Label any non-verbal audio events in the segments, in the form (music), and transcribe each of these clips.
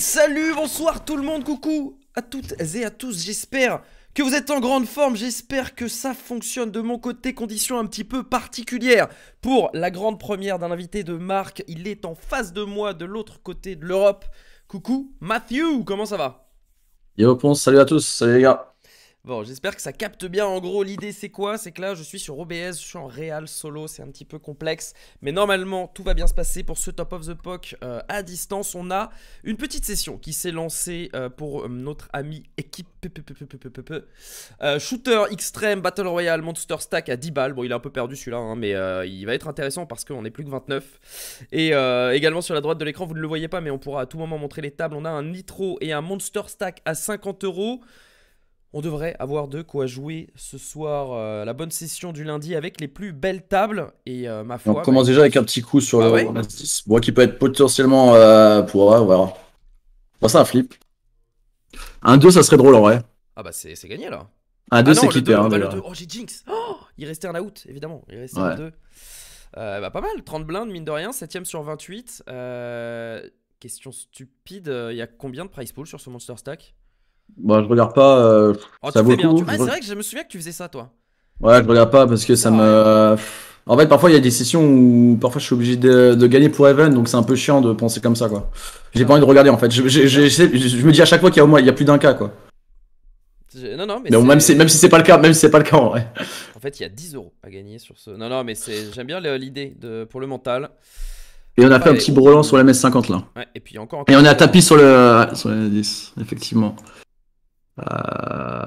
salut, bonsoir tout le monde, coucou à toutes et à tous, j'espère que vous êtes en grande forme, j'espère que ça fonctionne de mon côté, condition un petit peu particulière pour la grande première d'un invité de Marc, il est en face de moi de l'autre côté de l'Europe, coucou Matthew, comment ça va Yo Ponce, salut à tous, salut les gars Bon, j'espère que ça capte bien. En gros, l'idée c'est quoi C'est que là, je suis sur OBS, je suis en réel solo, c'est un petit peu complexe. Mais normalement, tout va bien se passer pour ce Top of the Poc euh, à distance. On a une petite session qui s'est lancée euh, pour euh, notre ami équipe Shooter Extreme Battle Royale Monster Stack à 10 balles. Bon, il a un peu perdu celui-là, hein, mais il va être intéressant parce qu'on est plus que 29. Et également sur la droite de l'écran, vous ne le voyez pas, mais on pourra à tout moment montrer les tables. On a un Nitro et un Monster Stack à 50 euros. On devrait avoir de quoi jouer ce soir euh, la bonne session du lundi avec les plus belles tables et euh, ma foi. On commence déjà avec un petit coup sur ah le ouais moi qui peut être potentiellement euh, pour voilà. Bon, c'est un flip. Un 2 ça serait drôle en vrai. Ah bah c'est gagné là. Un 2 ah c'est quitter. Hein, oh j'ai Jinx. Oh, il restait un out évidemment. Il restait un 2. bah pas mal, 30 blindes mine de rien, 7ème sur 28. question stupide, il y a combien de price pool sur ce monster stack Bon, je regarde pas. ça vaut c'est vrai que je me souviens que tu faisais ça, toi. Ouais, je regarde pas parce que ça me. En fait, parfois, il y a des sessions où parfois je suis obligé de, gagner pour Even, donc c'est un peu chiant de penser comme ça, quoi. J'ai pas envie de regarder, en fait. Je, me dis à chaque fois qu'il y a au moins, il y a plus d'un cas, quoi. Non, non, mais, même si c'est pas le cas, même si c'est pas le cas en vrai. En fait, il y a 10 euros à gagner sur ce. Non, non, mais j'aime bien l'idée de pour le mental. Et on a fait un petit brelan sur la MS50 là. et puis encore. Et on a tapis sur le, sur 10, effectivement. Euh,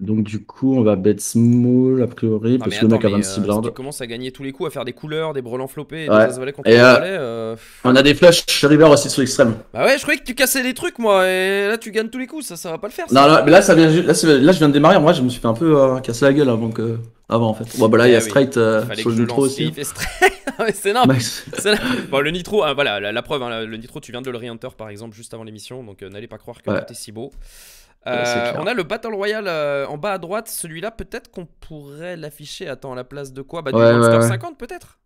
donc du coup, on va bet small a priori ah, parce que le mec a 26 euh, blindes. Tu commences à gagner tous les coups, à faire des couleurs, des brelans flopés, euh, On a des flashs river aussi sur l'extrême Bah ouais, je croyais que tu cassais des trucs moi et là tu gagnes tous les coups, ça ça va pas le faire. Non, mais ça là, je viens de démarrer, moi je me suis fait un peu casser la gueule avant que ah bah en fait. Bon, bah là, il y a eh straight euh, sur le nitro aussi. (laughs) c'est énorme. bon, le nitro, hein, voilà, la, preuve, hein, le nitro, tu viens de le re-enter, par exemple juste avant l'émission, donc euh, n'allez pas croire que tout est si beau. Euh, on a le Battle Royale en bas à droite, celui-là peut-être qu'on pourrait l'afficher. Attends, à la place de quoi Bah du Monster 50 peut-être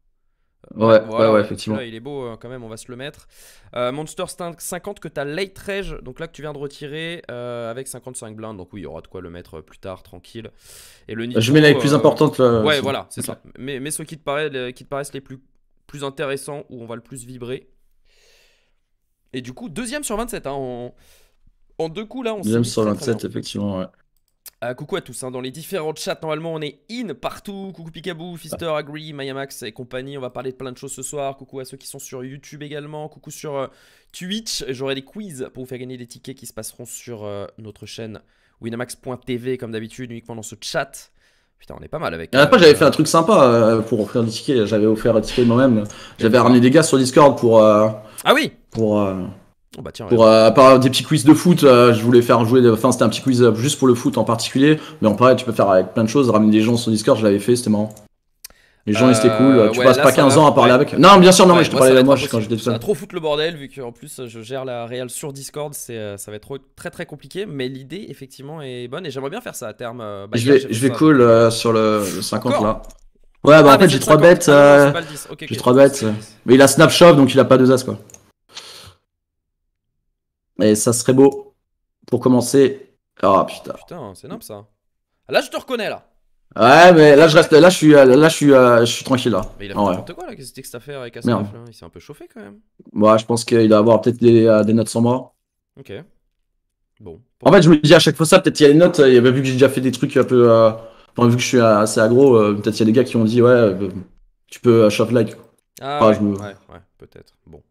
Ouais, ouais, ouais, effectivement. il est beau hein, quand même, on va se le mettre. Euh, Monster 50 que tu as late rage, donc là que tu viens de retirer euh, avec 55 blindes, donc oui, il y aura de quoi le mettre euh, plus tard, tranquille. Et le Je mets la plus importante. ouais, voilà, c'est ça. Mais, mais ceux qui te, paraissent, qui te paraissent les plus, plus intéressants, où on va le plus vibrer. Et du coup, deuxième sur 27, hein, en deux coups là, on Deuxième sur 27, effectivement, ouais. Euh, coucou à tous, hein. dans les différents chats, normalement on est in partout. Coucou Picaboo, Fister, Agri, Mayamax et compagnie. On va parler de plein de choses ce soir. Coucou à ceux qui sont sur YouTube également. Coucou sur euh, Twitch. J'aurai des quiz pour vous faire gagner des tickets qui se passeront sur euh, notre chaîne winamax.tv comme d'habitude, uniquement dans ce chat. Putain, on est pas mal avec. j'avais fait un truc sympa pour offrir des tickets. J'avais offert un ticket moi-même. J'avais ramené des gars sur Discord pour. ah oui Pour. Oh, bah, pour euh, part des petits quiz de foot, euh, je voulais faire jouer. Enfin, c'était un petit quiz euh, juste pour le foot en particulier, mais en pareil, tu peux faire avec plein de choses. Ramener des gens sur Discord, je l'avais fait, c'était marrant. Les gens, ils étaient cool. Tu passes pas 15 ans à parler avec. Non, bien sûr, non, mais je te parlais de moi quand j'étais tout trop foutre le bordel, vu en plus, je gère la Real sur Discord. C'est, ça va être très très compliqué. Mais l'idée, effectivement, est bonne et j'aimerais bien faire ça à terme. Bah, je vais, cool sur le, 50 là. Ah, ouais, bah en fait, j'ai trois bêtes. Ah, j'ai trois bêtes. Mais il a Snapshot, donc il a pas deux as, quoi. Et ça serait beau pour commencer. Ah oh, putain. Putain, c'est énorme ça. Ah, là, je te reconnais là. Ouais, mais là, je reste. Là, je suis, euh, là, je suis, euh, je suis tranquille là. Mais il a fait n'importe quoi là. Qu'est-ce que c'était que avec Asaf Il s'est un peu chauffé quand même. Ouais, je pense qu'il doit avoir peut-être des, euh, des notes sans moi. Ok. Bon. En fait, je me dis à chaque fois ça, peut-être qu'il y a des notes. vu que j'ai déjà fait des trucs un peu. vu que je suis assez agro, peut-être qu'il y a des gars qui ont dit, ouais, tu peux shove like. Ah, ouais, ouais peut-être. Bon.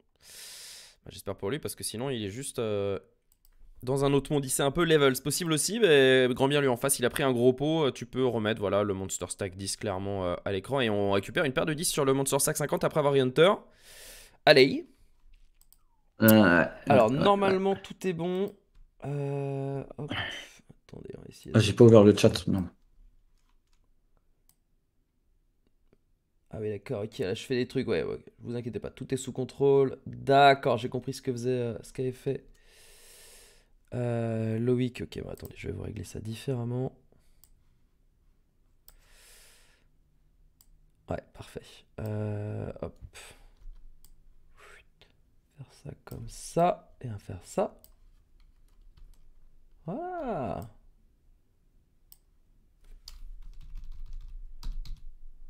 Bah, j'espère pour lui parce que sinon il est juste euh, dans un autre monde. Il sait un peu level. C'est possible aussi, mais grand bien lui en face. Il a pris un gros pot. Euh, tu peux remettre voilà, le Monster Stack 10 clairement euh, à l'écran. Et on récupère une paire de 10 sur le Monster Stack 50 après avoir Hunter. Allez. Alors normalement tout est bon. Ah, j'ai pas ouvert le chat, non. Ah oui, d'accord, ok, là je fais des trucs, ouais, vous inquiétez pas, tout est sous contrôle. D'accord, j'ai compris ce que faisait, euh, ce qu'avait fait euh, Loïc. Ok, bah, attendez, je vais vous régler ça différemment. Ouais, parfait. Euh, hop. Faire ça comme ça, et faire ça. Voilà.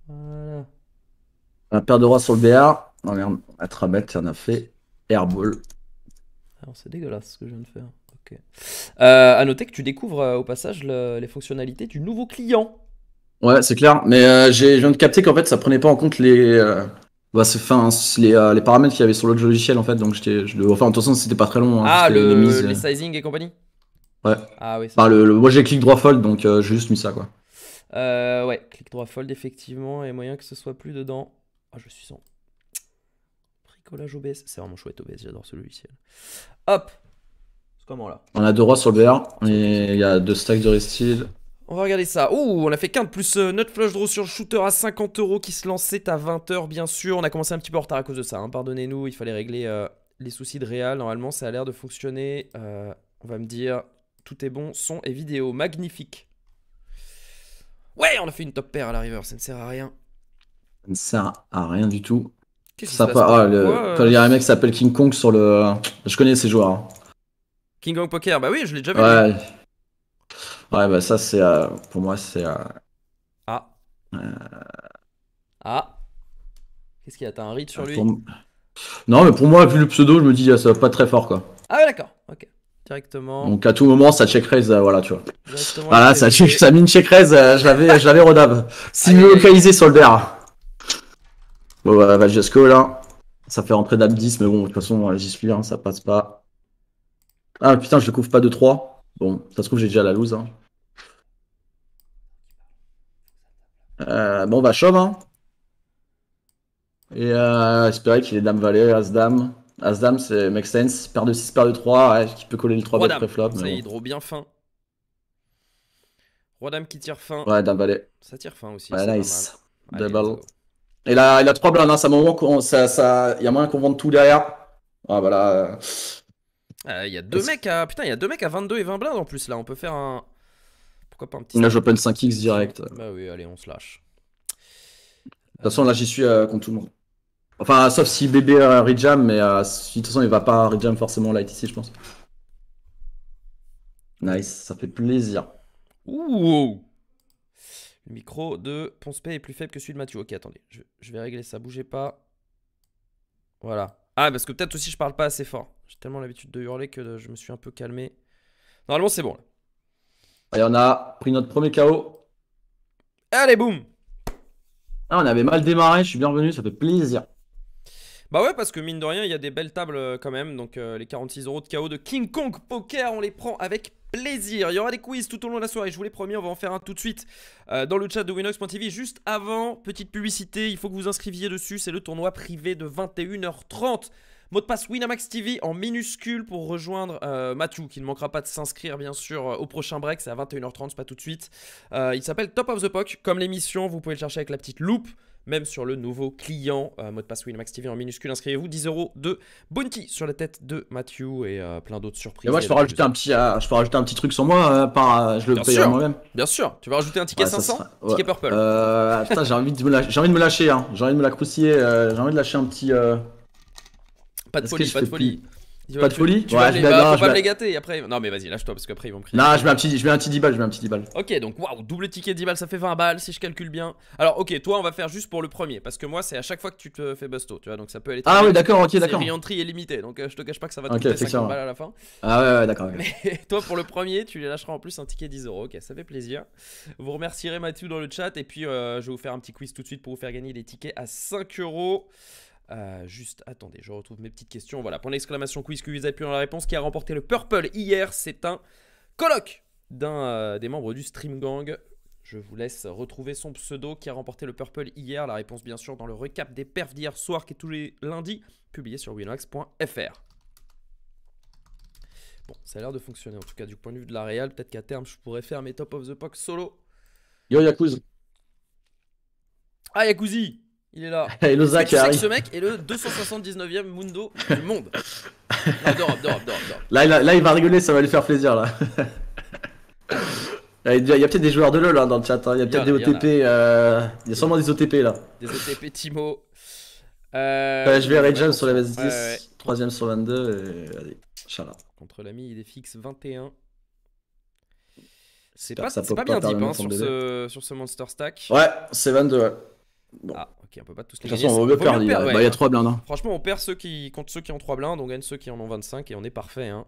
Voilà. Un paire de rois sur le BR. Non, oh, merde, en a fait. Airball. Alors, c'est dégueulasse ce que je viens de faire. Ok. Euh, à noter que tu découvres euh, au passage les fonctionnalités du nouveau client. Ouais, c'est clair. Mais euh, j'ai, je viens de capter qu'en fait, ça prenait pas en compte les, bah, fin, les, les paramètres qu'il y avait sur l'autre logiciel en fait. Donc j'étais, je enfin, en tout façon, c'était pas très long. Hein. ah, le, sizing et compagnie Ouais. Ah oui, bah, le, moi j'ai clic droit fold, donc j'ai juste mis ça quoi. Euh, ouais, clic droit fold, effectivement, et moyen que ce soit plus dedans. Ah, je suis sans. Bricolage OBS. C'est vraiment chouette OBS, j'adore ce logiciel. Hop Comment là On a deux rois sur le BR, et il y a deux stacks de restyle. On va regarder ça. Ouh, on a fait qu'un de plus euh, notre flush draw sur le shooter à 50 euros qui se lançait à 20h, bien sûr. On a commencé un petit peu en retard à cause de ça. Hein. Pardonnez-nous, il fallait régler euh, les soucis de réal. Normalement, ça a l'air de fonctionner. Euh, on va me dire, tout est bon, son et vidéo. Magnifique. Ouais, on a fait une top paire à la river, ça ne sert à rien ne sert à rien du tout. Ça pas, il y a un mec qui s'appelle King Kong sur le. Je connais ces joueurs. Hein. King Kong Poker, bah oui, je l'ai déjà vu. Ouais, ouais bah ça, c'est. Euh, pour moi, c'est. Euh, ah. Euh. Ah. Qu'est-ce qu'il y a T'as un ride sur lui Non, mais pour moi, vu le pseudo, je me dis, ça va pas très fort, quoi. Ah ouais, d'accord. Ok. Directement. Donc à tout moment, ça check raise, voilà, tu vois. Voilà, ça, check- ça mine check raise, je l'avais je redab. sur le verre Bon, voilà, Valgesco là. Ça fait rentrer Dame 10, mais bon, de toute façon, j'y suis, hein, ça passe pas. Ah putain, je le couvre pas de 3. Bon, ça se trouve, j'ai déjà la lose Hein. Euh, bon, bah, chauve. Hein. Et euh, espérer qu'il ait Dame Valet, As Dame. As Dame, c'est make sense. Paire de 6, paire de 3, ouais, qui peut coller le 3 bet préflop. Ça est, bon. bien fin. Roi Dame qui tire fin. Ouais, Dame Valet. Ça tire fin aussi. Ouais, nice. Double. Il a, il a trois blindes, à ça, moment ça, ça, il y a moyen qu'on vende tout derrière. Ah, voilà. Euh, il y a deux mecs à putain, il y a deux mecs à 22 et 20 blindes en plus là. On peut faire un pourquoi pas un petit. Là, j'open 5x direct. Bah oui, allez, on se lâche. De toute façon, là, j'y suis euh, contre tout le monde. Enfin, sauf si bébé euh, rejam, mais de toute façon, il va pas rejam forcément light ici, je pense. Nice, ça fait plaisir. Ouh le micro de Ponspey est plus faible que celui de Mathieu. Ok, attendez, je, vais régler ça. Bougez pas. Voilà. Ah, parce que peut-être aussi je parle pas assez fort. J'ai tellement l'habitude de hurler que je me suis un peu calmé. Normalement, c'est bon. Allez, on a pris notre premier KO. Allez, boum ah, on avait mal démarré, je suis bienvenu, ça fait plaisir. Bah ouais, parce que mine de rien, il y a des belles tables euh, quand même. Donc euh, les 46 euros de KO de King Kong Poker, on les prend avec plaisir. Il y aura des quiz tout au long de la soirée, je vous l'ai promis, on va en faire un tout de suite euh, dans le chat de winox.tv. Juste avant, petite publicité, il faut que vous inscriviez dessus, c'est le tournoi privé de 21h30. Mot de passe Winamax TV en minuscule pour rejoindre euh, Mathieu, qui ne manquera pas de s'inscrire bien sûr euh, au prochain break, c'est à 21h30, c'est pas tout de suite. il s'appelle Top of the Pock, comme l'émission, vous pouvez le chercher avec la petite loupe même sur le nouveau client. mode euh, mot de passe Winamax TV en minuscule, inscrivez-vous. 10 euros de bounty sur la tête de Matthew et euh, plein d'autres surprises. moi, je peux, rajouter un petit, euh, je rajouter un petit truc sur moi, hein, par, je le paye moi-même. Bien sûr, tu vas rajouter un ticket 500, ticket purple. j'ai envie, de me lâcher, hein. j'ai envie de me la croustiller, j'ai envie de lâcher un petit. Pas de folie, pas de folie vas pas de folie tu ouais, les... bah, pas me les gâter après. Non mais vas-y, lâche-toi parce qu'après ils vont me crier. Non, je mets un petit, je mets un petit 10 balles, je mets un petit 10 balles. Ok, donc waouh, double ticket 10 balles, ça fait 20 balles si je calcule bien. Alors ok, toi on va faire juste pour le premier parce que moi c'est à chaque fois que tu te fais busto, tu vois, donc ça peut aller Ah oui, d'accord, OK, d'accord. est limitée, donc euh, je te cache pas que ça va te coûter 50 balles à la fin. Ah ouais, d'accord. Mais (laughs) toi pour le premier, tu les lâcheras en plus un ticket 10 euros. OK, ça fait plaisir. Vous remercierez Mathieu dans le chat et puis euh, je vais vous faire un petit quiz tout de suite pour vous faire gagner des tickets à 5 euros. Euh, juste, attendez, je retrouve mes petites questions. Voilà, point d'exclamation quiz que vous appuyez dans la réponse qui a remporté le Purple hier. C'est un colloque d'un euh, des membres du Stream Gang. Je vous laisse retrouver son pseudo qui a remporté le Purple hier. La réponse, bien sûr, dans le recap des perfs d'hier soir qui est tous les lundis, publié sur winox.fr Bon, ça a l'air de fonctionner, en tout cas, du point de vue de la Real. Peut-être qu'à terme, je pourrais faire mes top of the pock solo. Yo, Yakuza. Ah, Yakuza il est là. (laughs) Et le Zach Ce mec est le 279e Mundo du monde. (laughs) Non, d'Europe, d'Europe, d'Europe. Là, il va rigoler, ça va lui faire plaisir là. (laughs) Il y a peut-être des joueurs de LoL hein, dans le chat, hein. il y a peut-être des OTP, euh, il y, a sûrement des OTP là. Des OTP Timo. Euh... je vais Ray sur la base 10, 3ème sur 22, et allez, Inch'Allah. Contre l'ami, il est fixe 21. C'est pas, pas bien deep hein, sur, ce, sur, ce, Monster Stack. Ouais, c'est 22, pas Il y a 3 bah, blindes. Hein. Franchement, on perd ceux qui, contre ceux qui ont 3 blindes, on gagne ceux qui en ont 25 et on est parfait. Hein.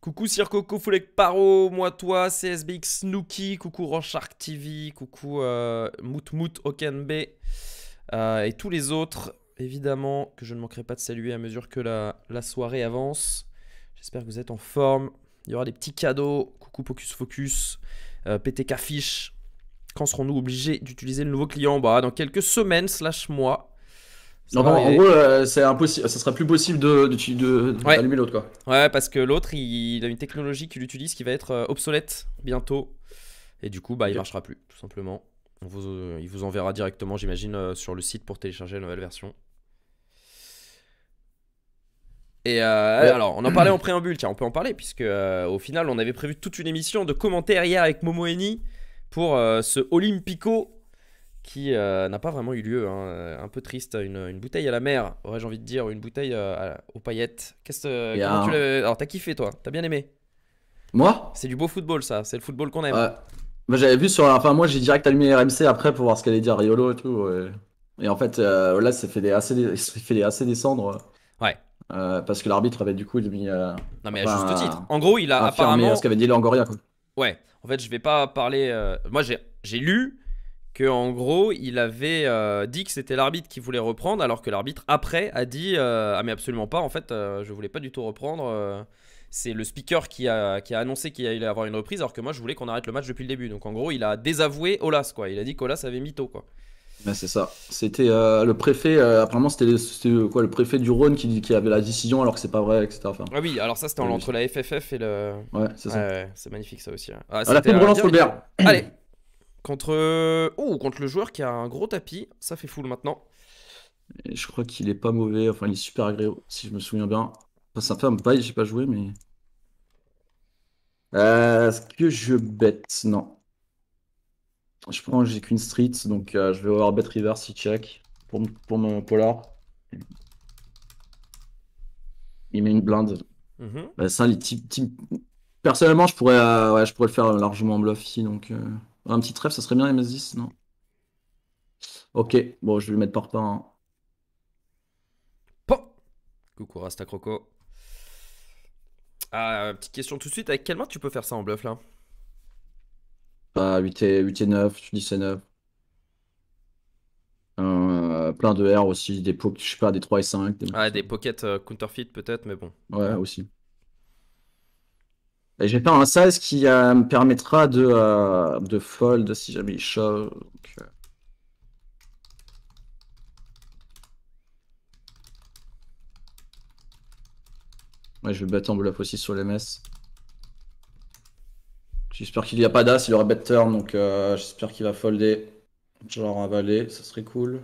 Coucou Circo, Foulek Paro, moi toi, CSBX Snooky coucou shark TV, coucou euh, Moutmout Okenbe euh, et tous les autres, évidemment, que je ne manquerai pas de saluer à mesure que la, la soirée avance. J'espère que vous êtes en forme. Il y aura des petits cadeaux. Coucou Pocus Focus, euh, PTK Fish, quand serons-nous obligés d'utiliser le nouveau client bah, Dans quelques semaines, slash mois. Non, en gros, euh, c'est impossible, ça sera plus possible de, l'autre. Quoi. Ouais, parce que l'autre, il, a une technologie qu'il utilise qui va être euh, obsolète bientôt. Et du coup, bah, il ne marchera plus, tout simplement. Euh, il vous enverra directement, j'imagine, sur le site pour télécharger la nouvelle version. Et alors, on en parlait en préambule, tiens, on peut en parler, puisque au final, on avait prévu toute une émission de commentaires hier avec Momo Eni pour euh, ce Olympico qui euh, n'a pas vraiment eu lieu. Hein. Un peu triste, une, bouteille à la mer, aurais-je envie de dire, une bouteille euh, aux paillettes. Qu'est-ce que tu Alors t'as kiffé toi, t'as bien aimé. Moi C'est du beau football ça, c'est le football qu'on aime. Bah, j'avais vu sur, enfin moi j'ai direct allumé RMC après pour voir ce qu'allait dire Riolo et tout. Et en fait là c'est fait des assez, (laughs) fait des assez descendre. Ouais. parce que l'arbitre avait du coup mis. non mais juste titre. En gros il a apparemment. ce qu'avait dit Langoria. Quoi. Ouais. En fait, je vais pas parler. Euh, moi, j'ai lu que en gros, il avait euh, dit que c'était l'arbitre qui voulait reprendre, alors que l'arbitre après a dit euh, ah mais absolument pas. En fait, je voulais pas du tout reprendre. c'est le speaker qui a, qui a annoncé qu'il allait avoir une reprise, alors que moi, je voulais qu'on arrête le match depuis le début. Donc en gros, il a désavoué Olas quoi. Il a dit qu'Olas avait mytho quoi. Ben, c'est ça. C'était euh, le préfet, euh, apparemment, c'était quoi le préfet du Rhône qui, qui avait la décision alors que c'est pas vrai, etc. Ah oui, alors ça, c'était entre la FFF et le. Ouais, c'est c'est magnifique, ça aussi. Hein. Ah, la fin de euh, (coughs) Allez Contre. Oh, contre le joueur qui a un gros tapis. Ça fait full maintenant. je crois qu'il est pas mauvais. Enfin, il est super agréable, si je me souviens bien. Ça ça un un bail, j'ai pas joué, mais. Est-ce que je bête Non. Je prends j'ai qu'une street, donc euh, je vais avoir bet river si check pour, mon polar. Il met une blinde. Mhm. Bah, ça, Personnellement, je pourrais, euh, je pourrais le faire largement en bluff ici, donc euh, un petit trèfle, ça serait bien MS10, non Ok, bon, je vais le mettre par pain. Hein. Coucou Rasta Croco. Ah, petite question tout de suite, avec quelle main tu peux faire ça en bluff là pas bah, 8 et, 8 et 9, 10 et 9. plein de R aussi, des je sais pas, des 3 et 5. Des... Ah, des pocket euh, counterfeit peut-être, mais bon. Ouais, aussi. Et j'ai pas un size qui euh, me permettra de, euh, de fold si jamais il shove. Ouais, je vais battre en bluff aussi sur les J'espère qu'il n'y a pas d'as, il aura bet turn, donc euh, j'espère qu'il va folder. Genre avaler, ça serait cool.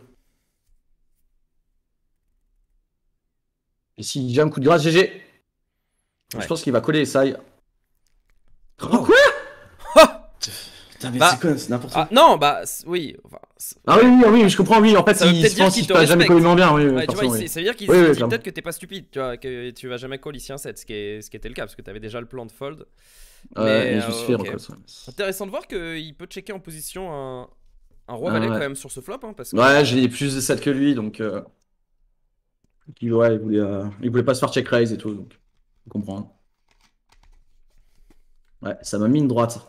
Et s'il si a un coup de grâce, GG Je pense qu'il va coller ça. Oh, quoi Putain, mais bah, c'est quoi, c'est n'importe quoi. Ah, non, bah, oui. Enfin, ah oui, oui, oui, je comprends, oui. En fait, il se pense qu'il t'a jamais collé bien. Oui, ouais, tu vois, Ça veut dire qu'il oui, oui, peut-être que t'es pas stupide, tu vois, que tu vas jamais coller ici un 7, ce qui, ce qui était le cas, parce que tu avais déjà le plan de fold. Mais, et euh, Intéressant de voir qu'il peut checker en position un, roi ah, valet quand même sur ce flop. Hein, parce que... Ouais, j'ai plus de 7 que lui, donc. Euh. Il, ouais, il, voulait, euh, il voulait pas se faire check raise et tout, donc Faut comprend. Ouais, ça m'a mis une droite.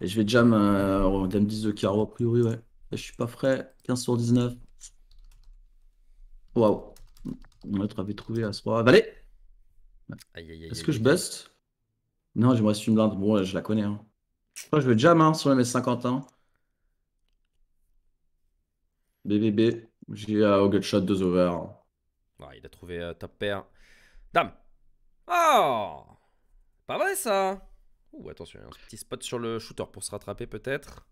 Et je vais jam euh, dame 10 de carreau a priori, ouais. je suis pas frais, 15 sur 19. Waouh. On avait trouvé à ce roi. Valet est-ce que je buste Non, j'aimerais une blinde. Bon, je la connais. Hein. Je je vais jam hein, sur le 50 51 BBB, j'ai euh, au good Shot 2 over. Ah, il a trouvé euh, top pair. Dame Oh Pas vrai ça attention, un petit spot sur le shooter pour se rattraper peut-être.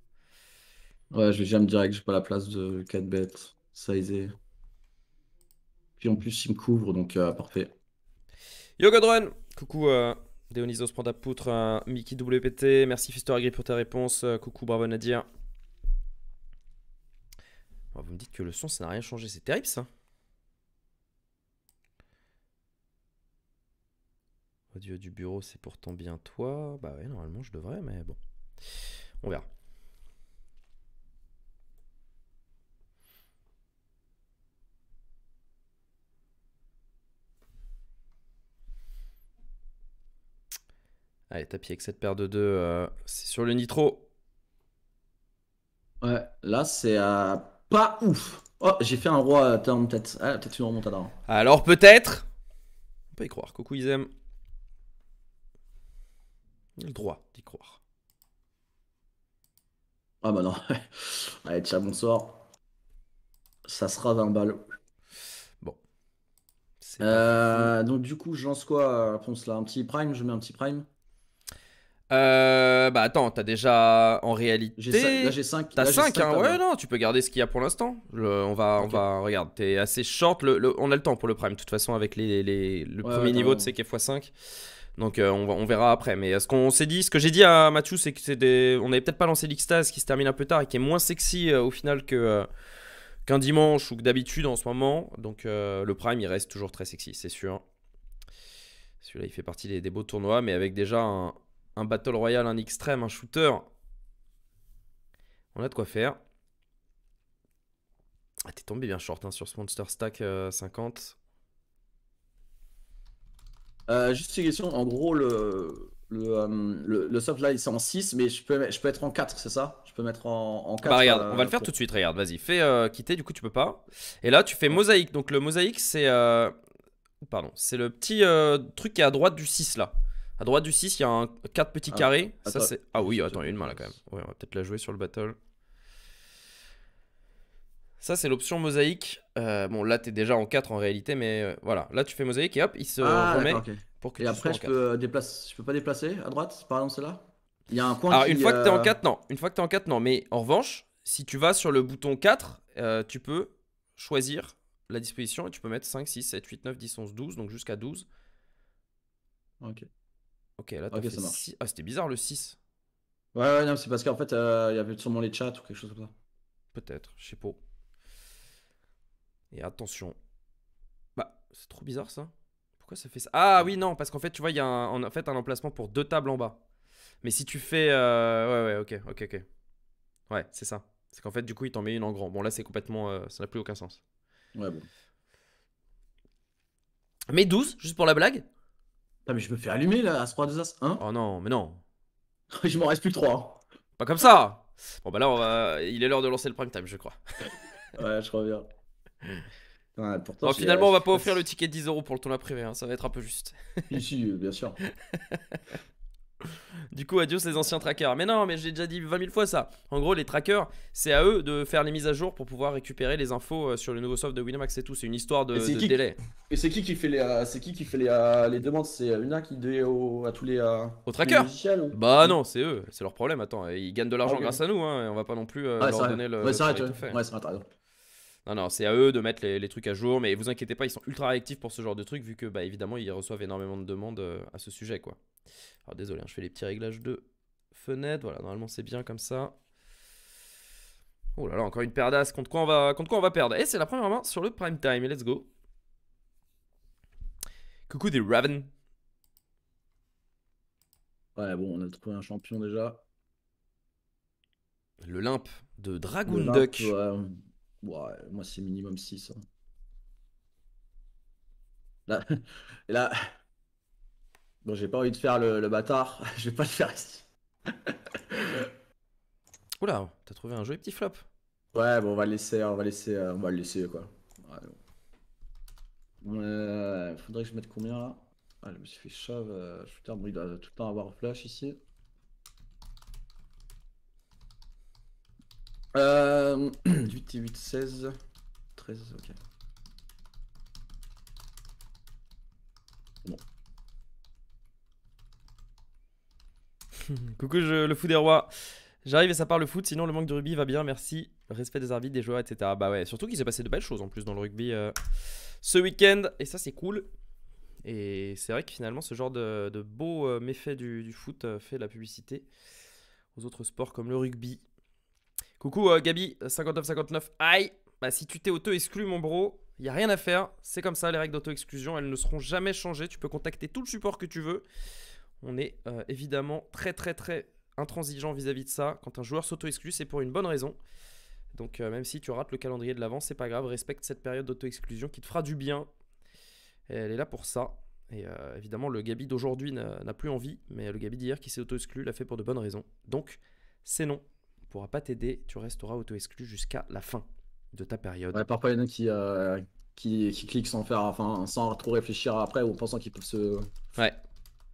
Ouais, je vais jam direct, j'ai pas la place de 4 bêtes. Size. Puis en plus, il me couvre donc euh, parfait. Yo Godrun Coucou euh, Déonisos prend ta poutre, euh, Mickey WPT, merci Fister Agri pour ta réponse, euh, coucou bravo Nadir. Oh, vous me dites que le son ça n'a rien changé, c'est terrible ça. Audio du bureau c'est pourtant bien toi, bah ouais normalement je devrais mais bon, on verra. Allez, tapis avec cette paire de deux, euh, c'est sur le nitro. Ouais, là c'est euh, pas ouf. Oh, j'ai fait un roi à euh, turn tête. Ah, peut-être une remontada. Alors peut-être. On peut y croire. Coucou Isem. Le droit d'y croire. Ah bah non. (laughs) Allez, tiens bonsoir. Ça sera 20 balles. Bon. donc du coup, je lance quoi Ponce là Un petit prime Je mets un petit prime euh, bah attends, t'as déjà en réalité. Là j'ai 5. T'as 5, hein. ouais, non, tu peux garder ce qu'il y a pour l'instant. On va, on va, regarde, t'es assez short. on a le temps pour le prime, de toute façon, avec les, les le premier niveau de CK x5. Donc euh, on, on, verra après. Mais euh, ce qu'on s'est dit, ce que j'ai dit à Mathieu, c'est que c'est On n'avait peut-être pas lancé l'extase qui se termine un peu tard et qui est moins sexy au final que. Qu'un dimanche ou que d'habitude en ce moment. Donc le prime il reste toujours très sexy, c'est sûr. Celui-là il fait partie des beaux tournois, mais avec déjà un, un Battle Royale, un extrême, un shooter. On a de quoi faire. Ah, t'es tombé bien short hein, sur ce Monster Stack 50. Euh, euh, juste une question, en gros, le, le, euh, soft là, il est en 6, mais je peux, je peux être en 4, c'est ça Je peux mettre en, en 4. Bah, regarde, on va le faire tout de suite, regarde, vas-y, fais quitter, du coup, tu peux pas. Et là, tu fais mosaïque. Donc, le mosaïque, c'est. Pardon, c'est le petit truc qui est à droite du 6 là. À droite du 6, il y a un 4 petits ah, carrés. Ça, c'est... Ah oui, attends, il y a une main là quand même. on va peut-être la jouer sur le battle. Ça, c'est l'option mosaïque. Euh, bon, là, tu es déjà en 4 en réalité, mais euh, voilà. Là, tu fais mosaïque et hop, il se ah, remet pour Et après, je peux, euh, je peux pas déplacer à droite, par exemple, celle-là Il y a un coin une fois que que es en 4, non. Une fois que t'es en 4, non. Mais en revanche, si tu vas sur le bouton 4, tu peux choisir la disposition et tu peux mettre 5, 6, 7, 8, 9, 10, 11, 12, donc jusqu'à 12. Ok. Ok, là, t'as okay, 6... Ah, c'était bizarre le 6. Ouais, ouais, non, c'est parce qu'en fait, euh, il y avait sûrement les chats ou quelque chose comme ça. Peut-être, je sais pas. Et attention. Bah, c'est trop bizarre ça. Pourquoi ça fait ça Ah oui, non, parce qu'en fait, tu vois, il y a un, en fait un emplacement pour deux tables en bas. Mais si tu fais. Euh, ouais, ouais, ok, ok, ok. Ouais, c'est ça. C'est qu'en fait, du coup, il t'en met une en grand. Bon, là, c'est complètement. Euh, ça n'a plus aucun sens. Ouais, bon. Mais 12, juste pour la blague. Ah mais je me fais allumer là, As 3 2 As 1 Oh non, mais non. je (laughs) m'en reste plus 3. Hein. Pas comme ça Bon bah là, on va... il est l'heure de lancer le prime time, je crois. (laughs) ouais, je reviens. bien. (laughs) pourtant, finalement, on va pas offrir le ticket de 10 euros pour le tournoi privé, hein. ça va être un peu juste. Ici, bien sûr. (laughs) Du coup, adios les anciens trackers. Mais non, mais j'ai déjà dit 20 000 fois ça. En gros, les trackers, c'est à eux de faire les mises à jour pour pouvoir récupérer les infos euh, sur le nouveau soft de Winamax et tout. C'est une histoire de, délai. Et c'est qui qui fait les, euh, c'est qui qui fait les, euh, demandes C'est Luna qui donne à tous les. Aux trackers Bah non, c'est eux. C'est leur problème. Attends, ils gagnent de l'argent grâce à nous. Hein. on va pas non plus leur donner le. Ouais, c'est vrai, ouais, non, non, c'est à eux de mettre les, trucs à jour, mais vous inquiétez pas, ils sont ultra réactifs pour ce genre de trucs, vu que, bah, évidemment, ils reçoivent énormément de demandes euh, à ce sujet, quoi. Alors, désolé, hein, je fais les petits réglages de fenêtre, voilà, normalement, c'est bien comme ça. Oh là là, encore une perdasse, contre quoi on va, contre quoi on va perdre Et c'est la première main sur le prime time, let's go. Coucou des Raven. Ouais, bon, on a trouvé un champion déjà. Le limp de Dragon Duck. Ouais, moi, c'est minimum 6. Hein. (laughs) Là, Bon, j'ai pas envie de faire le, bâtard. (laughs) Je vais pas le faire ici. (laughs) Oula, t'as trouvé un joli petit flop. Ouais, bon, on va le laisser, on va laisser, euh, on va laisser quoi. Euh, faudrait que je mette combien là Ah, je me suis fait shove. Euh, je, suis bon, il doit tout le temps avoir flash ici. Euh, 8 (clears throat) et 8, 16. 13, ok. Bon. (laughs) Coucou je, le foot des rois. J'arrive et ça part le foot, sinon le manque de rugby va bien, merci. Respect des arbitres, des joueurs, etc. Bah ouais, surtout qu'il s'est passé de belles choses en plus dans le rugby euh, ce week-end, et ça c'est cool. Et c'est vrai que finalement ce genre de, de beau euh, méfait du, du, foot euh, fait de la publicité aux autres sports comme le rugby, Coucou euh, Gabi, 59-59. Aïe bah, si tu t'es auto-exclu mon bro, il y a rien à faire. C'est comme ça les règles d'auto-exclusion, elles ne seront jamais changées. Tu peux contacter tout le support que tu veux. On est euh, évidemment très très très intransigeant vis-à-vis de ça. Quand un joueur s'auto-exclut, c'est pour une bonne raison. Donc euh, même si tu rates le calendrier de l'avance, c'est pas grave, respecte cette période d'auto-exclusion qui te fera du bien. elle est là pour ça. Et évidemment, le Gabi d'aujourd'hui n'a plus envie, mais le Gabi d'hier qui s'est auto-exclu l'a fait pour de bonnes raisons. Donc, c'est non pourra pas t'aider, tu resteras auto-exclu jusqu'à la fin de ta période. Ouais, parfois il y en a qui, euh, qui, qui, cliquent sans faire, enfin, sans trop réfléchir après ou pensant qu'ils peuvent se. Ouais.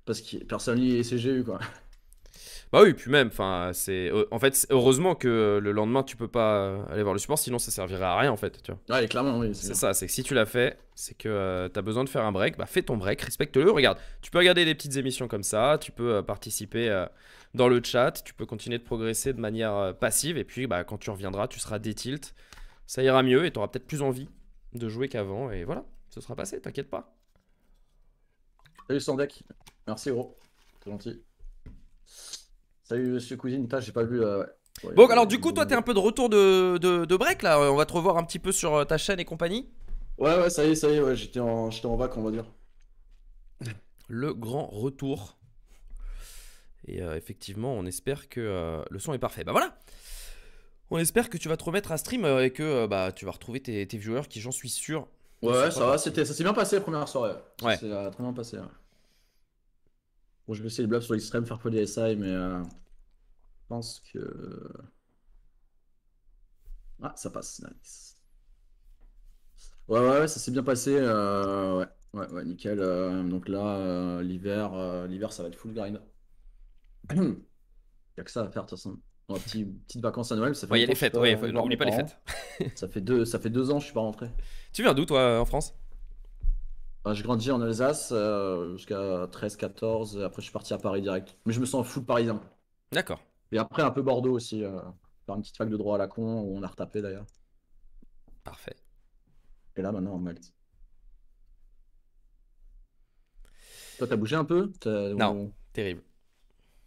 Parce que personne n'y les CGU quoi. Bah oui, puis même, enfin, c'est. En fait, heureusement que le lendemain, tu peux pas euh, aller voir le support, sinon ça servirait à rien, en fait, tu vois. Ouais, clairement, oui. C'est ça, c'est que si tu l'as fait, c'est que euh, t'as tu besoin de faire un break, bah fais ton break, respecte-le. Regarde, tu peux regarder des petites émissions comme ça, tu peux euh, participer dans le chat, tu peux continuer de progresser de manière passive, et puis bah, quand tu reviendras, tu seras détilt, ça ira mieux, et tu auras peut-être plus envie de jouer qu'avant, et voilà, ce sera passé, t'inquiète pas. Salut Sandek, merci gros, c'est gentil. Salut monsieur Cousine, t'as, j'ai pas vu. Euh, bon, alors du coup, toi, t'es un peu de retour de, break là. On va te revoir un petit peu sur euh, ta chaîne et compagnie. Ouais, ouais, ça y est, ça y est. j'étais en, j'étais en vac, on va dire. Le grand retour. Et euh, effectivement, on espère que le son est parfait. Bah voilà. On espère que tu vas te remettre à stream et que bah tu vas retrouver tes, tes viewers qui, j'en suis sûr. Ouais, ça va. ça s'est bien passé la première soirée. Ouais. Ça très bien passé. Bon, je vais essayer de bluff sur l'extrême, faire peu des SI, mais euh, je pense que. Ah, ça passe, nice. Ouais, ouais, ça s'est bien passé. Euh, ouais, ouais, ouais, nickel. Euh, donc là, l'hiver, l'hiver, ça va être full grind. Il (clears throat) a que ça à faire, de toute façon. Bon, petit, petite vacances à Noël, ça fait. Ouais, il y a les fêtes, ouais, pas, pas les fêtes. (laughs) ça, fait deux, ça fait deux ans que je suis pas rentré. Tu viens d'où, toi, en France j'ai grandi en Alsace euh, jusqu'à 13-14. Après, je suis parti à Paris direct. Mais je me sens fou de parisien. D'accord. Et après, un peu Bordeaux aussi. Euh, faire une petite fac de droit à la con où on a retapé d'ailleurs. Parfait. Et là, maintenant, en Malte. Toi, t'as bougé un peu Non, terrible.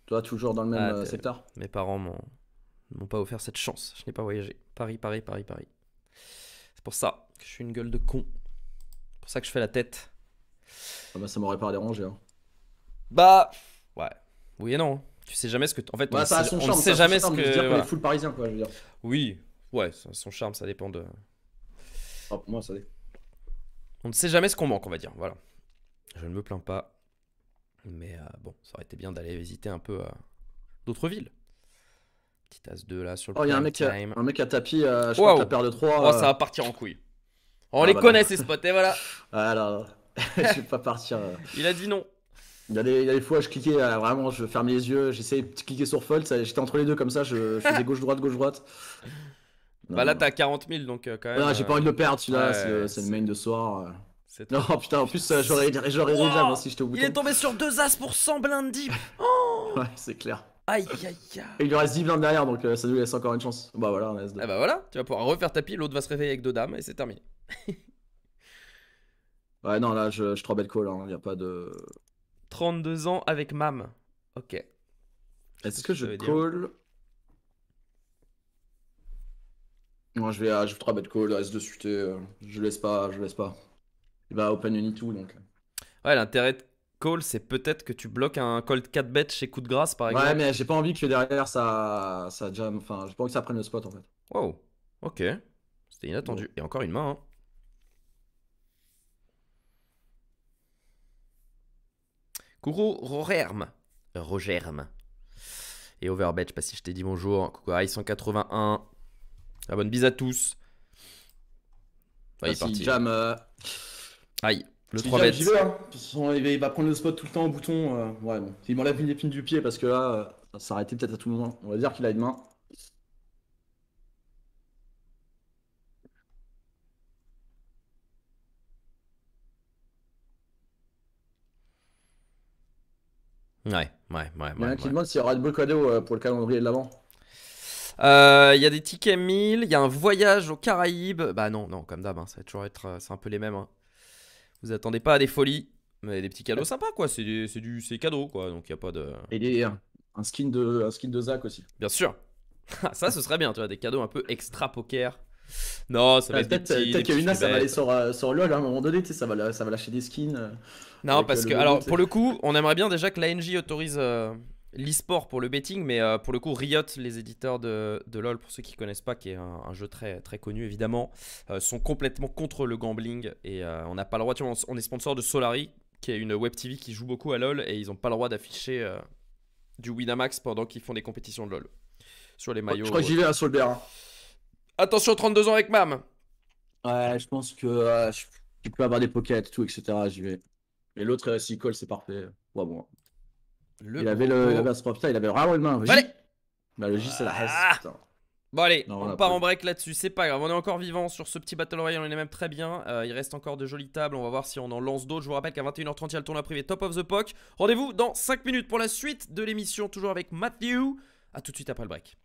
Toi, toujours dans le même ah, euh, secteur Mes parents m'ont m'ont pas offert cette chance. Je n'ai pas voyagé. Paris, Paris, Paris, Paris. C'est pour ça que je suis une gueule de con pour ça que je fais la tête. Ah bah, ça m'aurait pas dérangé. Hein. Bah, ouais. Oui et non. Hein. Tu sais jamais ce que. En fait, on, ne sait, sait jamais ce que. dire full parisien, quoi, je veux dire. Oui, ouais, son charme, ça dépend de. Ah, pour moi, ça dépend. On ne sait jamais ce qu'on manque, on va dire. Voilà. Je ne me plains pas. Mais euh, bon, ça aurait été bien d'aller visiter un peu euh, d'autres villes. Petite as de là sur le. Oh, il y a un mec, à, un mec à tapis, euh, je paire de 3. Oh, ça va partir en couille. On ah, les bah, connaît ces spots, et voilà. (laughs) Ah, alors, (laughs) je vais pas partir. Euh. Il a dit non. Il y, a des, fois, je cliquais, euh, vraiment, je ferme les yeux, j'essayais de cliquer sur Fold, j'étais entre les deux comme ça, je, faisais gauche-droite, gauche-droite. Bah là, t'as 40 000, donc euh, quand même. Non, j'ai pas envie de le perdre, celui-là, c'est le main de soir. Non, putain, en plus, j'aurais (laughs) j'aurais wow déjà, si j'étais au Il est tombé sur deux As pour 100 blindes deep. Oh ouais, c'est clair. Aïe aïe aïe. il lui reste 10 blindes derrière, donc ça nous laisse encore une chance. Bah voilà, on ah, bah voilà, tu vas pouvoir refaire ta l'autre va se réveiller avec deux dames et c'est terminé. (laughs) ouais, non, là, je, je 3-bet call, il n'y a pas de... 32 ans avec Mam. Ok. Est-ce que, je call... Moi, je vais ah, je 3 bet call, reste de suité, euh, je laisse pas, je laisse pas. Il va open unit tout donc. Ouais, l'intérêt de call, c'est peut-être que tu bloques un call 4 bet chez coup de grâce par exemple. Ouais, mais j'ai pas envie que derrière ça ça jam, enfin, j'ai pas que ça prenne le spot en fait. Wow. OK. C'était inattendu et encore une main hein. Coucou Rogerme. Rogerme. Et Overbet, je sais pas si je t'ai dit bonjour. Coucou Aïe181. bonne bise à tous. vas il parti. Jam, euh. Aïe, le 3 bet. Hein. Il va prendre le spot tout le temps au bouton. Euh, ouais, Il m'enlève une épine du pied parce que là, euh, ça s'arrêtait peut-être à tout moment. On va dire qu'il a une main. Ouais, ouais, ouais. Il y en a s'il y aura de beaux cadeaux euh, pour le calendrier de l'avant. Euh, il y a des tickets 1000, il y a un voyage aux Caraïbes. Bah non, non, comme d'hab, hein, ça va toujours être. Euh, c'est un peu les mêmes. Hein. Vous attendez pas à des folies, mais des petits cadeaux sympas, quoi. C'est du, c'est cadeau, quoi. Donc il y a pas de. Et des, un skin de, un skin de Zach aussi. Bien sûr. (laughs) ça, ce serait bien, tu vois, des cadeaux un peu extra poker. Non, ça va bah, être peut-être, euh, y a une ça va aller euh, sur, LoL hein, à un moment donné, ça va, lâcher des skins. Euh, non, parce que, alors, pour le coup, on aimerait bien déjà que l'ANJ autorise l'eSport l'e-sport pour le betting, mais pour le coup, Riot, les éditeurs de, LoL, pour ceux qui connaissent pas, qui est un, jeu très, très connu évidemment, sont complètement contre le gambling et on n'a pas le droit. on, est sponsor de Solari, qui est une web TV qui joue beaucoup à LoL et ils n'ont pas le droit d'afficher du Winamax pendant qu'ils font des compétitions de LoL sur les maillots. Je crois que j'y vais à hein, Solbera. Attention, 32 ans avec Mam. Ouais, je pense que euh, tu peux avoir des pockets, tout, etc. J'y vais. Et l'autre, si euh, s'il colle, c'est parfait. Ouais, bon. il, avait le, il avait il avait vraiment une main. allez Bah, le c'est la ah. putain. Bon allez, on, part en break là-dessus, c'est pas grave, on est encore vivant sur ce petit Battle Royale, on est même très bien, euh, il reste encore de jolies tables, on va voir si on en lance d'autres, je vous rappelle qu'à 21h30 il y a le tournoi privé Top of the pock. rendez-vous dans 5 minutes pour la suite de l'émission, toujours avec Matthew, à tout de suite après le break.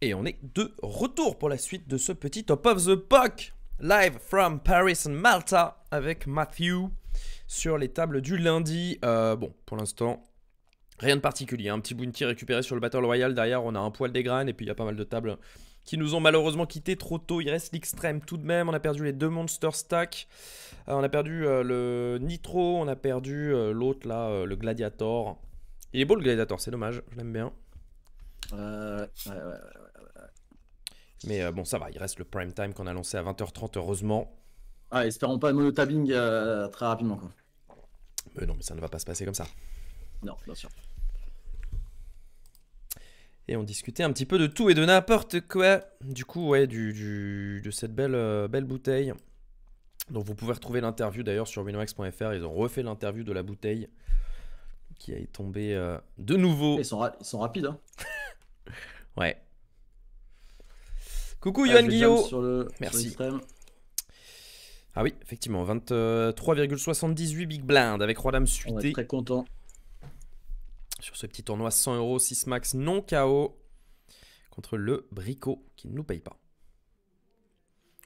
Et on est de retour pour la suite de ce petit Top of the Puck live from Paris and Malta avec Matthew sur les tables du lundi. Euh, bon, pour l'instant, rien de particulier. Un petit bounty récupéré sur le Battle Royale. Derrière, on a un poil des graines et puis il y a pas mal de tables qui nous ont malheureusement quitté trop tôt. Il reste l'extrême tout de même. On a perdu les deux Monster Stack. Euh, on a perdu euh, le Nitro. On a perdu l'autre là, le Gladiator. Il est beau le Gladiator, c'est dommage. Je l'aime bien. ouais. ouais. Mais euh, bon, ça va, il reste le prime time qu'on a lancé à 20h30, heureusement. Ah, espérons pas monotabbing euh, très rapidement. Mais non, mais ça ne va pas se passer comme ça. Non, bien sûr. Et on discutait un petit peu de tout et de n'importe quoi. Du coup, ouais, de cette belle, euh, belle bouteille. Donc vous pouvez retrouver l'interview d'ailleurs sur winox.fr. Ils ont refait l'interview de la bouteille qui est tombée de nouveau. Ils sont, ils sont rapides. Hein. ouais. Coucou Yohan Merci. ah oui, effectivement, 23,78 big blind avec Roi Dame suité. très content. Sur ce petit tournoi, 100 euros, 6 max non KO contre le Brico qui ne nous paye pas.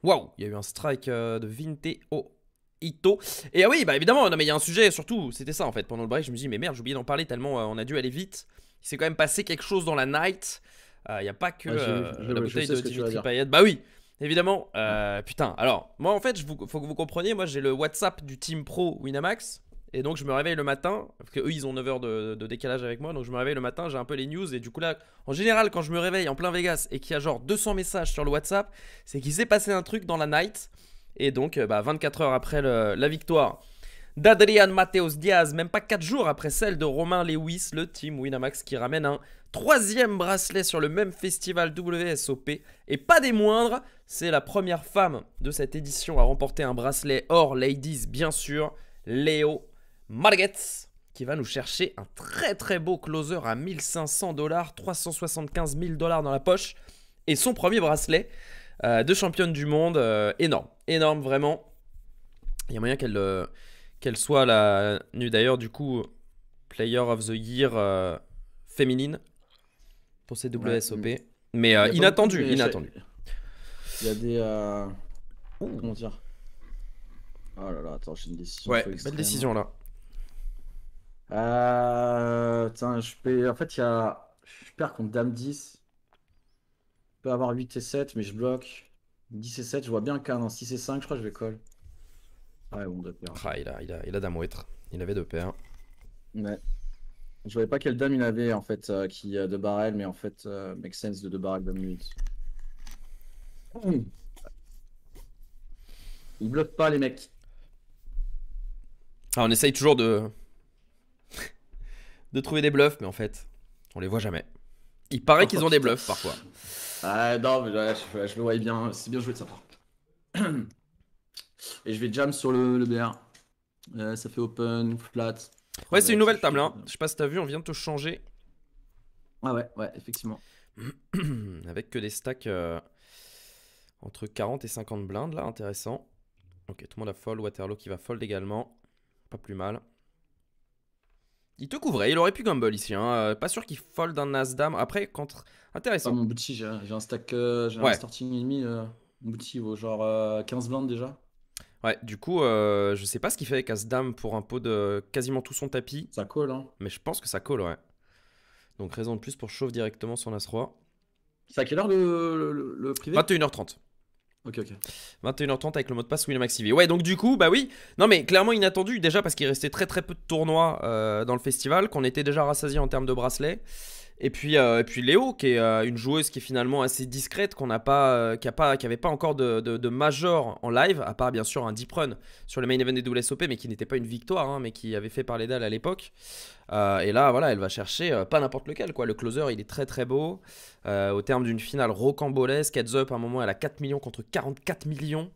Waouh, il y a eu un strike euh, de Vinteo Ito. Et ah oui, bah évidemment, mais il y a un sujet surtout, c'était ça en fait. Pendant le break, je me dis mais merde, j'ai oublié d'en parler tellement euh, on a dû aller vite. Il s'est quand même passé quelque chose dans la night. Il euh, n'y a pas que ah, euh, la bouteille de Dimitri Payet. Bah oui, évidemment. Euh, ah. putain, alors, moi en fait, il faut que vous compreniez, moi j'ai le WhatsApp du Team Pro Winamax. Et donc je me réveille le matin, parce que eux ils ont 9 heures de, décalage avec moi, donc je me réveille le matin, j'ai un peu les news, et du coup là, en général quand je me réveille en plein Vegas et qu'il y a genre 200 messages sur le WhatsApp, c'est qu'il s'est passé un truc dans la night, et donc 24 bah, heures après la victoire d'Adrian Mateos Diaz, même pas 4 jours après celle de Romain Lewis, le team Winamax qui ramène un troisième bracelet sur le même festival WSOP, et pas des moindres, c'est la première femme de cette édition à remporter un bracelet hors ladies, bien sûr, Léo Margetz, qui va nous chercher un très très beau closer à 1500 dollars, 375 000 dollars dans la poche, et son premier bracelet euh, de championne du monde, euh, énorme, énorme vraiment. Il y a moyen qu'elle euh, qu'elle soit la, d'ailleurs du coup, Player of the Year féminine pour ces WSOP. mais euh, inattendu, inattendu. Il y a des. Euh, comment dire Oh là là, attends, j'ai une décision. Ouais, belle décision là. Euh. je En fait, il y a. Je perds contre Dame 10. Je peux avoir 8 et 7, mais je bloque. 10 et 7, je vois bien qu'un en 6 et 5, je crois que je vais call. bon, Ah, il a, il il Dame Ouêtre. Il avait deux paires. Ouais. Je voyais pas quelle dame il avait en fait euh, qui euh, de barrel, mais en fait, euh, makes sense de deux barrel de minute. Ils bluffent pas les mecs. Ah, on essaye toujours de. (laughs) de trouver des bluffs, mais en fait, on les voit jamais. Il paraît qu'ils ont des bluffs parfois. (laughs) Ah, non, mais je, le voyais bien. C'est bien joué de sa (clears throat) Et je vais jam sur le, le BR. ça fait open, flat. Ouais, c'est une nouvelle table. Hein. Je sais pas si t'as vu, on vient de te changer. Ah ouais, ouais, effectivement. (clears throat) Avec que des stacks euh, entre 40 et 50 blindes, là, intéressant. Ok, tout le monde a fold. Waterloo qui va fold également. Pas plus mal. Il te couvrait, il aurait pu gamble ici. Hein. Euh, pas sûr qu'il fold un As-Dame. Après, contre. Intéressant. mon j'ai un stack. Euh, j'ai un starting ennemi. un mon genre 15 blindes déjà. Ouais, du coup, euh, je sais pas ce qu'il fait avec Asdam pour un pot de quasiment tout son tapis. Ça colle, hein. Mais je pense que ça colle, ouais. Donc raison de plus pour chauffer directement son as Ça, C'est à quelle heure le, privé 21h30. Ok, ok. 21h30 avec le mot de passe William Ouais, donc du coup, bah oui. Non, mais clairement inattendu déjà parce qu'il restait très très peu de tournois euh, dans le festival, qu'on était déjà rassasié en termes de bracelets. Et puis, euh, et puis Léo, qui est euh, une joueuse qui est finalement assez discrète, qu'on n'a pas, euh, qui a pas, qui pas encore de, de, major en live, à part bien sûr un deep run sur le main event des WSOP, mais qui n'était pas une victoire, hein, mais qui avait fait parler d'elle à l'époque. et là, voilà, elle va chercher pas n'importe lequel, quoi. Le closer, il est très très beau. au terme d'une finale rocambolesque, heads up, à un moment, elle a 4 millions contre 44 millions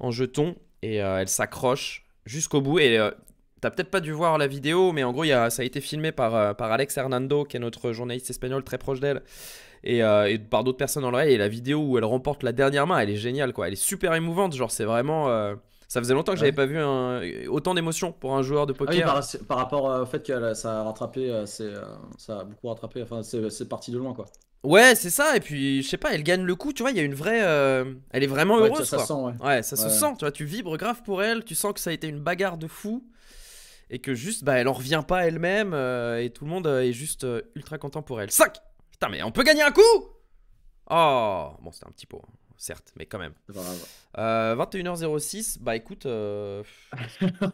en jetons, et elle s'accroche jusqu'au bout. Et T'as peut-être pas dû voir la vidéo, mais en gros, ça a été filmé par, euh, par Alex Hernando, qui est notre journaliste espagnol très proche d'elle, et, euh, par d'autres personnes en l'oreille. Et la vidéo où elle remporte la dernière main, elle est géniale, quoi. Elle est super émouvante, genre, c'est vraiment. Euh, ça faisait longtemps que j'avais pas vu autant d'émotions pour un joueur de ah poker. par, rapport au fait que ça a rattrapé, ça a beaucoup rattrapé. Enfin, c'est parti de loin, quoi. Ouais, c'est ça. Et puis, je sais pas, elle gagne le coup. Tu vois, il y a une vraie. Elle est vraiment heureuse. ça, Sent, ouais. ouais ça se sent. Tu vois, tu vibres grave pour elle. Tu sens que ça a été une bagarre de fou et que juste, bah, elle en revient pas elle-même, euh, et tout le monde euh, est juste euh, ultra content pour elle. 5 Putain, mais on peut gagner un coup Oh Bon, c'était un petit pot, hein, certes, mais quand même. 21h06, bah écoute... (laughs)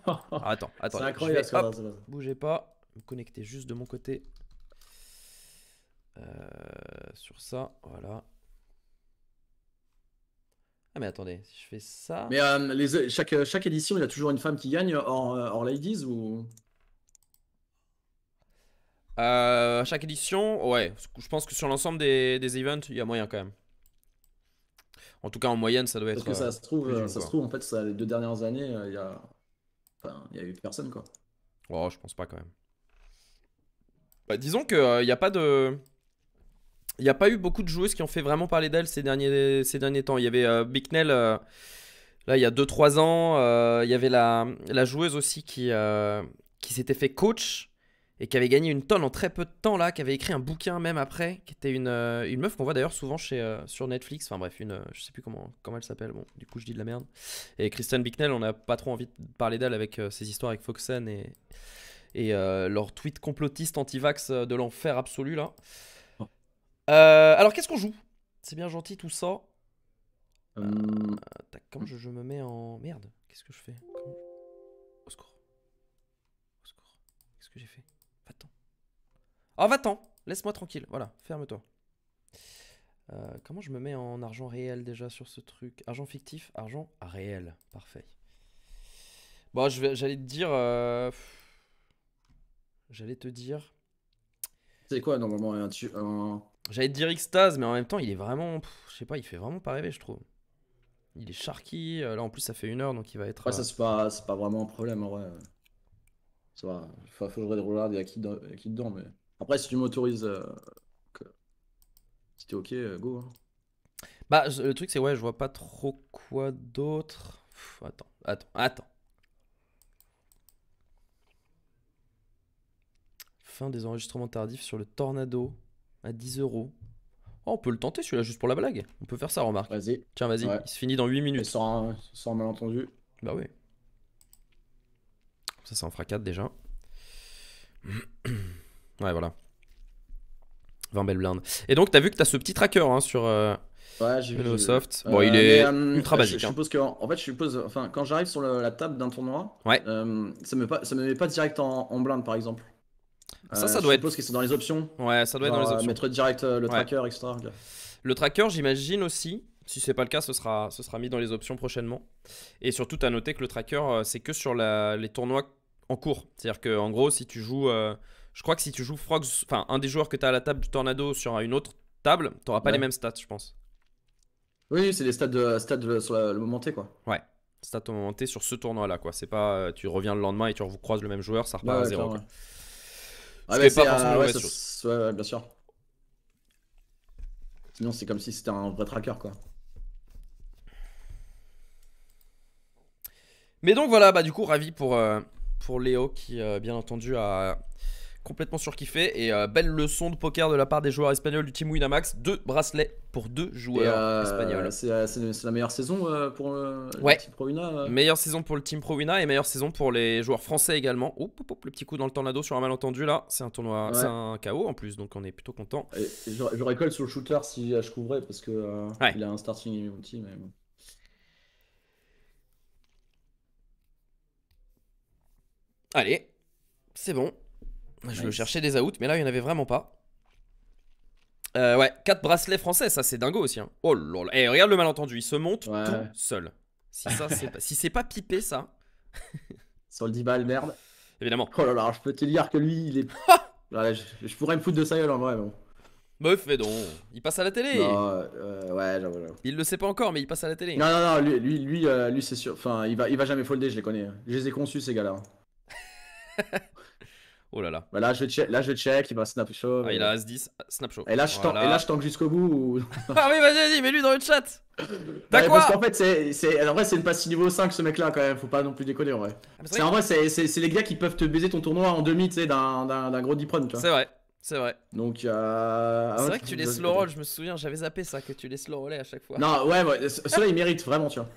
Ah, attends, attends. C'est bougez pas, me connectez juste de mon côté. sur ça, voilà. Ah mais attendez, si je fais ça... Mais euh, chaque, édition, il y a toujours une femme qui gagne euh, hors, ladies ou... Euh, chaque édition, ouais, je pense que sur l'ensemble des, des events, il y a moyen quand même. En tout cas, en moyenne, ça doit être. Parce que ça euh, se trouve, trouve en fait, les deux dernières années, il y a, il y a eu personne quoi. Oh, je pense pas quand même. Bah, disons que il n'y a pas de, il n'y a pas eu beaucoup de joueuses qui ont fait vraiment parler d'elle ces derniers, ces derniers temps. Il y avait euh, Bicknell, euh, là, il y a 2-3 ans. Euh, il y avait la, la joueuse aussi qui, qui s'était fait coach et qui avait gagné une tonne en très peu de temps, là, qui avait écrit un bouquin même après, qui était une, une meuf qu'on voit d'ailleurs souvent chez, sur Netflix. Enfin bref, une, je sais plus comment, comment elle s'appelle. Bon, du coup, je dis de la merde. Et Christiane Bicknell, on n'a pas trop envie de parler d'elle avec ses histoires avec Foxen et, et leur tweet complotiste anti-vax de l'enfer absolu, là. Euh, alors, qu'est-ce qu'on joue C'est bien gentil tout ça. Euh, hum. je, me mets en. Merde, qu'est-ce que je fais Au secours. Au secours. Qu'est-ce que j'ai fait Va-t'en. Oh, va-t'en Laisse-moi tranquille. Voilà, ferme-toi. Euh, comment je me mets en argent réel déjà sur ce truc Argent fictif, argent réel. Parfait. Bon, bah, j'allais te dire. Euh, j'allais te dire. C'est quoi normalement un, J'allais dire Stas mais en même temps, il est vraiment. je sais pas, il fait vraiment pas rêver, je trouve. Il est Sharky, euh, là en plus ça fait une heure donc il va être. Ouais, ça euh, c'est pas, vraiment un problème en vrai. Ça va, faut, faut que je qui, dedans, mais. Après, si tu m'autorises. Euh, si t'es ok, go. Hein. Bah, le truc c'est ouais, je vois pas trop quoi d'autre. Attends, attends, attends. Fin des enregistrements tardifs sur le tornado à 10 euros. Oh, on peut le tenter celui-là juste pour la blague. On peut faire ça, remarque. Vas-y. Tiens, vas-y. Il se finit dans 8 minutes. sans, malentendu. Bah oui. Ça, c'est en fracade déjà. (clears throat) ouais, voilà. 20 belles blindes. Et donc, t'as vu que t'as ce petit tracker hein, sur. Euh, ouais, j'ai vu. Soft. Bon, euh, il est euh, ultra basique. Hein. en fait, je suppose, enfin, quand j'arrive sur la table d'un tournoi, ça me ça me met pas direct en, en par exemple. Euh, ça, ça doit être. Je suppose que c'est dans les options. Ouais, ça doit être dans les euh, options. Mettre direct euh, le tracker, etc. Le tracker, j'imagine aussi. Si c'est pas le cas, ce sera, ce sera mis dans les options prochainement. Et surtout, à noter que le tracker, c'est que sur les tournois en cours. C'est-à-dire que en gros, si tu joues, je crois que si tu joues Frogs, enfin un des joueurs que tu as à la table du Tornado sur une autre table, tu n'auras pas les mêmes stats, je pense. Oui, c'est les stats, de, stats sur le moment T, quoi. Ouais, stats au moment sur ce tournoi-là, quoi. C'est pas, tu reviens le lendemain et tu recroises le même joueur, ça repart bah à zéro ouais, pas forcément ouais, bien sûr. Sinon, c'est comme si c'était un vrai tracker, quoi. Mais donc voilà, bah du coup, ravi pour, euh, pour Léo qui, euh, bien entendu, a, complètement surkiffé. Et euh, belle leçon de poker de la part des joueurs espagnols du team Winamax. Deux bracelets pour deux joueurs euh, espagnols. C'est la euh. meilleure saison pour le, team Pro Meilleure saison pour le team Pro et meilleure saison pour les joueurs français également. Oh, le petit coup dans le tornado sur un malentendu là. C'est un tournoi, c'est un KO en plus, donc on est plutôt content. Je, récolte sur le shooter si je couvrais parce que il a un starting immunity Allez, c'est bon. Je le cherchais des outs, mais là, il n'y en avait vraiment pas. Euh, ouais, 4 bracelets français, ça c'est dingo aussi. Hein. Oh là Et eh, regarde le malentendu, il se monte tout seul. Si ça, c'est pas... si c'est pas pipé, ça. (laughs) Sur le 10 balles, merde. Évidemment. Oh là je peux te dire que lui, il est. (laughs) Ah je, pourrais me foutre de sa gueule en vrai, bon. Meuf, bah, mais donc. Il passe à la télé. Euh, ouais, Il le sait pas encore, mais il passe à la télé. Non, non, non, lui, lui, euh, lui c'est sûr. Enfin, il va, il va jamais folder, je les connais. Je les ai conçus, ces gars-là. (laughs) Oh là là. Bah là, je check, check, il va snap show. Ah, il a As-10, snap show. Et là, je tank jusqu'au bout. Ou... (laughs) (laughs) ah oui, vas-y, vas-y, mets-lui dans le chat. Bah, T'as Parce qu'en fait, c'est, en vrai, c'est une passe niveau 5 ce mec-là quand même, faut pas non plus déconner en ah, c'est, en vrai, c'est, les gars qui peuvent te baiser ton tournoi en demi, tu sais, d'un, gros deep run, tu vois. C'est vrai. C'est vrai. Donc, euh, ah c'est vrai que tu laisses le roll, je me souviens, j'avais zappé ça, que tu laisses le rollais à chaque fois. Non, ouais, ouais ceux-là ils vraiment, tu vois.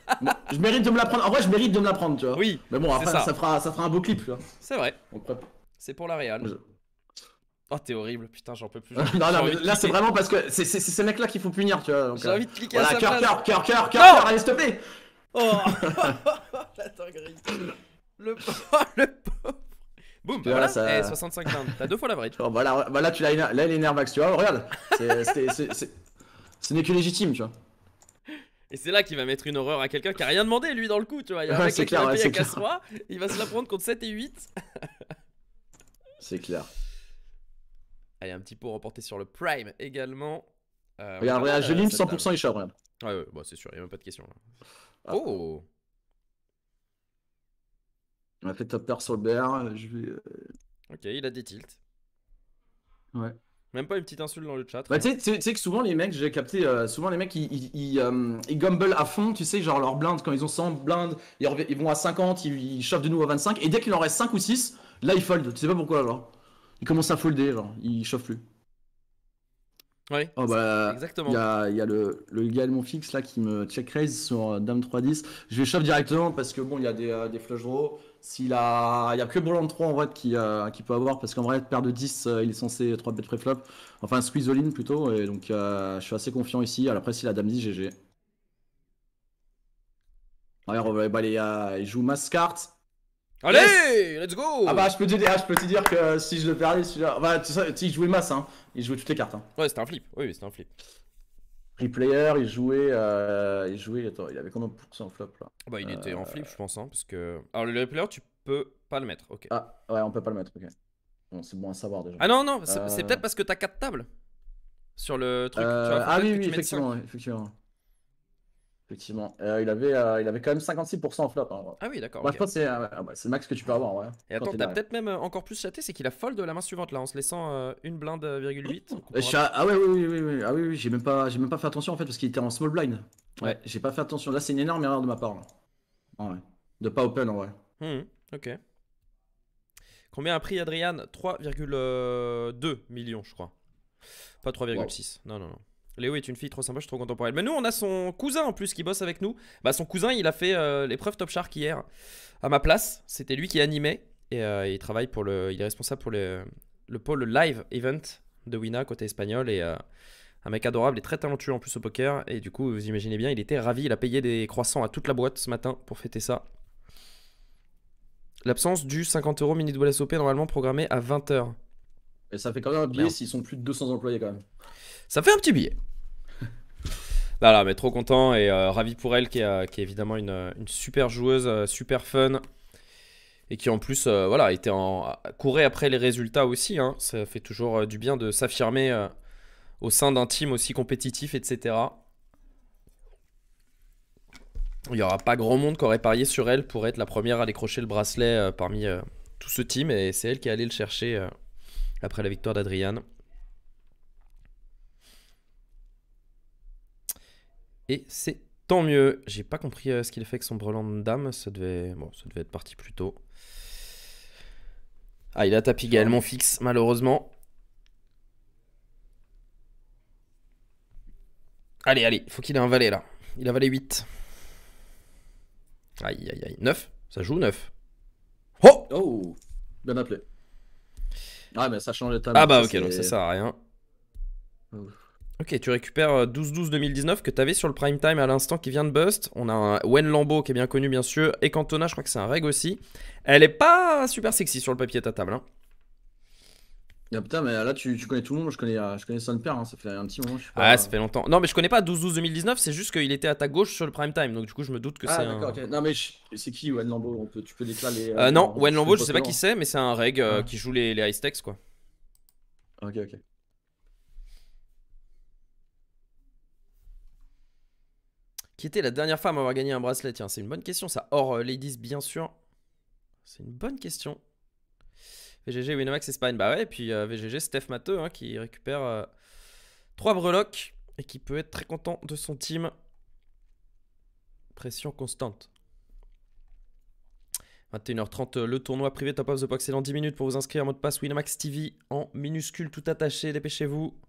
(laughs) je mérite de me la prendre, en vrai, je mérite de me la prendre, tu vois. Oui. Mais bon, après, ça. fera, ça fera un beau clip, tu vois. C'est vrai. C'est pour la Real. Oh, t'es horrible, putain, j'en peux plus. (laughs) non, non, mais là, c'est vraiment parce que c'est ces mecs-là qu'il faut punir, tu vois. J'ai envie euh. de cliquer voilà, à cœur, cœur, cœur, cœur, cœur, allez, s'il te plaît. Oh, (laughs) (laughs) la dinguerie. Le pauvre, le pauvre. Boum, voilà, ça... eh, 65 T'as deux fois la oh, vraie bah, là, bah, là, tu l'as, là, il nerveux tu vois. Regarde, ce n'est que légitime, tu vois. Et c'est là qu'il va mettre une horreur à quelqu'un qui a rien demandé, lui, dans le coup, tu vois. Il y a un ouais, mec qui il va se la prendre contre 7 et 8. C'est clair. Allez, un petit pot remporté sur le Prime également. Euh, regarde, regarde, je limp 100% il regarde. Ah ouais, ouais, bah, c'est sûr, il n'y a même pas de question. Ah. Oh On a fait top pair sur le je vais... Euh, ok, il a des tilts. Ouais. Même pas une petite insulte dans le chat. Bah, tu sais que souvent les mecs, j'ai capté, euh, souvent les mecs, ils, ils, à fond, tu sais, genre leur blinde, quand ils ont 100 blindes, ils, vont à 50, ils, ils de nouveau à 25, et dès qu'il en reste 5 ou 6, Là, il fold, tu sais pas pourquoi, genre. Il commence à folder, genre, il chauffe plus. Ouais. Oh, bah, exactement. Il y a, le, le gars de mon fixe là qui me check raise sur euh, Dame 3-10. Je vais shove directement parce que bon, il y a euh, des, flush draws. S'il a, il y a que Boland 3 en vrai qui, euh, qui peut avoir parce qu'en vrai, paire de 10, il est censé 3 bet préflop. flop Enfin, squeeze all in plutôt. Et donc, je suis assez confiant ici. Alors après, s'il a Dame 10, GG. Alors, il, joue Mascart. Allez, let's go Ah bah je peux, te dire, je peux te dire que euh, si je le perdais, celui-là... Bah tu sais, il jouait masse, hein. Il jouait toutes les cartes. Hein. Ouais, c'était un flip. Oui, c'était un flip. Replayer, il jouait... Euh... il jouait... Attends, il avait combien de pourcents flop, là Bah il était en flip, je pense, hein, parce que... Alors le replayer, tu peux pas le mettre, ok. Ah, ouais, on peut pas le mettre, ok. Bon, c'est bon à savoir, déjà. Ah non, non, c'est euh. peut-être parce que t'as 4 tables sur le truc. Tu vois, euh, ah oui, oui, effectivement, effectivement. Effectivement. Euh, il, avait, euh, il avait quand même 56% en flop. Hein, ah oui, d'accord. Bah, euh, c'est le max que tu peux avoir. et attends, t'as peut-être même encore plus chaté, c'est qu'il a fold de la main suivante là, en se laissant une blinde, 8. Ah ouais, oui, oui, oui, Ah, oui, J'ai même, pas... même pas fait attention en fait, parce qu'il était en small blind. Ouais, j'ai pas fait attention. Là, c'est une énorme erreur de ma part. Ah de pas open en vrai. Hmm, ok. Combien a pris Adrian 3,2 millions, je crois. Pas 3,6. Non, non, non. Léo est une fille trop sympa, je trop contemporaine Mais nous, on a son cousin en plus qui bosse avec nous. Bah, son cousin, il a fait euh, l'épreuve Top Shark hier à ma place. C'était lui qui animait et euh, il travaille pour le, il est responsable pour le, le pôle live event de Wina côté espagnol et euh, un mec adorable et très talentueux en plus au poker. Et du coup, vous imaginez bien, il était ravi. Il a payé des croissants à toute la boîte ce matin pour fêter ça. L'absence du 50 euros mini WSOP normalement programmé à 20h. Et ça fait quand même un billet s'ils sont plus de 200 employés quand même. Ça fait un petit billet. Voilà, mais trop content et euh, ravi pour elle, qui est, évidemment une, super joueuse, euh, super fun. Et qui en plus, euh, voilà, était en, courait après les résultats aussi. Hein. Ça fait toujours du bien de s'affirmer au sein d'un team aussi compétitif, etc. Il n'y aura pas grand monde qui aurait parié sur elle pour être la première à décrocher le bracelet parmi tout ce team. Et c'est elle qui est allée le chercher après la victoire d'Adriane. Et c'est tant mieux. J'ai pas compris euh, ce qu'il fait avec son brelan de dame. Ça devait, bon, ça devait être parti plus tôt. Ah, il a tapé également fixe, malheureusement. Allez, allez, faut qu'il ait un valet là. Il a valet 8. Aïe, aïe, aïe. 9 Ça joue 9. Oh Oh Bien appelé. Ah, mais ça change les tables. Ah, bah ok, donc ça sert à rien. Ok, tu récupères 12-12-2019 euh, que tu avais sur le prime time à l'instant qui vient de bust. On a un Wen Lambo qui est bien connu, bien sûr. Et Cantona, je crois que c'est un reg aussi. Elle est pas super sexy sur le papier, de ta table. Hein. Ah, putain, mais euh, là tu, connais tout le monde. Je connais, euh, je connais son père, hein. ça fait un petit moment. Je Ah, ça fait longtemps. Non, mais je connais pas 12-12-2019, c'est juste qu'il était à ta gauche sur le prime time. Donc du coup, je me doute que ah, c'est. un... Non, mais c'est qui Wen Lambo Tu peux déclarer. non, Wen Lambo, je sais pas qui c'est, mais c'est un reg ah. qui joue les, ice high quoi. Ok, ok. Qui était la dernière femme à avoir gagné un bracelet Tiens, c'est une bonne question ça. Or, euh, Ladies, bien sûr. C'est une bonne question. VGG, Winamax, Espagne. Bah ouais, et puis euh, VGG, Steph Matteux hein, qui récupère euh, trois 3 breloques et qui peut être très content de son team. Pression constante. 21h30, le tournoi privé Top of the Box c'est dans 10 minutes pour vous inscrire. Mot de passe Winamax TV en minuscule tout attaché. Dépêchez-vous.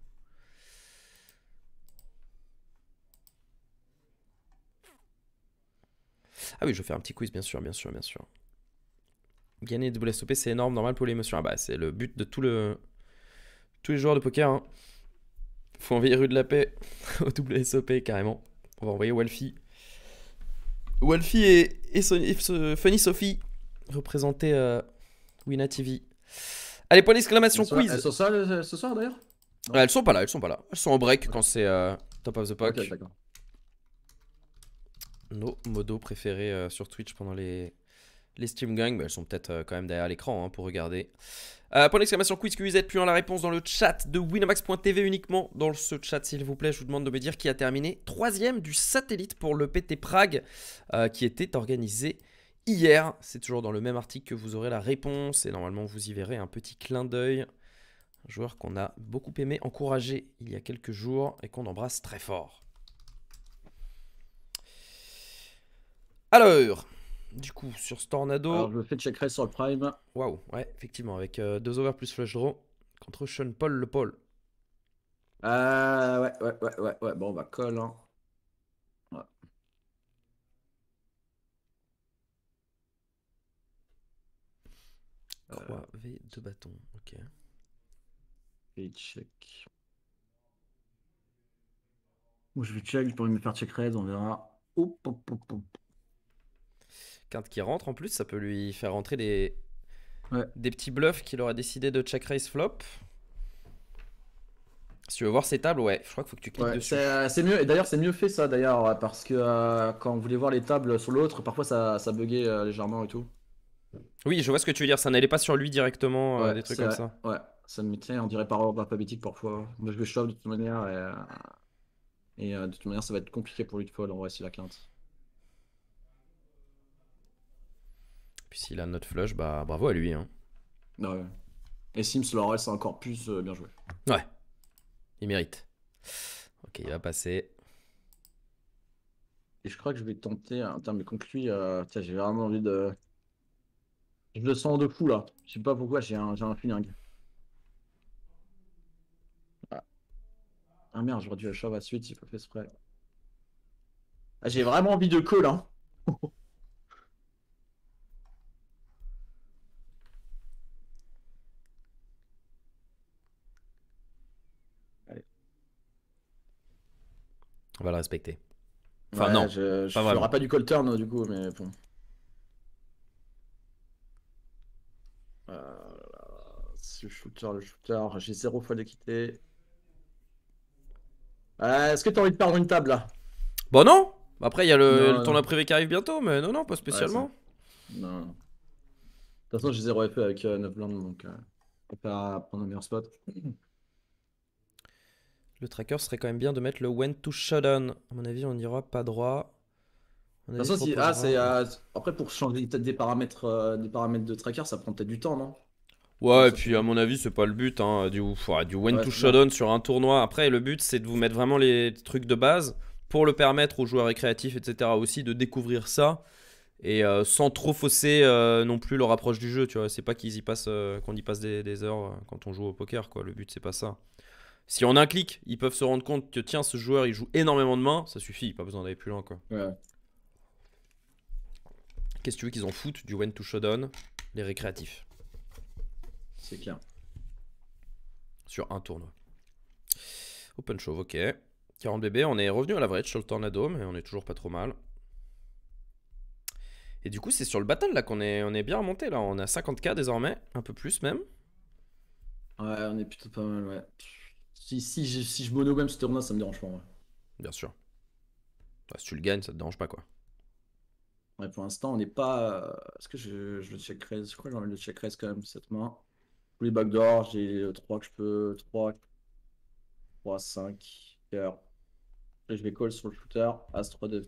Ah oui, je vais faire un petit quiz, bien sûr, bien sûr, bien sûr. Gagner WSOP, c'est énorme, normal pour l'émotion. Ah bah, c'est le but de tout le... tous les joueurs de poker. Hein. Faut envoyer rue de la paix (laughs) au WSOP, carrément. On va envoyer Walfie. Walfie et, et, Funny Sophie, représenter euh, TV. Allez, point d'exclamation quiz. elles sont ça ce soir d'ailleurs Elles sont pas là, elles sont pas là. Elles sont en break quand c'est euh, Top of the Pock nos modos préférés euh, sur Twitch pendant les, les Steam Gang, mais bah, elles sont peut-être euh, quand même derrière l'écran hein, pour regarder. Euh, point d'exclamation quiz QZ, puis en la réponse dans le chat de winamax.tv uniquement. Dans ce chat, s'il vous plaît, je vous demande de me dire qui a terminé troisième du satellite pour le PT Prague euh, qui était organisé hier. C'est toujours dans le même article que vous aurez la réponse et normalement vous y verrez un petit clin d'œil. Un joueur qu'on a beaucoup aimé, encouragé il y a quelques jours et qu'on embrasse très fort. Alors, du coup, sur ce tornado. Alors, je me fais check-raise sur le prime. Waouh, ouais, effectivement, avec 2 euh, over plus flush draw contre Sean Paul le Paul. Euh, ouais, ouais, ouais, ouais, ouais, bon, on va call. Hein. Ouais. 3 euh. V 2 bâtons. ok. Et check. Moi, je vais check, je pourrais me faire check raise on verra. Oup, quinte qui rentre en plus, ça peut lui faire rentrer des, des petits bluffs qu'il aurait décidé de check raise flop. Si tu veux voir ces tables, ouais, je crois qu'il faut que tu cliques dessus. Euh, c'est mieux, et d'ailleurs c'est mieux fait ça d'ailleurs, parce que euh, quand on voulait voir les tables sur l'autre, parfois ça, ça buguait euh, légèrement et tout. Oui, je vois ce que tu veux dire, ça n'allait pas sur lui directement, des trucs comme ça. Ouais, ça me mettait, on dirait par ordre alphabétique parfois. Hein. Moi je le chauffe de toute manière, et, de toute manière ça va être compliqué pour lui de fold en vrai si la quinte. Puis s'il a notre flush, bah bravo à lui. Hein. Et Sims Laurel, c'est encore plus euh, bien joué. Ouais. Il mérite. Ok, il va passer. Et je crois que je vais tenter un terme conclu. Euh, j'ai vraiment envie de. Je le sens de fou là. Je sais pas pourquoi, j'ai un, un feeling. Ah, ah, merde, j'aurais dû le shove à suite, il faut faire spray ah, j'ai vraiment envie de call hein. (laughs) On va le respecter. Enfin, non. Je, je pas, pas du colter turn, hein, du coup, mais bon. Euh, le shooter, le shooter, j'ai zéro fois d'équité. Euh, est-ce que tu as envie de perdre une table là Bon, bah, non Après, il y a le, tournoi privé qui arrive bientôt, mais non, non, pas spécialement. non. De toute façon, j'ai zéro FE avec 9 euh, blindes, donc on va prendre un meilleur spot. (clears throat) Le tracker serait quand même bien de mettre le when to shutdown. À mon avis, on n'ira pas droit. après pour changer peut des paramètres, euh, des paramètres de tracker, ça prend peut-être du temps, non Ouais, et puis à mon avis, c'est pas le but hein, du, du when to shutdown sur un tournoi. Après, le but, c'est de vous mettre vraiment les trucs de base pour le permettre aux joueurs récréatifs, etc. aussi de découvrir ça et euh, sans trop fausser euh, non plus leur approche du jeu. Tu vois, c'est pas qu'ils y passent, qu'on y passe des, des heures quand on joue au poker. Quoi. Le but, c'est pas ça. Si en un clic, ils peuvent se rendre compte que tiens, ce joueur il joue énormément de mains, ça suffit, pas besoin d'aller plus loin quoi. Ouais. Qu'est-ce que tu veux qu'ils en foutent du when to showdown, les récréatifs C'est clair. Sur un tournoi. Open show, ok. 40 bébés, on est revenu à l'average sur le tornado, mais on est toujours pas trop mal. Et du coup, c'est sur le battle là qu'on est, on est bien remonté là. On a 50k désormais, un peu plus même. Ouais, on est plutôt pas mal, ouais. Si, si, je, si je mono même ce tournoi, ça me dérange pas. Ouais. Bien sûr. Bah, si tu le gagnes, ça te dérange pas, quoi. Ouais, pour l'instant, on n'est pas. Euh, est-ce que je, je check raise Je crois que j'ai envie check raise quand même cette main. Tous les backdoors, j'ai 3 euh, que je peux. 3, 3 5, je vais call sur le shooter. As 3, 9,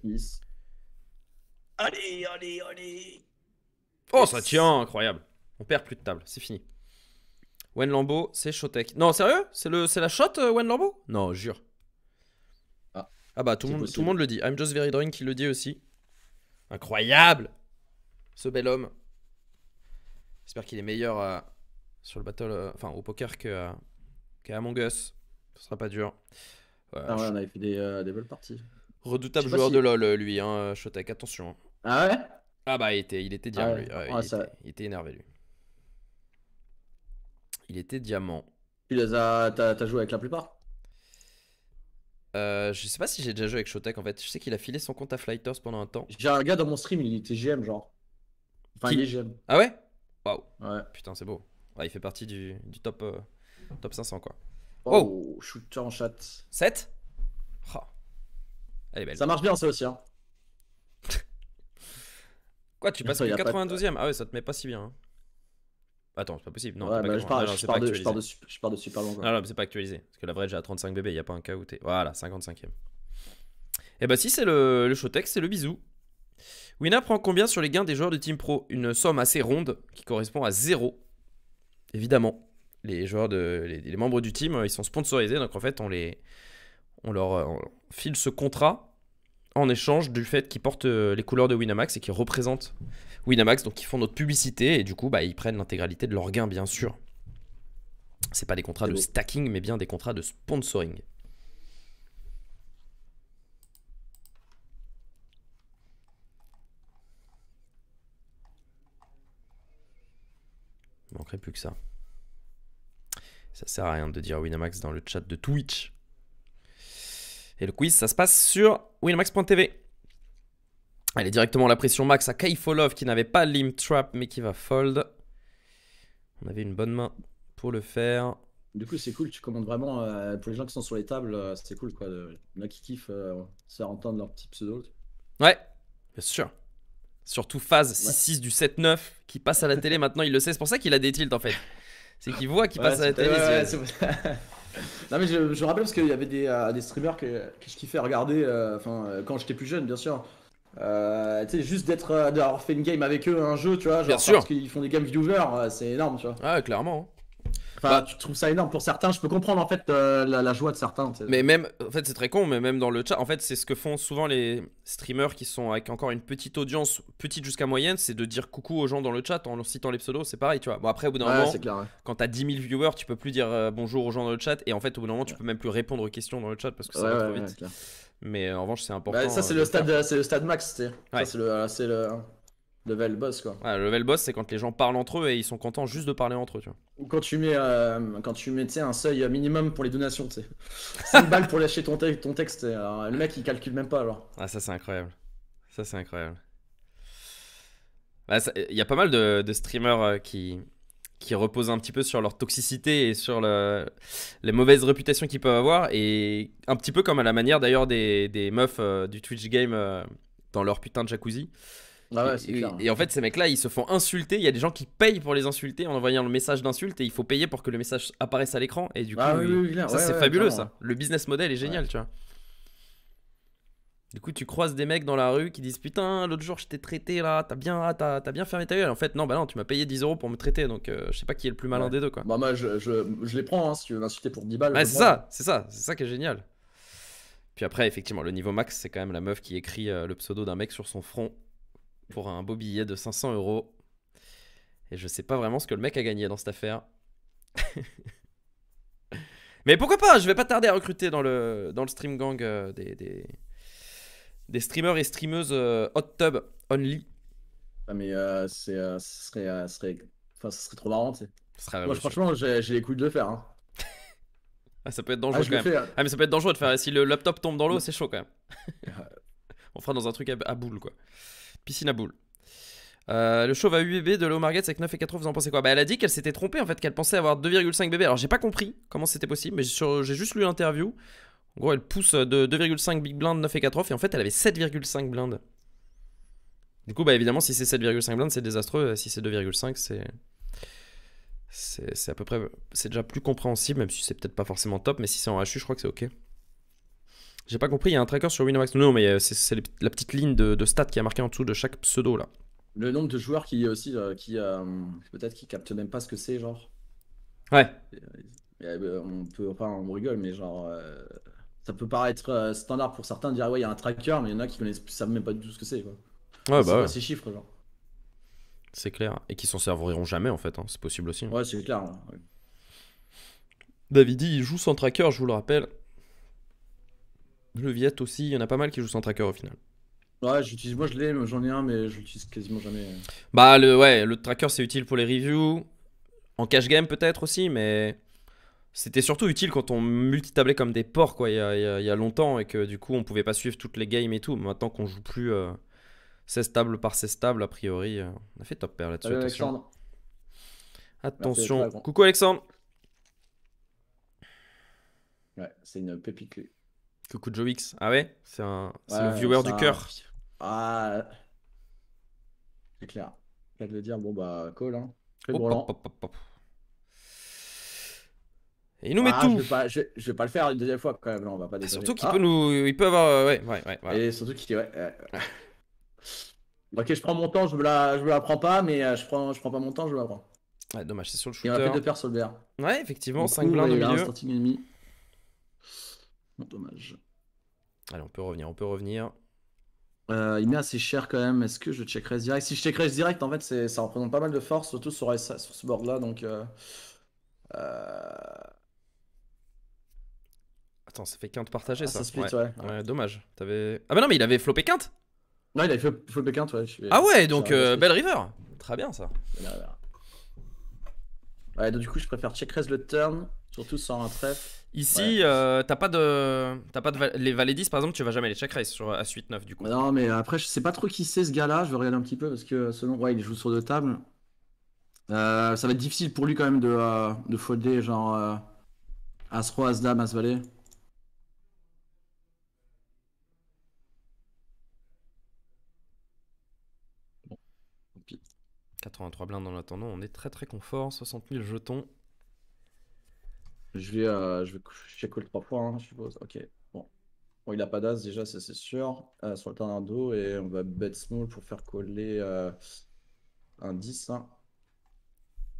Allez, allez, allez Oh, ça tient Incroyable On perd plus de table, c'est fini. Wen Lambo, c'est Chotek. Non, sérieux C'est la shot, euh, Wen Lambo Non, jure. Ah. ah, bah, tout le, monde, tout le monde le dit. I'm just very drunk qui le dit aussi. Incroyable Ce bel homme. J'espère qu'il est meilleur euh, sur le battle, euh, enfin au poker que qu'à Among Us. Ce sera pas dur. Ouais, ah ouais, on avait fait des, des belles parties. Redoutable joueur de LoL, lui, hein, Attention. Hein. Ah ouais Ah bah, il était, il était diable, ah lui. Ah, il était énervé, lui. Il était diamant. Tu as, joué avec la plupart euh, Je sais pas si j'ai déjà joué avec Shotek en fait. Je sais qu'il a filé son compte à Flighters pendant un temps. J'ai un gars dans mon stream, il était GM genre. Enfin, il est GM. Ah ouais Waouh. Putain, c'est beau. il fait partie du, top, euh, top 500 quoi. Oh, Shooter en chat. 7 Ça marche bien ça aussi. Hein. (laughs) Quoi, tu (laughs) passes au 92 ème Ah ouais, ça te met pas si bien. Hein. Attends, c'est pas possible. Non, je, pars, de, super Non, non, c'est pas actualisé. Parce que la j'ai à 35 bébés, il n'y a pas un cas Voilà, 55ème. Et eh bah, si c'est le, le texte, c'est le bisou. Wina prend combien sur les gains des joueurs de Team Pro Une somme assez ronde qui correspond à zéro. Évidemment, les joueurs de, les, membres du team, euh, ils sont sponsorisés, donc en fait, on les, on leur euh, file ce contrat en échange du fait qu'ils portent euh, les couleurs de Winamax et qu'ils représentent Winamax, donc ils font notre publicité et du coup bah, ils prennent l'intégralité de leur gain, bien sûr. C'est pas des contrats de stacking mais bien des contrats de sponsoring. Il manquerait plus que ça. Ça sert à rien de dire Winamax dans le chat de Twitch. Et le quiz, ça se passe sur winamax.tv. est directement la pression max à Kaifolov qui n'avait pas limp trap mais qui va fold. On avait une bonne main pour le faire. Du coup, c'est cool, tu commandes vraiment euh, pour les gens qui sont sur les tables, euh, c'est cool quoi. De, là qui kiffent euh, entendre leur petit pseudo. Ouais, bien sûr. Surtout phase 6-6 du 7-9 qui passe à la télé maintenant, il le sait. C'est pour ça qu'il a des tilts en fait. C'est qu'il voit qu'il passe à la télé. Ouais, (laughs) (laughs) non mais je, rappelle parce qu'il y avait des, euh, streamers que, je kiffais regarder euh, enfin euh, quand j'étais plus jeune bien sûr. tu sais juste d'être d'avoir fait une game avec eux un jeu tu vois bien sûr. parce qu'ils font des games viewers c'est énorme tu vois. Ah clairement. Enfin, bah, tu trouves ça énorme pour certains. Je peux comprendre en fait euh, la, joie de certains. Mais même, en fait, c'est très con, mais même dans le chat, en fait, c'est ce que font souvent les streamers qui sont avec encore une petite audience, petite jusqu'à moyenne, c'est de dire coucou aux gens dans le chat en citant les pseudos. C'est pareil, tu vois. Bon, après, au bout d'un moment, quand t'as 10 000 viewers, tu peux plus dire euh, bonjour aux gens dans le chat. Et en fait, au bout d'un moment, tu peux même plus répondre aux questions dans le chat parce que ça va trop vite. mais euh, en revanche, c'est bah, important. ça, hein, c'est le, stade, c'est le stade max. C'est le. Hein. Level boss, quoi. level boss, c'est quand les gens parlent entre eux et ils sont contents juste de parler entre eux, tu vois. Ou quand tu mets, euh, quand tu un seuil minimum pour les donations, tu sais. 5 (laughs) balles pour lâcher ton, texte, euh, le mec il calcule même pas alors. Ah, ça c'est incroyable. Ça c'est incroyable. Bah, il y a pas mal de, streamers euh, qui, qui reposent un petit peu sur leur toxicité et sur le, les mauvaises réputations qu'ils peuvent avoir. Et un petit peu comme à la manière d'ailleurs des, meufs du Twitch game dans leur putain de jacuzzi. Ah hein. et, en fait, ces mecs-là, ils se font insulter. Il y a des gens qui payent pour les insulter en envoyant le message d'insulte et il faut payer pour que le message apparaisse à l'écran. Et du ah coup, ça, c'est fabuleux, ça. Le business model est génial, tu vois. Du coup, tu croises des mecs dans la rue qui disent Putain, l'autre jour, je t'ai traité là, t'as bien, ah, as bien fermé ta gueule. En fait, non, bah non, tu m'as payé 10 euros pour me traiter, donc euh, je sais pas qui est le plus malin des deux, quoi. Bah, moi, je, je, les prends, hein, si tu veux m'insulter pour 10 balles. Bah, c'est ça, c'est ça, c'est ça qui est génial. Puis après, effectivement, le niveau max, c'est quand même la meuf qui écrit euh, le pseudo d'un mec sur son front pour un beau billet de 500 euros. Et je sais pas vraiment ce que le mec a gagné dans cette affaire. (laughs) Mais pourquoi pas Je vais pas tarder à recruter dans le, dans le stream gang euh, des, des, streamers et streameuses euh, hot tub only. Ah mais euh, c'est, ce serait, ça serait trop marrant, Moi, franchement, j'ai les couilles de le faire. Hein. (laughs) ah, ça peut être dangereux ah, quand même. ah, mais ça peut être dangereux de faire. Si le laptop tombe dans l'eau, c'est chaud quand même. (laughs) On fera dans un truc à boule, quoi. Piscine à boules. Euh, le chauve à 8 bébés de Low et avec 9,4, vous en pensez quoi bah, elle a dit qu'elle s'était trompée en fait, qu'elle pensait avoir 2,5 bébés. Alors j'ai pas compris comment c'était possible, mais j'ai juste lu l'interview. En gros, elle pousse euh, de 2,5 big blind, 9 et en fait elle avait 7,5 blindes. Du coup, bah évidemment, si c'est 7,5 blindes, c'est désastreux. Si c'est 2,5, c'est. C'est à peu près. C'est déjà plus compréhensible, même si c'est peut-être pas forcément top, mais si c'est en HU, je crois que c'est ok. J'ai pas compris, il y a un tracker sur Winamax. Non, mais euh, c'est la petite ligne de, stats qui a marqué en dessous de chaque pseudo là. Le nombre de joueurs qui aussi, euh, qui euh, peut-être qui captent même pas ce que c'est, genre. Ouais. on peut, enfin, on rigole, mais genre, ça peut paraître standard pour certains de dire ouais, il y a un tracker, mais il y en a qui connaissent, savent même pas du tout ce que c'est, quoi. Ouais, bah. Ces chiffres, genre. C'est clair. Et qui s'en serviront jamais, en fait. Hein. C'est possible aussi. Hein. Ouais, c'est clair. David dit il joue sans tracker, je vous le rappelle. Le Viet aussi, il y en a pas mal qui jouent sans tracker au final. Ouais, j'utilise, moi je l'ai, j'en ai un, mais je l'utilise quasiment jamais. Bah, le, ouais, le tracker c'est utile pour les reviews, en cash game peut-être aussi, mais c'était surtout utile quand on multitablait comme des porcs quoi, il y, a, longtemps et que du coup on pouvait pas suivre toutes les games et tout. maintenant qu'on joue plus 16 euh, tables par 16 tables, a priori, euh, on a fait top pair là-dessus. Attention. Alexandre. attention. Coucou Alexandre. Ouais, c'est une pépite Coucou Joe Ah ouais C'est un... le viewer du cœur. Ah. C'est clair. Je de le dire, bon bah, call. Hein. Hop, hop, hop, et il nous met ah, tout. Je vais, pas, je, vais pas le faire une deuxième fois quand même. Non, on va pas surtout qu'il peut ah. nous, il peut avoir, ouais, ouais, ouais. Et surtout qu'il, ouais. (laughs) ok, je prends mon temps, je me la, je la prends pas, mais euh, je prends, je prends pas mon temps, je me la prends. Ouais, dommage, c'est sur le shooter. Il y a fait deux paires sur le BR. Ouais, effectivement, 5 blindes au milieu dommage. Allez, on peut revenir, on peut revenir. Euh, il met assez cher quand même. Est-ce que je res direct Si je res direct, en fait, c'est, ça représente pas mal de force, surtout sur, sur ce board-là. Donc. Euh, euh, Attends, ça fait quinte partagée ah, ça. ouais. dommage. Ah bah non, mais il avait flopé quinte non il avait flopé quinte, ouais. Ah ouais, donc Belle River Très bien ça. Ouais, donc du coup, je préfère check raise le turn. Surtout sans un trèfle. Ici, euh, t'as pas de, as pas de les valets 10 par exemple, tu vas jamais les check sur à suite 9 du coup. Non, mais après je sais pas trop qui c'est ce gars-là. Je vais regarder un petit peu parce que selon, ouais, il joue sur deux tables. Euh, ça va être difficile pour lui quand même de, euh, de folder genre as roi, as dame, as valet. Bon. 83 blindes en attendant, on est très très confort, 60 000 jetons. Je vais, euh, je vais trois fois, hein, je suppose. Ok, bon. Bon, il n'a pas d'as déjà, ça c'est sûr. Euh, sur le turn d'eau et on va bet small pour faire coller euh, un 10. Hein.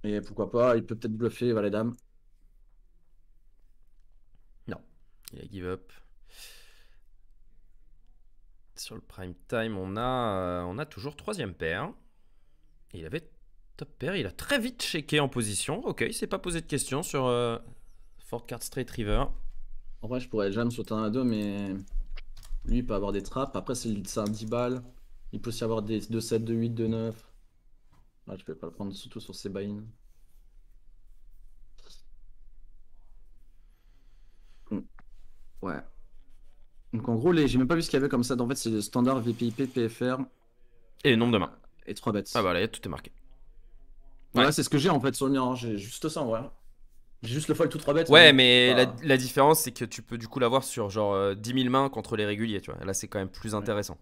Et pourquoi pas, il peut peut-être bluffer valet dame. Non, il a give up. Sur le prime time, on a, on a toujours troisième paire. Il avait top paire, il a très vite checké en position. Ok, il s'est pas posé de questions sur, Fort card straight river. En vrai, je pourrais jamais sur un à 2, mais lui, il peut avoir des traps, Après, c'est un 10 balles. Il peut aussi avoir des 2-7, 2-8, 2-9. Là, je peux pas le prendre surtout sur ses buy hmm. Ouais. Donc en gros, les... j'ai même pas vu ce qu'il y avait comme ça. En fait, c'est le standard VPIP, PFR. Et le nombre de mains. Et 3 bêtes. Ah bah là, tout est marqué. Voilà c'est ce que j'ai en fait sur le mien. J'ai juste ça en vrai. J'ai Juste le foil tout 3 bêtes. Ouais, mais, la, différence, c'est que tu peux du coup l'avoir sur genre 10 euh, 000 mains contre les réguliers, tu vois. Là, c'est quand même plus intéressant.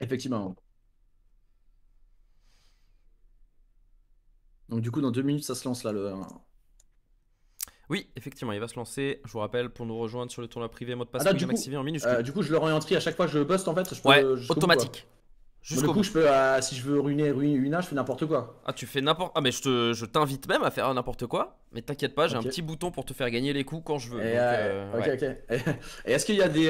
Effectivement. Donc, du coup, dans deux minutes, ça se lance là le. Oui, effectivement, il va se lancer. Je vous rappelle, pour nous rejoindre sur le tournoi privé, mode de passe ah, du, coup, en minuscule. Euh, du coup, je le tri à chaque fois que je buste en fait. Je automatique. Jusqu'au coup, je peux, euh, si je veux ruiner, ruiner une je fais n'importe quoi. Ah, tu fais n'importe. Ah, mais je, t'invite même à faire n'importe quoi. Mais t'inquiète pas, j'ai un petit bouton pour te faire gagner les coups quand je veux. Euh, euh, ok, ok. est-ce qu'il y a des,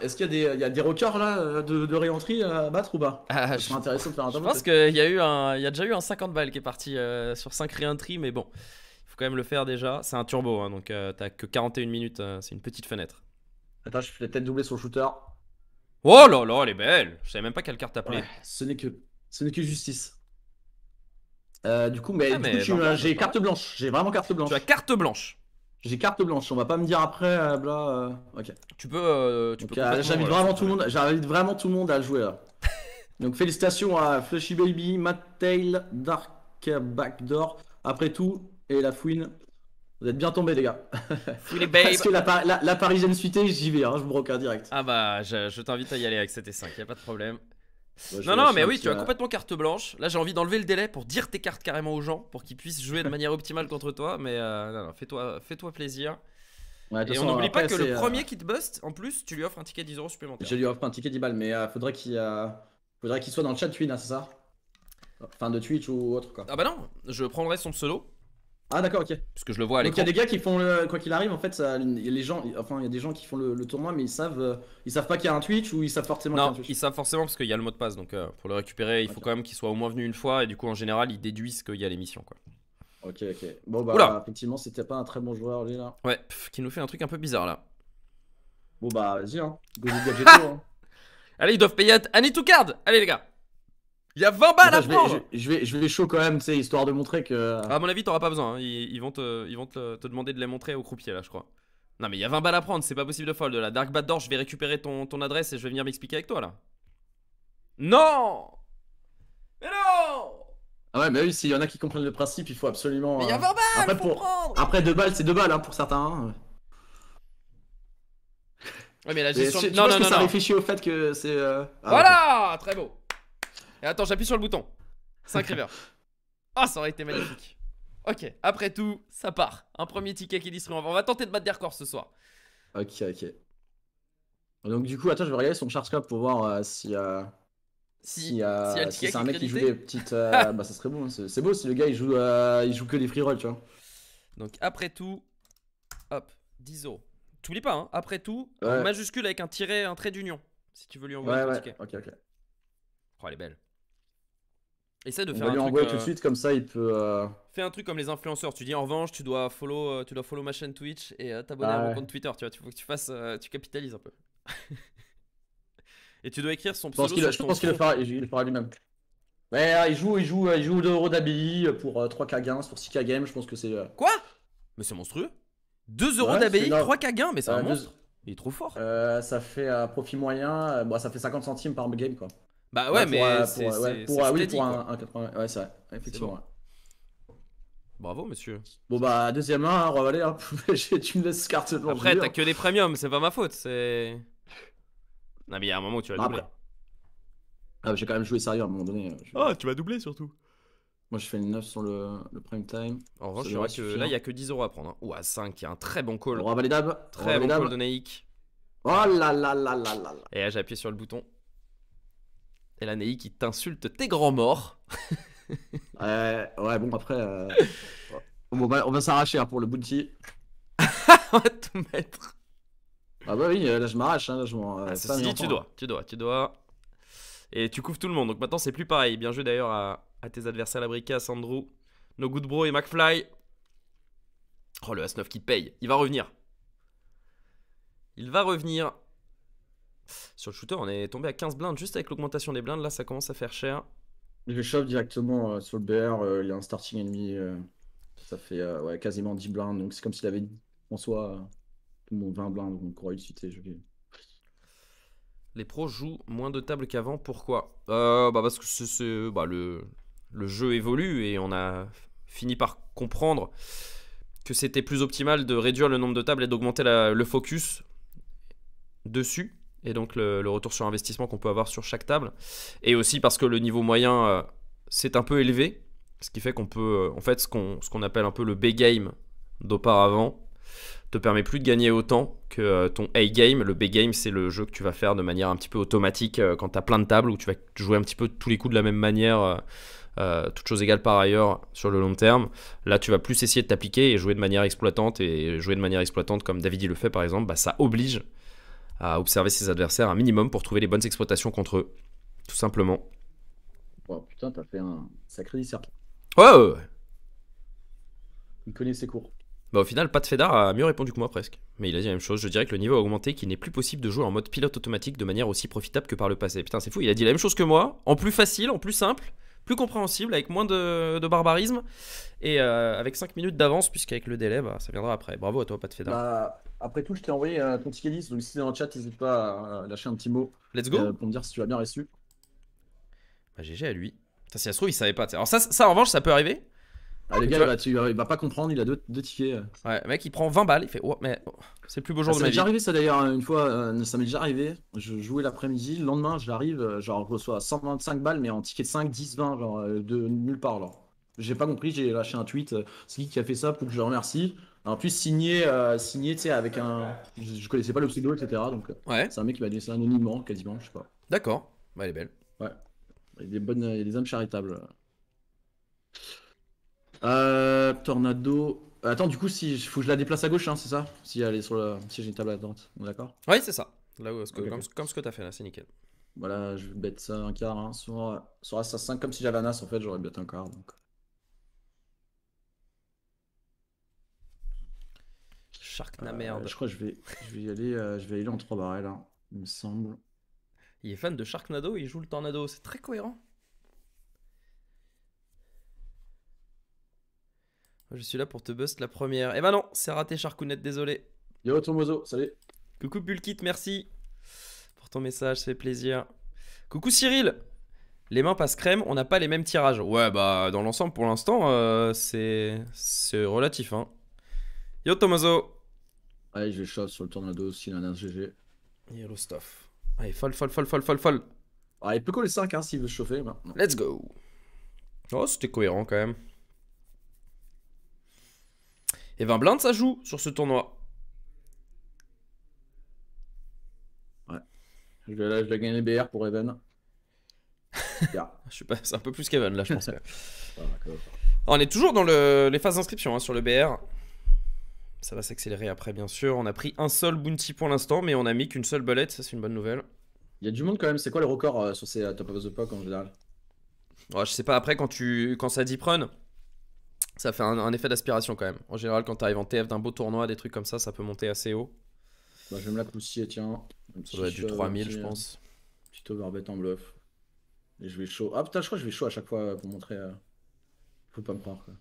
est-ce qu'il y a des, y records là de, de à battre ou pas ah, je, intéressant de faire un je pense qu'il y a eu il y a déjà eu un 50 balles qui est parti sur 5 réentries, mais bon, il faut quand même le faire déjà. C'est un turbo, hein, donc t'as que 41 minutes, c'est une petite fenêtre. Attends, je vais peut-être doubler sur le shooter. Oh là là, elle est belle. Je savais même pas quelle carte t'appelait. ce n'est que, ce n'est que justice. Euh, du coup, mais, ah, j'ai carte blanche. J'ai vraiment carte blanche. Tu as carte blanche. J'ai carte blanche. On va pas me dire après, euh, bla. Euh, ok. Tu peux. tu ah, j'invite vraiment tout le monde. J'invite vraiment tout le monde à jouer là. (laughs) Donc félicitations à Flushy Baby, Matt Tail, Dark Backdoor. Après tout, et la fouine vous êtes bien tombés, les gars. (laughs) Parce que la, parisienne suitée, j'y vais, hein, je vous broque hein, direct. Ah bah, je, t'invite à y aller avec 7 et 5, y a pas de problème. non, non, mais oui, tu as euh, complètement carte blanche. Là, j'ai envie d'enlever le délai pour dire tes cartes carrément aux gens, pour qu'ils puissent jouer de manière optimale contre toi. Mais euh, fais-toi fais -toi plaisir. et on n'oublie pas que le euh, premier qui te buste, en plus, tu lui offres un ticket 10 euros supplémentaire. Je lui offre un ticket 10 balles, mais il faudrait qu'il faudrait qu'il soit dans le chat Twitch, hein, c'est ça Enfin, de Twitch ou autre quoi. Ah bah non, je prendrai son pseudo ah d'accord, ok. Parce que je le vois à Donc il y a des gars qui font le... quoi qu'il arrive en fait, ça, les gens, enfin il y a des gens qui font le, tournoi mais ils savent, euh, ils savent pas qu'il y a un Twitch ou ils savent forcément. qu'il y a un Twitch. ils savent forcément parce qu'il y a le mot de passe donc euh, pour le récupérer il faut quand même qu'il soit au moins venu une fois et du coup en général ils déduisent qu'il y a l'émission quoi. Ok ok. Bon bah effectivement c'était pas un très bon joueur lui là. Ouais, qui nous fait un truc un peu bizarre là. Bon bah vas-y hein. hein. (laughs) Allez ils doivent payer à card Allez les gars. Il y a 20 balles à je prendre je, vais, chaud quand même, tu sais, histoire de montrer que. Euh, à mon avis, t'auras pas besoin. Hein. Ils, vont, te, ils vont te, demander de les montrer au croupier, là, je crois. Non, mais il y a 20 balles à prendre, c'est pas possible de fold. la Dark Bat je vais récupérer ton, ton adresse et je vais venir m'expliquer avec toi, là. Non Mais non Ah ouais, mais oui, s'il y en a qui comprennent le principe, il faut absolument. il y a 20 euh, balles Après, pour... Après 2 balles, c'est 2 balles hein, pour certains. Hein. Ouais, mais la gestion. non, que ça réfléchit au fait que c'est. Euh, ah, voilà Très beau attends, j'appuie sur le bouton. 5 (laughs) Ah, oh, ça aurait été magnifique. Ok, après tout, ça part. Un premier ticket qui est distribué. On va tenter de battre des records ce soir. Ok, ok. Donc du coup, attends, je vais regarder son chart pour voir euh, si, euh, S'il y a euh, c'est un mec qui joue des petites... Euh, (laughs) bah ça serait bon, hein. c'est beau si le gars il joue, euh, il joue que des free rolls, tu vois. Donc après tout, hop, 10 euros. les pas, hein, après tout, en majuscule avec un tiret, un trait d'union, si tu veux lui envoyer ouais, un ouais. ticket. Ok, ok. Oh, elle est belle. Essaie de faire un truc, tout de euh, suite, comme ça il peut. Euh, Fais un truc comme les influenceurs. Tu dis en revanche, tu dois follow, euh, tu dois follow ma chaîne Twitch et t'abonner à ah mon compte Twitter. Tu vois, que tu fasses, tu capitalises un peu. (laughs) et tu dois écrire son pseudo. Je pense qu'il le fera, il lui-même. Ouais, ah, il joue, il joue, il joue 2 d'ABI pour 3K gains, pour 6K games, je pense que c'est. Quoi Mais c'est monstrueux 2 euros d'ABI, 3K gains, mais c'est un monstre Il est trop fort Ça fait un profit moyen, bon, bah, ça fait 50 centimes par game quoi. Bah ouais, mais. Pour, ouais, oui, pour un, 80. Ouais, c'est vrai, effectivement. Bravo, monsieur. Bon, bah, deuxième 1, Roi tu me laisses carte blanche. Après, t'as que des premiums, c'est pas ma faute. C'est. Non, mais il y a un moment où tu vas doubler. Ah Ah, j'ai quand même joué sérieux à un moment donné. Euh, oh Ah, tu vas doubler surtout. Moi, je fais une 9 sur le, le prime time. En revanche, je vrai que là, il y a que 10 euros à prendre. Ou à 5, il y a un très bon call. Roi Très bon call de Naïk. Oh là là là là là là. Et là, j'ai appuyé sur le bouton. Et Nei qui t'insulte tes grands morts. (laughs) ouais, ouais, bon, après. Euh, on va s'arracher hein, pour le bounty. (laughs) on va tout mettre. Ah bah oui, euh, là je m'arrache, hein, là je euh, ah, tu hein. dois, tu dois, tu dois. Et tu couvres tout le monde, donc maintenant c'est plus pareil. Bien joué d'ailleurs à, tes adversaires, à Sandro, nos Good Bro et McFly. Oh le As9 qui paye, il va revenir. Il va revenir. Sur le shooter, on est tombé à 15 blindes. Juste avec l'augmentation des blindes, là, ça commence à faire cher. Je chope directement euh, sur le BR. Euh, il y a un starting ennemi. Euh, ça fait quasiment 10 blindes. Donc c'est comme s'il avait en soi 20 blindes. Donc on pourrait Les pros jouent moins de tables qu'avant. Pourquoi bah Parce que bah, le jeu évolue et on a fini par comprendre que c'était plus optimal de réduire le nombre de tables et d'augmenter le focus dessus et donc le, retour sur investissement qu'on peut avoir sur chaque table. Et aussi parce que le niveau moyen, euh, c'est un peu élevé, ce qui fait qu'on peut, euh, en fait, ce qu'on appelle un peu le B-game d'auparavant, te permet plus de gagner autant que euh, ton A-game. Le B-game, c'est le jeu que tu vas faire de manière un petit peu automatique quand tu as plein de tables, où tu vas jouer un petit peu tous les coups de la même manière. toutes choses égales par ailleurs sur le long terme. Là, tu vas plus essayer de t'appliquer et jouer de manière exploitante et jouer de manière exploitante comme David il le fait par exemple, bah, ça oblige à observer ses adversaires un minimum pour trouver les bonnes exploitations contre eux. Tout simplement. Oh, putain, t'as fait un sacré dessert. Ouais, ouais, Il connaît ses cours. Bah, au final, Pat Fedar a mieux répondu que moi presque. Mais il a dit la même chose. Je dirais que le niveau a augmenté, qu'il n'est plus possible de jouer en mode pilote automatique de manière aussi profitable que par le passé. Putain, c'est fou. Il a dit la même chose que moi, en plus facile, en plus simple, plus compréhensible, avec moins de, barbarisme et euh, avec 5 minutes d'avance, puisqu'avec le délai, bah, ça viendra après. Bravo à toi, Pat Fedar. Bah... Après tout, je t'ai envoyé ton ticket 10, donc si t'es dans le chat, n'hésite pas à lâcher un petit mot. Let's go euh, Pour me dire si tu as bien reçu. Bah, GG à lui. Ça, si ça se trouve, il savait pas. Alors, ça, en revanche, ça peut arriver. Ah, les gars, bah, euh, il va, tu, va, pas comprendre, il a deux, tickets. Euh. Ouais, mec, il prend 20 balles, il fait oh, mais oh, c'est le plus beau jour ah, de ma vie. Ça m'est déjà arrivé, ça d'ailleurs, hein, une fois, ça m'est déjà arrivé. Je jouais l'après-midi, le lendemain, j'arrive, genre, je reçois 125 balles, mais en ticket de 5, 10, 20, genre, de nulle part, alors J'ai pas compris, j'ai lâché un tweet, c'est qui qui a fait ça pour que je le remercie. En plus, signé, euh, signé tu avec un. Je, connaissais pas le pseudo, etc. Donc, euh, c'est un mec qui m'a donné ça anonymement, quasiment, je sais pas. D'accord, bah, elle est belle. Ouais. Il y a des bonnes, il y a charitables. Euh, tornado. Attends, du coup, si faut que je la déplace à gauche, hein, c'est ça Si elle est sur si j'ai une table à droite, d'accord Oui, c'est ça. Là où, comme, ce que t'as fait là, c'est nickel. Voilà, je vais bête ça un quart hein, sur, sur 5 comme si j'avais un as en fait, j'aurais bête un quart. Donc. Euh, merde je crois que je vais, je vais y aller, euh, je vais en trois barres hein, il me semble. Il est fan de Sharknado il joue le Tornado, c'est très cohérent. Je suis là pour te bust la première. Eh ben non, c'est raté Sharkounette, désolé. Yo Tomozo, salut. Coucou Bulkit, merci pour ton message, ça fait plaisir. Coucou Cyril Les mains passent crème, on n'a pas les mêmes tirages. Ouais, bah dans l'ensemble pour l'instant, euh, c'est relatif. Hein. Yo Tomozo Allez, je vais sur le tornado aussi, il a un GG. Yellow stuff. Allez, folle, folle, folle, folle, folle, il peut coller 5 hein, s'il veut chauffer. Let's go. Oh, c'était cohérent quand même. Et 20 blindes, ça joue sur ce tournoi. Ouais. Je, là, je BR pour Evan. (laughs) je pas, c'est un peu plus qu'Evan là, je pense. (laughs) on est toujours dans le, les phases d'inscription hein, sur le BR. Ça va s'accélérer après, bien sûr. On a pris un seul bounty pour l'instant, mais on a mis qu'une seule bullet, Ça, c'est une bonne nouvelle. Il y a du monde quand même. C'est quoi les records euh, sur ces euh, top of the pack en général Je sais pas. Après, quand, tu... quand ça deep run, ça fait un, effet d'aspiration quand même. En général, quand t'arrives en TF d'un beau tournoi, des trucs comme ça, ça peut monter assez haut. Bah, je vais me la poussier, tiens. Ça doit être du 3000, je euh, pense. Petit overbet en bluff. Et je vais chaud. Ah putain, je crois que je vais chaud à chaque fois pour montrer. Faut pas me croire quoi.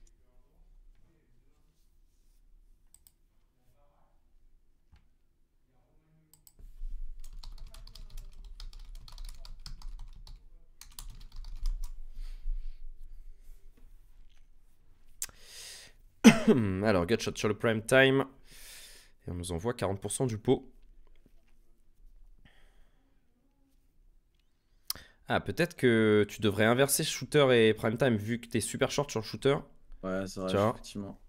(clears throat) Alors, Gutshot sur le prime time. Et on nous envoie 40% du pot. Ah, peut-être que tu devrais inverser shooter et prime time vu que t'es super short sur shooter. Ouais, c'est vrai, effectivement.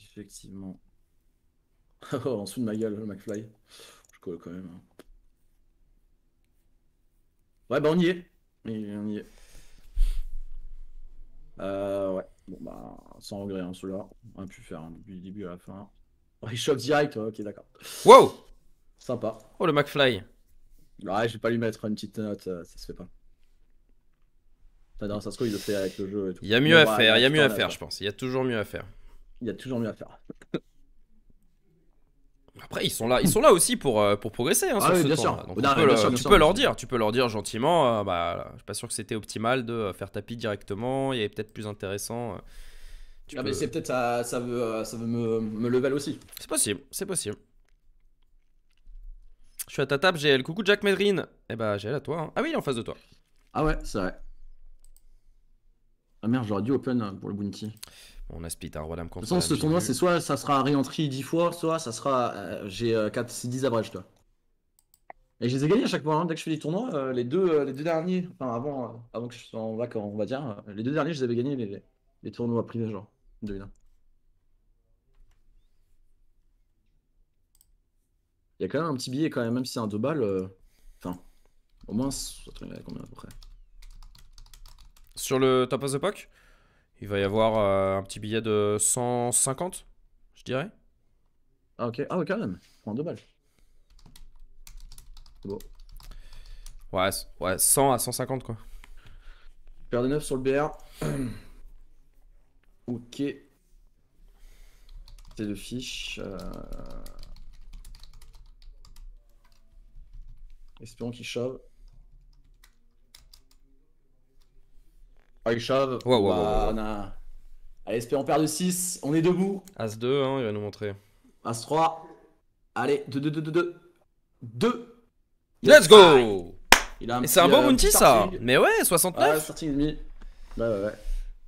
Effectivement. (laughs) oh, en dessous de ma gueule, le McFly. Je colle quand même. Hein. Ouais, bah on y est. on y est. Euh, ouais, bon bah, sans regret, hein, là On a pu faire du début à la fin. choque direct, ok, d'accord. Wow Sympa. Oh, le McFly. Ouais, je vais pas lui mettre une petite note, euh, ça se fait pas. Non, ça se trouve, il le fait avec le jeu et tout. Il y a mieux à bah, faire, il y a mieux à faire, je pense. Il y a toujours mieux à faire. Il y a toujours mieux à faire. Après, ils sont là, ils sont là aussi pour, euh, pour progresser. Hein, ah sur ce bien sûr. Bah, tu peux leur dire, tu peux leur dire gentiment. Je euh, bah, je suis pas sûr que c'était optimal de euh, faire tapis directement. Il y avait peut-être plus intéressant. ah mais c'est peut-être ça, ça veut, ça veut me, me level aussi. C'est possible, c'est possible. Je suis à ta table, le Coucou Jack Medrine. Eh bah, j'ai à toi. Hein. Ah oui, il est en face de toi. Ah ouais, c'est vrai. Ah merde, j'aurais dû open pour le bounty. On a un roi contre. De toute façon, ce tournoi, c'est soit ça sera réentrée 10 fois, soit ça sera. Euh, j'ai 4, 10 abrages, toi. Et je les ai gagnés à chaque fois. Hein. Dès que je fais des tournois, euh, les, deux, euh, les deux derniers, enfin avant, avant que je sois en vacances, on va dire, les deux derniers, je les avais gagnés, les, les tournois privés, genre, de une. Il y a quand même un petit billet, quand même, même si c'est un 2 balles. Enfin, au moins, ça combien à peu près Sur le top of the pack il va y avoir euh, un petit billet de 150, je dirais. Ah, ok. Ah, quand même. Prends deux balles. C'est beau. Ouais, ouais, 100 à 150, quoi. Paire de 9 sur le BR. (clears throat) ok. C'est de fiche. Euh. Espérons qu'il shove. il shove. Bah, on a... Allez, espérons de 6. On est debout. As 2, hein, il va nous montrer. As 3. Allez, 2, 2, 2, 2, 2. 2. Let's go Et c'est un bon euh, bounty ça Mais ouais, 69 Ouais, demi. Bah, ouais, ouais.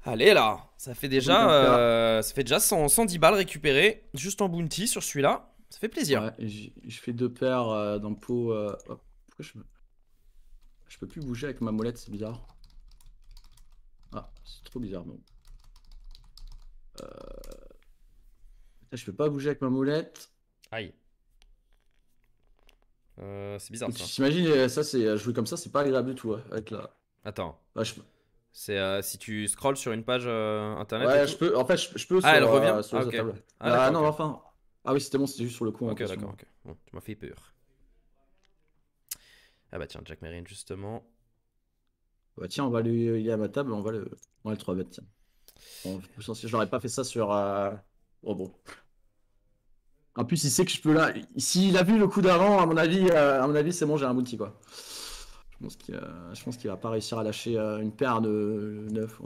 Allez là, ça fait déjà, euh, ça fait déjà 110 balles récupérées juste en bounty sur celui-là. Ça fait plaisir. Ouais, je fais deux paires d'impôts. Euh, dans le pot. je, je peux plus bouger avec ma molette, c'est bizarre. Ah, c'est trop bizarre, non euh, je peux pas bouger avec ma molette. Aïe. Euh, c'est bizarre. J'imagine euh, ça, c'est jouer comme ça, c'est pas agréable du tout hein, avec la. Attends. Ah, c'est si tu scrolls sur une page internet. Ouais, je peux. En fait, je, peux. Ah, elle revient. Sur ah, ah, ah, non, enfin. Ah oui, c'était bon, c'était juste sur le coup. Ok, d'accord. tu m'as fait peur. Ah bah tiens, Jack Marine justement. Bah, tiens, on va lui, il est à ma table, on va le, on le 3 bet tiens. je n'aurais pas fait ça sur. Euh... Oh bon. En plus, il sait que je peux là. S'il a vu le coup d'avant, à mon avis, euh, avis, c'est bon, j'ai un bounty quoi. Je pense qu'il, euh, je va pas réussir à lâcher euh, une paire de 9.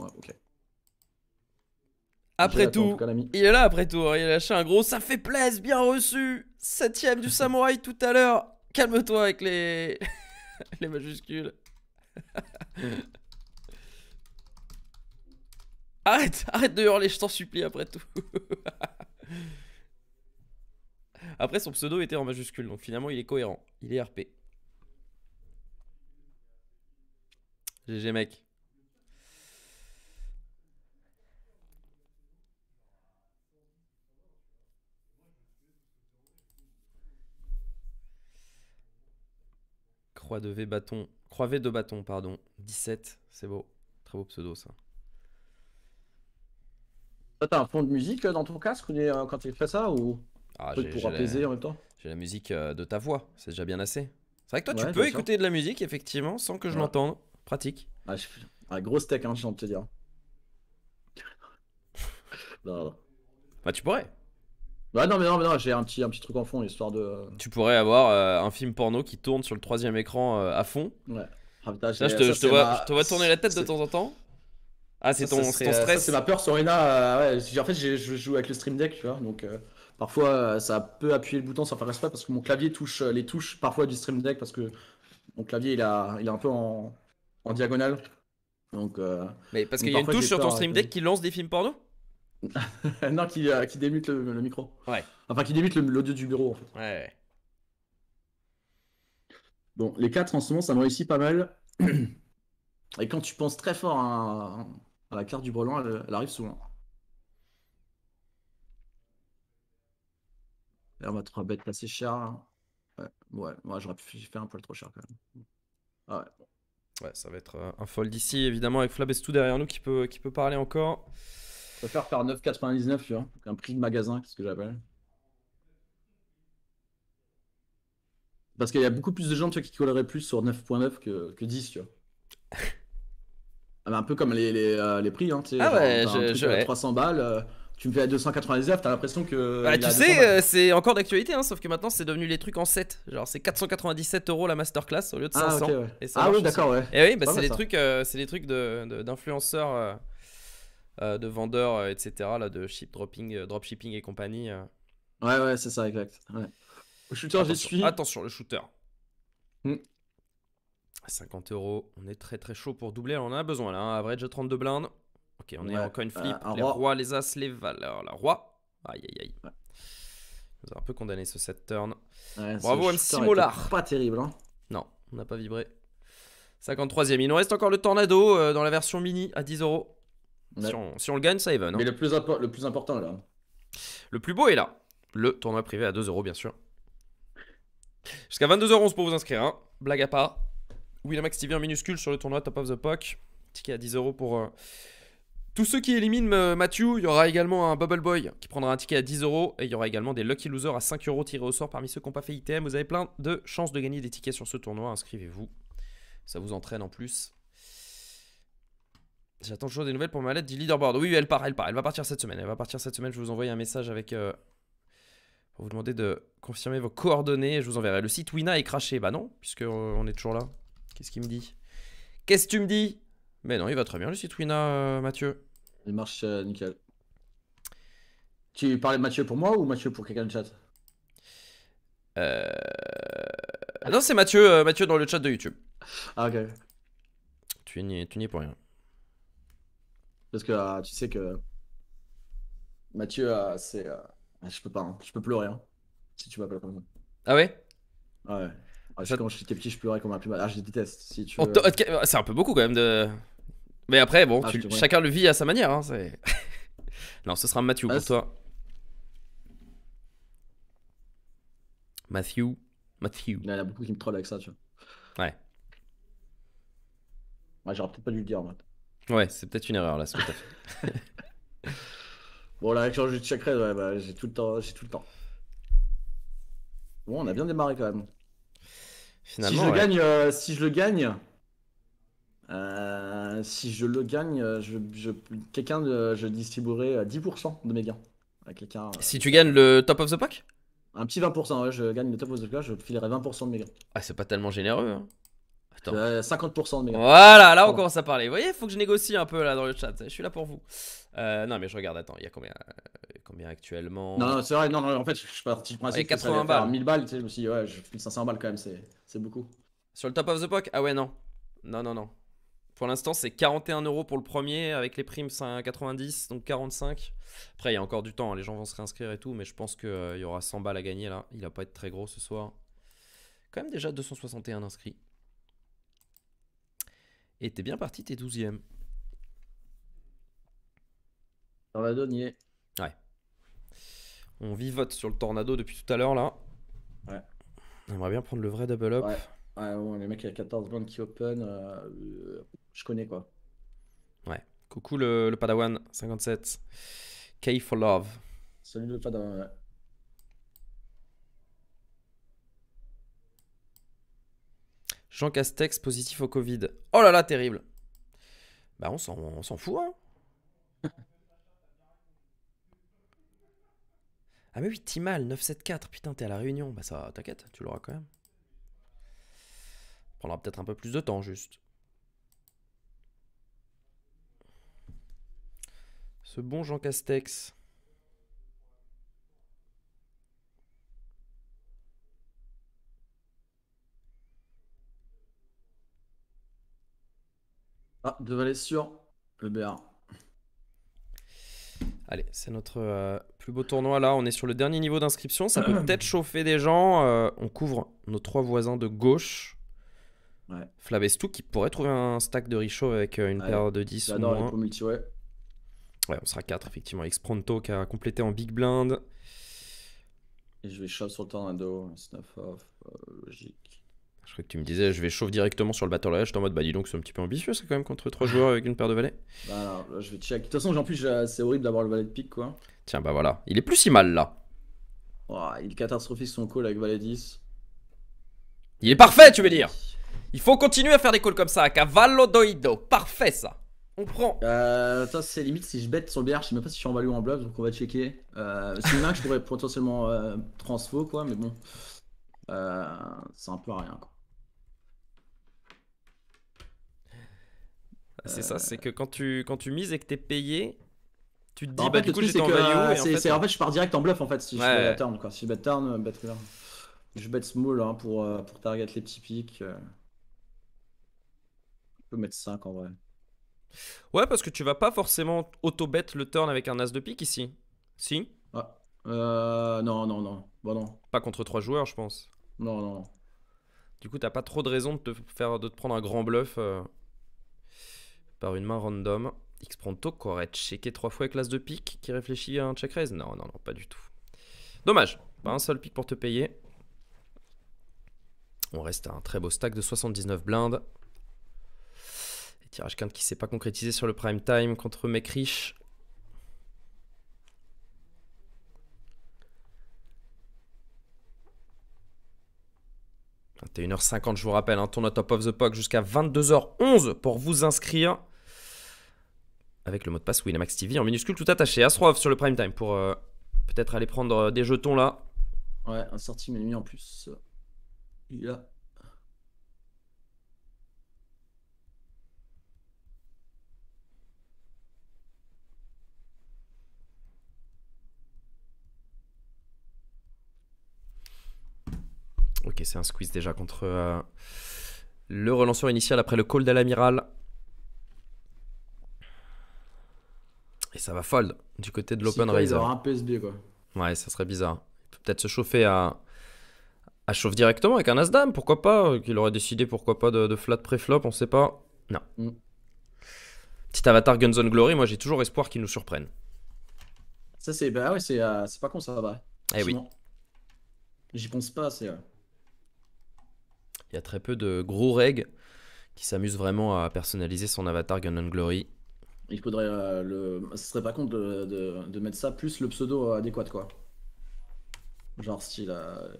Après tout, il est là après tout, hein, il a lâché un gros, ça fait plaisir, bien reçu. Septième du (laughs) samouraï tout à l'heure. Calme-toi avec les (laughs) les majuscules. (laughs) arrête, arrête de hurler, je t'en supplie après tout. (laughs) après, son pseudo était en majuscule, donc finalement, il est cohérent. Il est RP. GG, mec. Croix de V bâton Croivé de bâton, pardon. 17, c'est beau. Très beau pseudo ça. T'as un fond de musique euh, dans ton casque euh, quand tu fais ça ou ah, pour apaiser en même temps J'ai la musique euh, de ta voix, c'est déjà bien assez. C'est vrai que toi tu peux écouter de la musique effectivement sans que je m'entende. l'entende. Pratique. Ah, gros grosse tech, hein, j'ai de te dire. (laughs) Bah tu pourrais. Ouais bah non, mais non, mais non, j'ai un petit, un petit truc en fond, histoire de. Euh, tu pourrais avoir euh, un film porno qui tourne sur le troisième écran euh, à fond. Ouais. Là, je te, vois, tourner la tête de temps en temps. Ah, c'est ton, stress. C'est ma peur sur en fait, je joue avec le Stream Deck, tu vois. Donc, parfois, ça peut appuyer le bouton sans faire pas parce que mon clavier touche les touches parfois du Stream Deck parce que mon clavier, il, a, il est un peu en, diagonale. Donc, mais parce qu'il y a une touche sur ton Stream Deck qui lance des films porno (laughs) non, qui, euh, démute le, micro. Ouais. Enfin, qui démute l'audio du bureau, en fait. Ouais. Bon, les quatre en ce moment, ça m'a réussit pas mal. Et quand tu penses très fort à, la carte du brelan, elle, arrive souvent. on va bête assez cher. Hein. Ouais, ouais, j'aurais pu faire un poil trop cher quand même. Ah ouais. ça va être euh, un fold ici, évidemment, avec Flabestou derrière nous qui peut, qui peut parler encore préfère faire par 9,99, tu vois, un prix de magasin, c'est ce que j'appelle. Parce qu'il y a beaucoup plus de gens qui colleraient plus sur 9.9 que, que 10, tu vois. Ah, bah, un peu comme les, les, euh, les prix, hein, tu sais. Ah ouais, je, à 300 balles. Euh, tu me fais à 299, t'as l'impression que. Bah, tu sais, euh, c'est encore d'actualité, hein, sauf que maintenant c'est devenu les trucs en 7. Genre c'est 497 euros la masterclass au lieu de 500. Ah, ouais. ça ah oui, d'accord, ouais. Et eh oui, bah, c'est des trucs, c'est des trucs d'influenceurs. Euh, de vendeurs, euh, etc., là, de ship dropping, euh, dropshipping et compagnie. Ouais, ouais, c'est ça, exact. shooter, j'y suis. Attention, le shooter. 50 hmm. euros, on est très très chaud pour doubler, on en a besoin là, après hein. average 32 blindes. Ok, on est encore une flip, les roi. rois, les as, les valeurs, la roi. Aïe aïe aïe. On un peu condamné ce set turn. Bravo MC Molar. Pas terrible hein. Non, on n'a pas vibré. 53ème, il nous reste encore le tornado dans la version mini à 10 euros. Si, on, le gagne, ça even. Hein. Mais le plus, le plus important là. Le plus beau est là. Le tournoi privé à 2 euros, bien sûr. Jusqu'à 22h11 pour vous inscrire. Hein. Blague à part. Winamax TV en minuscule sur le tournoi Top of the Pock. Ticket à 10 euros pour euh, tous ceux qui éliminent euh, Mathieu, Il y aura également un Bubble Boy qui prendra un ticket à 10 euros. Et il y aura également des Lucky Losers à 5 euros tirés au sort parmi ceux qui n'ont pas fait ITM. Vous avez plein de chances de gagner des tickets sur ce tournoi. Inscrivez-vous. Ça vous entraîne en plus. J'attends toujours des nouvelles pour ma lettre du leaderboard. Oui, elle part, elle part. Elle va partir cette semaine. Elle va partir cette semaine. Je vous envoie un message avec. Euh, pour vous demander de confirmer vos coordonnées. je vous enverrai. Le site Wina est craché. Bah non, puisque euh, on est toujours là. Qu'est-ce qu'il me dit Qu'est-ce que tu me dis Mais non, il va très bien le site Wina, euh, Mathieu. Il marche nickel. Tu parlais de Mathieu pour moi ou Mathieu pour quelqu'un de chat euh... Ah non, c'est Mathieu, Mathieu dans le chat de YouTube. Ah ok. Tu n'y es pour rien. Parce que euh, tu sais que Mathieu, euh, c'est. Euh, ah, je peux pas, hein. je peux pleurer hein, si tu m'appelles comme ça. Ah ouais Ouais. Ça- Quand j'étais petit, je pleurais comme un plus mal. Ah, je déteste. Si tu C'est un peu beaucoup quand même de. Mais après, bon, ah, chacun le vit à sa manière. Hein, (laughs) non, ce sera Mathieu pour ah, toi. Mathieu. Mathieu. Il y en a beaucoup qui me trollent avec ça, tu vois. Ouais. Ouais, j'aurais peut-être pas dû le dire en fait. Ouais, c'est peut-être une erreur là, ce que t'as fait. (laughs) bon, le de chakra, j'ai tout le temps, tout le temps. Bon, on a bien démarré quand même. Euh, si je le gagne, euh, si je le gagne, si je le gagne, je, je quelqu'un, je distribuerai 10% euh, de mes gains Si tu gagnes le top of the pack Un petit 20%, ouais, je gagne le top of the pack, je filerai 20% de mes gains. Ah, c'est pas tellement généreux. Hein. 50% de méga. Voilà, là on commence à parler. Vous voyez, il faut que je négocie un peu là dans le chat. Je suis là pour vous. Euh, non, mais je regarde, attends, il y a combien, euh, combien actuellement Non, non c'est vrai, non, non, en fait, je suis parti du principe. 80 balles. 1000 balles, tu sais, je me suis dit, ouais, je 500 balles quand même, c'est beaucoup. Sur le top of the pack Ah ouais, non. Non, non, non. Pour l'instant, c'est 41 euros pour le premier avec les primes 90, donc 45. Après, il y a encore du temps, hein, les gens vont se réinscrire et tout, mais je pense qu'il euh, y aura 100 balles à gagner là. Il va pas être très gros ce soir. Quand même déjà 261 inscrits. Et t'es bien parti, t'es 12ème. Tornado n'y est. Ouais. On vivote sur le tornado depuis tout à l'heure là. Ouais. On aimerait bien prendre le vrai double up. Ouais, ouais bon, les mecs, il y a 14 bandes qui open. Euh, je connais quoi. Ouais. Coucou le, le Padawan 57. K for Love. Salut le Padawan. Jean Castex positif au Covid. Oh là là, terrible. Bah on s'en fout, hein. (laughs) Ah mais oui, Timal, 974, putain, t'es à la réunion. Bah ça, t'inquiète, tu l'auras quand même. Prendra peut-être un peu plus de temps, juste. Ce bon Jean Castex. Ah, deux Valets sur le BR. Allez, c'est notre euh, plus beau tournoi là. On est sur le dernier niveau d'inscription. Ça peut (clears throat) peut-être chauffer des gens. Euh, on couvre nos trois voisins de gauche. Ouais. Flavestou qui pourrait trouver un stack de Richaud avec euh, une paire de 10 ou moins. ouais. ouais. on sera 4 effectivement. Expronto qui a complété en big blind. Et je vais shove sur le turn dos off, logique. Je crois que tu me disais, je vais chauffer directement sur le Battle Royale. en mode, bah dis donc, c'est un petit peu ambitieux, c'est quand même contre trois joueurs avec une paire de valets. Bah je vais check. De toute façon, en plus, c'est horrible d'avoir le valet de pique, quoi. Tiens, bah voilà. Il est plus si mal là. il catastrophise son call avec valet 10. Il est parfait, tu veux dire Il faut continuer à faire des calls comme ça, cavallo doido. Parfait ça. On prend. Euh, ça, c'est limite si je bête sur le BR, je sais même pas si je suis en value ou en bluff, donc on va checker. Euh, c'est une main que je pourrais potentiellement euh, transfo, quoi, mais bon. Euh, c'est un peu à rien, quoi. C'est ça, c'est que quand tu, quand tu mises et que t'es payé, tu te dis, en du coup, en En fait, je pars direct en bluff en fait si je bet turn. Si euh, je bet turn, Je bet small hein, pour, euh, pour target les petits pics. Euh. Je peux mettre 5 en vrai. Ouais, parce que tu vas pas forcément auto-bet le turn avec un as de pique ici. Si ah, Non, non, non. Bah, non. Pas contre 3 joueurs, je pense. Non, non, Du coup, t'as pas trop de raison de te, faire, de prendre un grand bluff par une main random. X pronto correct. aurait checké trois fois avec l'as de pique qui réfléchit à un check raise Non, non, non, pas du tout. Dommage, pas un seul pique pour te payer. On reste à un très beau stack de 79 blindes. Et tirage quinte qui s'est pas concrétisé sur le prime time contre mec riche. h 50 je vous rappelle, un hein, tournoi top of the POC jusqu'à 22h11 pour vous inscrire avec le mot de passe Winamax TV en minuscule tout attaché. Asrov sur le prime time pour euh, peut-être aller prendre euh, des jetons là. Ouais, un sorti minuit en plus. Il a. Ok, c'est un squeeze déjà contre euh, le relanceur initial après le call de l'amiral. Et ça va fold du côté de l'Open Riser. un PSB, quoi. Ouais, ça serait bizarre. Il peut peut-être se chauffer à, à chauffe directement avec un as pourquoi pas euh, Qu'il aurait décidé, pourquoi pas, de, flat pré-flop, on sait pas. Non. Mm. Petit avatar Guns on Glory, moi j'ai toujours espoir qu'il nous surprenne. Ça c'est bah ouais, c'est euh, pas con ça va. Eh oui. J'y pense pas c'est euh. Il y a très peu de gros regs qui s'amusent vraiment à personnaliser son avatar Gun on Glory il faudrait euh, le. Ce serait pas con de, mettre ça plus le pseudo euh, adéquat, quoi. Genre style, euh,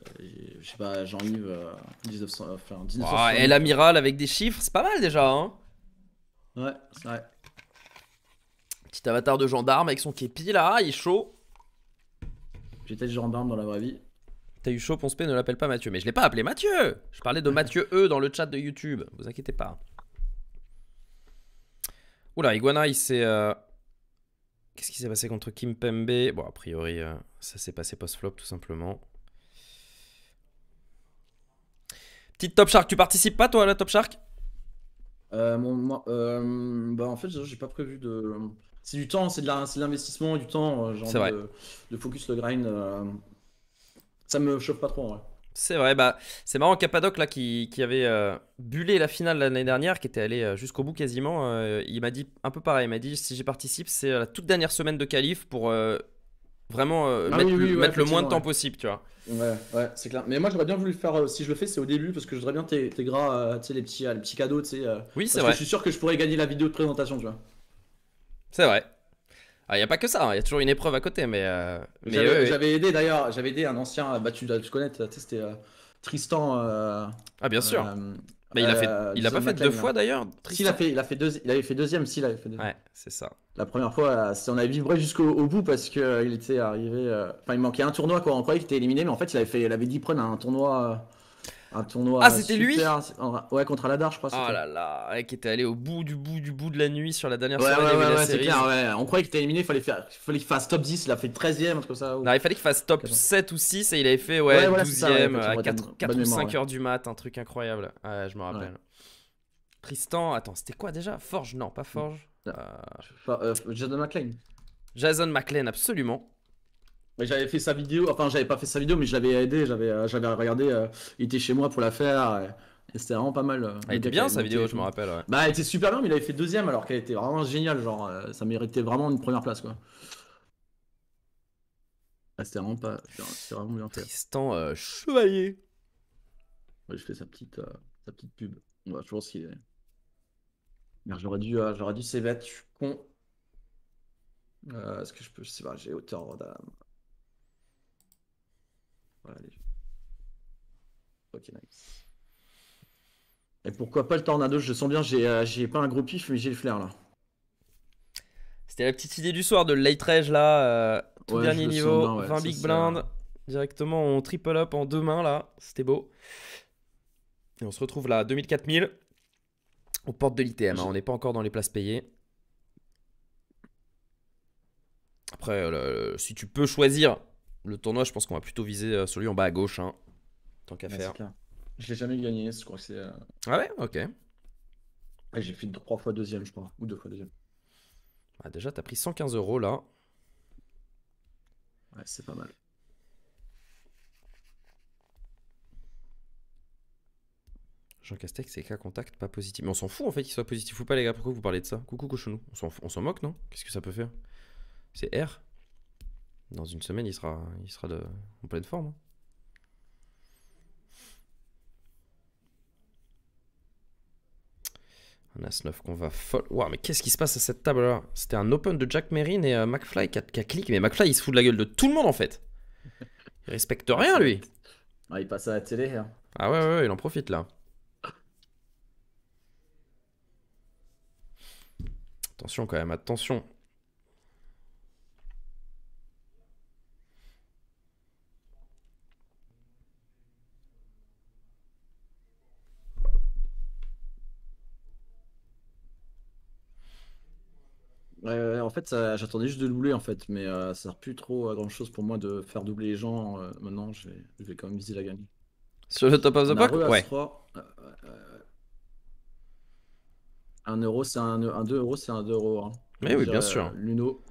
je sais pas, Jean-Yves, 1900. Enfin, 1900 et l'amiral avec des chiffres, c'est pas mal déjà, hein. Ouais, c'est vrai. Petit avatar de gendarme avec son képi là, il est chaud. J'étais gendarme dans la vraie vie. T'as eu chaud, p ne l'appelle pas Mathieu. Mais je l'ai pas appelé Mathieu Je parlais de (laughs) Mathieu E dans le chat de YouTube, vous inquiétez pas. Oula, Iguana, il s'est... Euh, qu'est-ce qui s'est passé contre Kim Pembe Bon, a priori, euh, ça s'est passé post-flop, tout simplement. Petite Top Shark, tu participes pas, toi, à la Top Shark euh, euh, bah, En fait, j'ai pas prévu de... C'est du temps, c'est de l'investissement, du temps, genre de, de, focus le grind. Ça me chauffe pas trop, en vrai. C'est vrai, bah, c'est marrant, Capadoc, là, qui, avait euh, bulé la finale l'année dernière, qui était allé euh, jusqu'au bout quasiment, euh, il m'a dit un peu pareil, il m'a dit, si j'y participe, c'est la toute dernière semaine de qualif pour vraiment ah mettre, le, moins de temps possible, tu vois. Ouais, ouais, c'est clair. Mais moi, j'aurais bien voulu le faire, si je le fais, c'est au début, parce que je voudrais bien tes tu sais, les petits, les petits cadeaux, oui, c'est vrai. Que je suis sûr que je pourrais gagner la vidéo de présentation, tu vois. C'est vrai. Il ah, n'y a pas que ça, il hein, y a toujours une épreuve à côté, mais. Euh, mais j'avais, aidé d'ailleurs, j'avais aidé un ancien, bah, tu dois c'était euh, Tristan. Euh, ah, bien sûr. Euh, mais il a fait, il a pas fait deux fois d'ailleurs. il a fait, il a fait deux, il avait fait deuxième, si, il avait fait deuxième. Ouais, c'est ça. La première fois, on avait vibré jusqu'au bout parce que il était arrivé, enfin, il manquait un tournoi quoi. On croyait qu'il était éliminé, mais en fait, il avait fait, il avait dit prunes un tournoi un tournoi. Ah, c'était lui Ouais, contre Aladar, je crois. Oh là là, qui était allé au bout du bout du bout de la nuit sur la dernière ouais, de la série. ouais. On croyait qu'il était éliminé, fallait faire, fallait qu'il fasse top 10, il a fait 13ème, un ça. Non, il fallait qu'il fasse top 7 ou 6 et il avait fait ouais, 12ème à 4, ou 5 heures du mat, un truc incroyable. Ouais, je me rappelle. Tristan, attends, c'était quoi déjà Forge Non, pas Forge. Euh, euh, Jason McLean. Jason McLean, absolument. J'avais fait sa vidéo, enfin j'avais pas fait sa vidéo, mais je l'avais aidé, j'avais euh, j'avais regardé, euh, il était chez moi pour la faire. Euh, et, c'était vraiment pas mal. elle était bien sa vidéo, je me rappelle. Bah, elle était super bien, mais il avait fait deuxième alors qu'elle était vraiment géniale. Genre, ça méritait vraiment une première place quoi. Ah, c'était vraiment pas. C'était vraiment bien fait. Chevalier. je fais sa petite, sa petite pub. on bah, je pense qu'il est. Merde, j'aurais dû, j'aurais dû je suis con. Est-ce que je peux. Je sais j'ai hauteur d'âme. Ok, nice. Et pourquoi pas le Tornado Je sens bien, euh, j'ai pas un gros pif, mais j'ai le flair là. C'était la petite idée du soir de late Rage là, euh, tout dernier niveau, 20 big blind. Directement, on triple up en deux mains là, c'était beau. Et on se retrouve là, 2000-4000, aux portes de l'ITM, hein. on n'est pas encore dans les places payées. Après, euh, si tu peux choisir le tournoi, je pense qu'on va plutôt viser euh, celui en bas à gauche, hein, tant qu'à faire. Je l'ai jamais gagné, je crois que c'est. Euh, ah ouais, ok. j'ai fait trois fois deuxième, je crois, ou deux fois deuxième. Ah, déjà, t'as pris 115 euros là. Ouais, c'est pas mal. Jean Castex, c'est k contact, pas positif. Mais on s'en fout en fait qu'il soit positif ou pas, les gars. Pourquoi vous parlez de ça Coucou, coche-nous. On s'en moque, non Qu'est-ce que ça peut faire C'est R dans une semaine, il sera, il sera de, en pleine forme. Un hein. As-9 qu'on va folle. Waouh, mais qu'est-ce qui se passe à cette table là C'était un open de Jack Merrin et euh, McFly qui a, qui Mais McFly, il se fout de la gueule de tout le monde en fait. Il respecte (laughs) rien lui. Ah, il passe à la télé. Hein. Ah ouais, ouais, il en profite là. Attention quand même, attention. fait, j'attendais juste de doubler en fait, mais euh, ça sert plus trop à grand chose pour moi de faire doubler les gens. Euh, maintenant, je vais, quand même viser la gagne. Sur le top of the pack Ouais. 3, 1 euh, euro, c'est un, un 2 euros, c'est un 2 euros. Hein. Mais oui, bien sûr. Luno.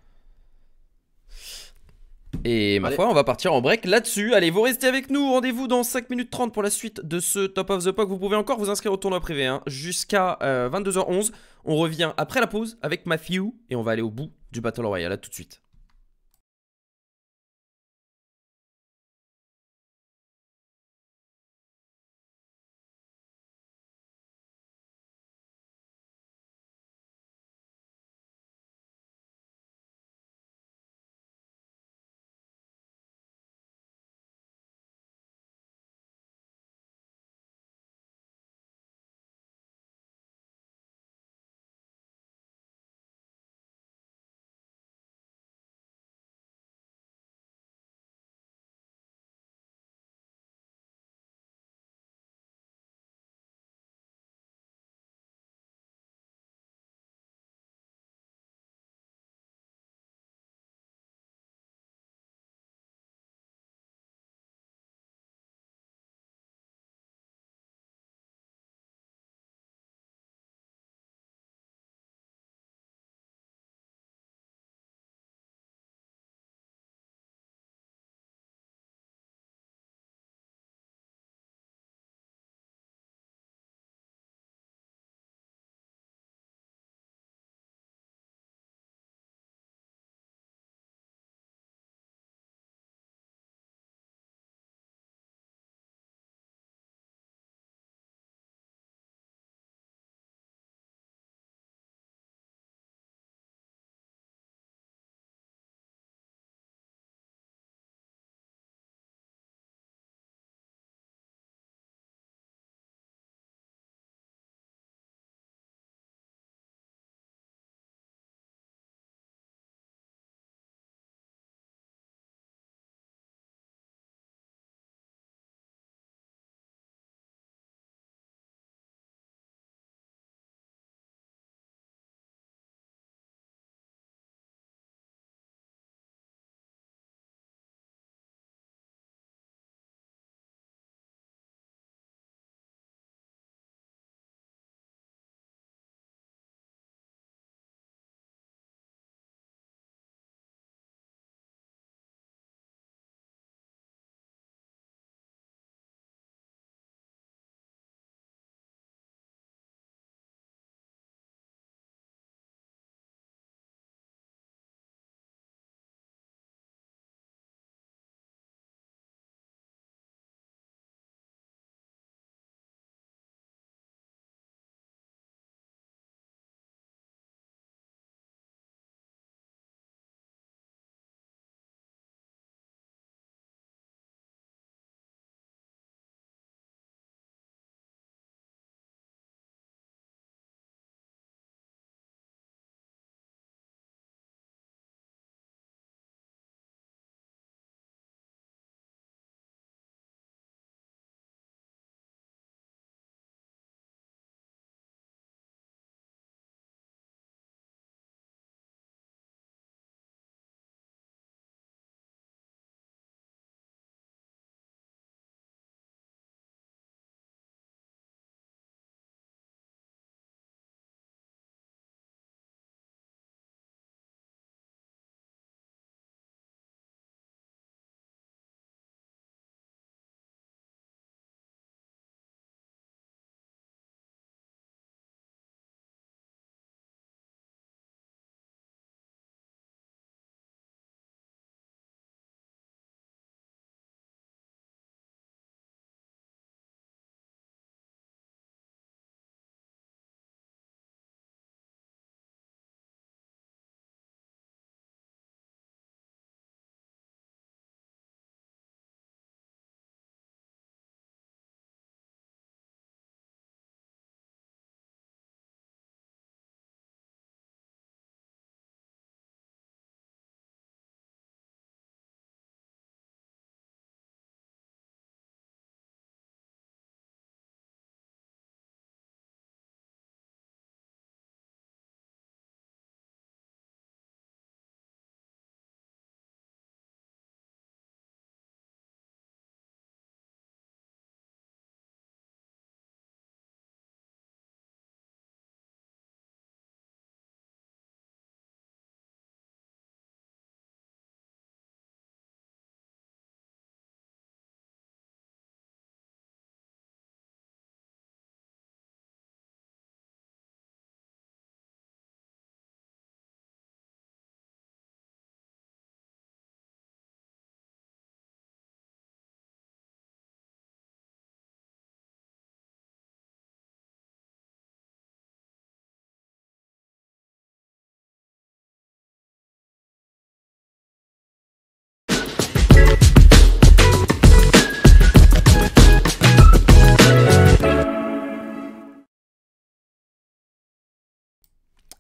Et ma foi, on va partir en break là-dessus. Allez, vous restez avec nous. Rendez-vous dans 5 minutes 30 pour la suite de ce Top of the Puck. Vous pouvez encore vous inscrire au tournoi privé hein. jusqu'à 22h11. Euh, on revient après la pause avec Matthew et on va aller au bout du Battle Royale. À tout de suite.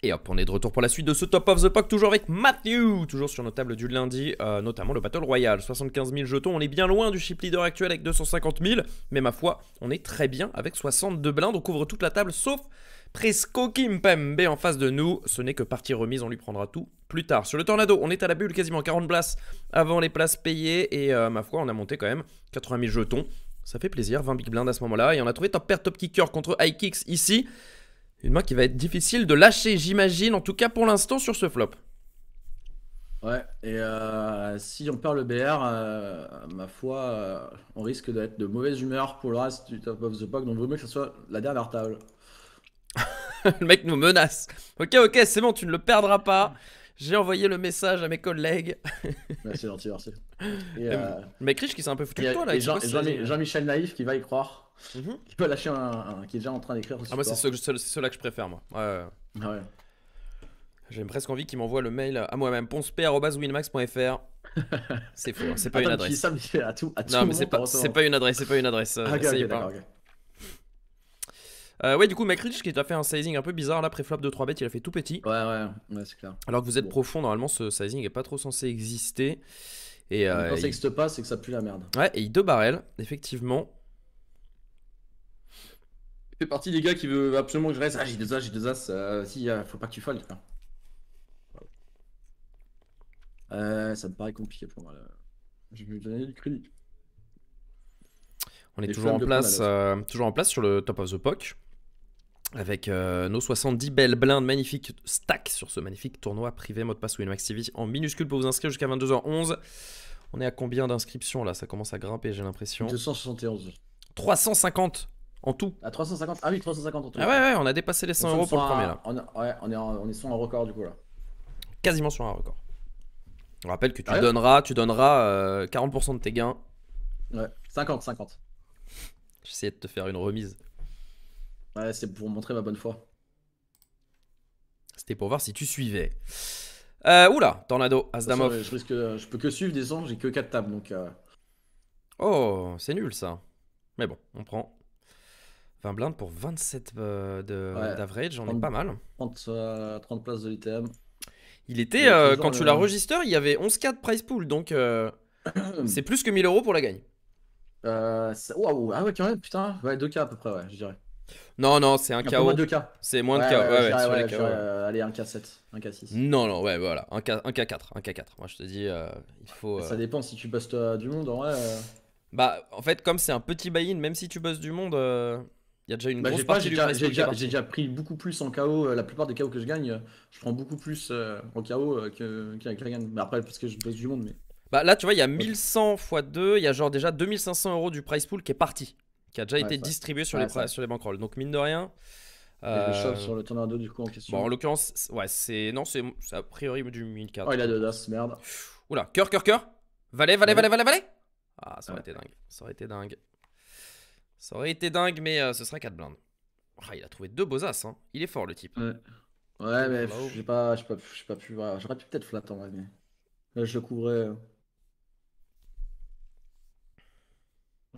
Et hop, on est de retour pour la suite de ce Top of the Pack, toujours avec Matthew, toujours sur nos tables du lundi, euh, notamment le Battle Royale. 75 000 jetons, on est bien loin du chip leader actuel avec 250 000, mais ma foi, on est très bien avec 62 blindes, on couvre toute la table sauf Presco Kimpembe en face de nous. Ce n'est que partie remise, on lui prendra tout plus tard. Sur le Tornado, on est à la bulle quasiment 40 places avant les places payées, et euh, ma foi, on a monté quand même 80 000 jetons. Ça fait plaisir, 20 big blindes à ce moment-là, et on a trouvé top pair top kicker contre high kicks ici. Une main qui va être difficile de lâcher, j'imagine, en tout cas pour l'instant sur ce flop. Ouais, et euh, si on perd le BR, euh, ma foi, euh, on risque d'être de mauvaise humeur pour le reste du top of the pack, donc vaut mieux que ce soit la dernière table. (laughs) le mec nous menace. Ok, ok, c'est bon, tu ne le perdras pas. J'ai envoyé le message à mes collègues. merci, (laughs) gentil, merci. Et, et euh, Mec riche qui s'est un peu foutu de toi là. Jean, michel Naïf qui va y croire. Mhm. Qui peut lâcher un, qui est déjà en train d'écrire. Ah, moi, c'est ceux, là que je préfère, moi. Ah ouais. J'ai presque envie qu'il m'envoie le mail à moi-même, poncep.winmax.fr. (laughs) C'est fou, hein, c'est pas une adresse. Ça me fait à à tout non, mais c'est pas, pas, une adresse, c'est pas une adresse. Euh, ah, okay, okay, euh, ouais, du coup, McRitch qui t'a fait un sizing un peu bizarre là, préflop de 3 bêtes, il a fait tout petit. Ouais, ouais, ouais c'est clair. Alors que vous êtes profond, normalement, ce sizing est pas trop censé exister. Et, euh, quand ça n'existe pas, c'est que ça pue la merde. Ouais, et il deux barrel, effectivement. Il fait partie des gars qui veut absolument que je reste. Ah, j'ai deux as, j'ai deux as. Euh, si, euh, faut pas que tu folles. Euh, ça me paraît compliqué pour moi. Là. du crédit. On est toujours en, place, toujours en place sur le top of the POC avec euh, nos 70 belles blindes, magnifique stack sur ce magnifique tournoi privé mot de passe Winamax TV en minuscule pour vous inscrire jusqu'à 22h11. On est à combien d'inscriptions là Ça commence à grimper, j'ai l'impression. 271. 350 en tout. À 350 Ah oui, 350 en tout. Ah ouais, ouais on a dépassé les 100 euros pour le premier là. On, est sur un record du coup là. Quasiment sur un record. On rappelle que tu donneras, tu donneras 40% euh, de tes gains. Ouais, 50, 50. J'essayais de te faire une remise. Ouais, c'est pour montrer ma bonne foi. C'était pour voir si tu suivais. Euh, oula, Tornado, Asdamov. je, risque, euh, je peux que suivre, des descendre, j'ai que 4 tables donc. Euh. Oh, c'est nul ça. Mais bon, on prend 20 blindes pour 27 euh, d'average, ai pas mal. 30, euh, places de l'ITM. Il était, quand tu l'enregistres, il y avait 11-4 price pool donc (clears throat) c'est plus que 1000 euros pour la gagne. Waouh, ah ouais, quand même, putain, ouais, 2K à peu près, ouais, je dirais. Non, non, c'est un, KO. C'est moins de KO. Ouais, ouais, euh, allez, un K7, un K6. Non, non, ouais, voilà. Un, K, 4 un K4. Moi, je te dis, euh, il faut. Ça euh, dépend si tu bosses du monde, en vrai. Bah, en fait, comme c'est un petit buy-in, même si tu bosses du monde. Il y a déjà une bah, grosse partie pas, J'ai déjà, pris beaucoup plus en KO. La plupart des KO que je gagne, je prends beaucoup plus en KO qu'avec qu la gagne. Mais après, parce que je bosse du monde, mais. Bah là, tu vois, il y a 1100 x 2, il y a genre déjà 2500 euros du price pool qui est parti qui a déjà été distribué sur, les, sur les bankrolls. Donc, mine de rien. Euh... le sur le Tornado du coup en question. Bon, en l'occurrence, ouais, c'est. Non, c'est a priori du 1004. Oh, il a deux das, merde. Oula, cœur, cœur, cœur. Valet, valet, valet, valet, valet. Ah, ça aurait été dingue. Ça aurait été dingue. Ça aurait été dingue, mais euh, ce serait 4 blindes. Ah, il a trouvé deux beaux as, hein. Il est fort le type. Ouais, ouais mais j'ai pas, pas, pas pu. J'aurais pu peut-être flat en vrai, mais. Là, je le couvrais. Euh.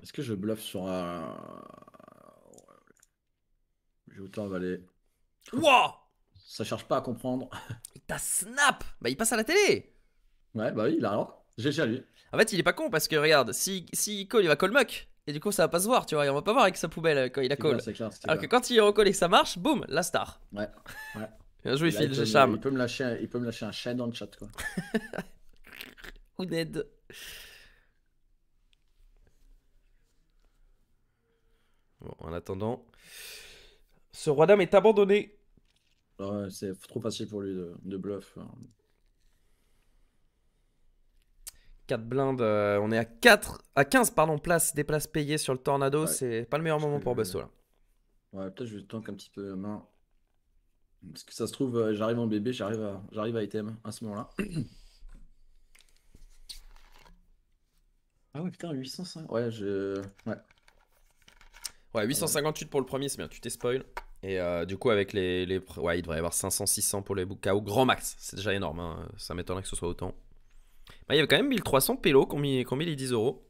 Est-ce que je bluffe sur un. J'ai autant avalé. Wow Ça cherche pas à comprendre. (laughs) T'as snap Bah il passe à la télé Ouais, bah oui, il a alors. J'ai déjà lui. En fait, il est pas con parce que regarde, si, si il colle, il va call muck. Et du coup, ça va pas se voir, tu vois. Et on va pas voir avec sa poubelle euh, quand il a colle. Clair, alors que quand il recolle et que ça marche, boum, la star. Ouais, ouais. (laughs) Bien joué, Phil, j'ai charme. Il peut, me lâcher, un chat dans le chat, quoi. (laughs) Ou Ned. Bon, en attendant, ce roi dame est abandonné. c'est trop facile pour lui de, bluff. 4 hein. blindes, euh, on est à 4 à 15 pardon, places, des places payées sur le tornado, c'est pas le meilleur moment pour Basso là. Ouais, peut-être je vais tank un petit peu main. Parce que ça se trouve, euh, j'arrive en bébé, j'arrive à, j'arrive à item à ce moment-là. ah ouais, putain, 805. Ouais, je. Ouais. Ouais, 858 euh, pour le premier, c'est bien, tu t'es spoil. Et euh, du coup, avec les, Ouais, il devrait y avoir 500, 600 pour les au grand max. C'est déjà énorme, hein. ça m'étonnerait que ce soit autant. Bah, il y avait quand même 1300 pélos combien les 10 euros.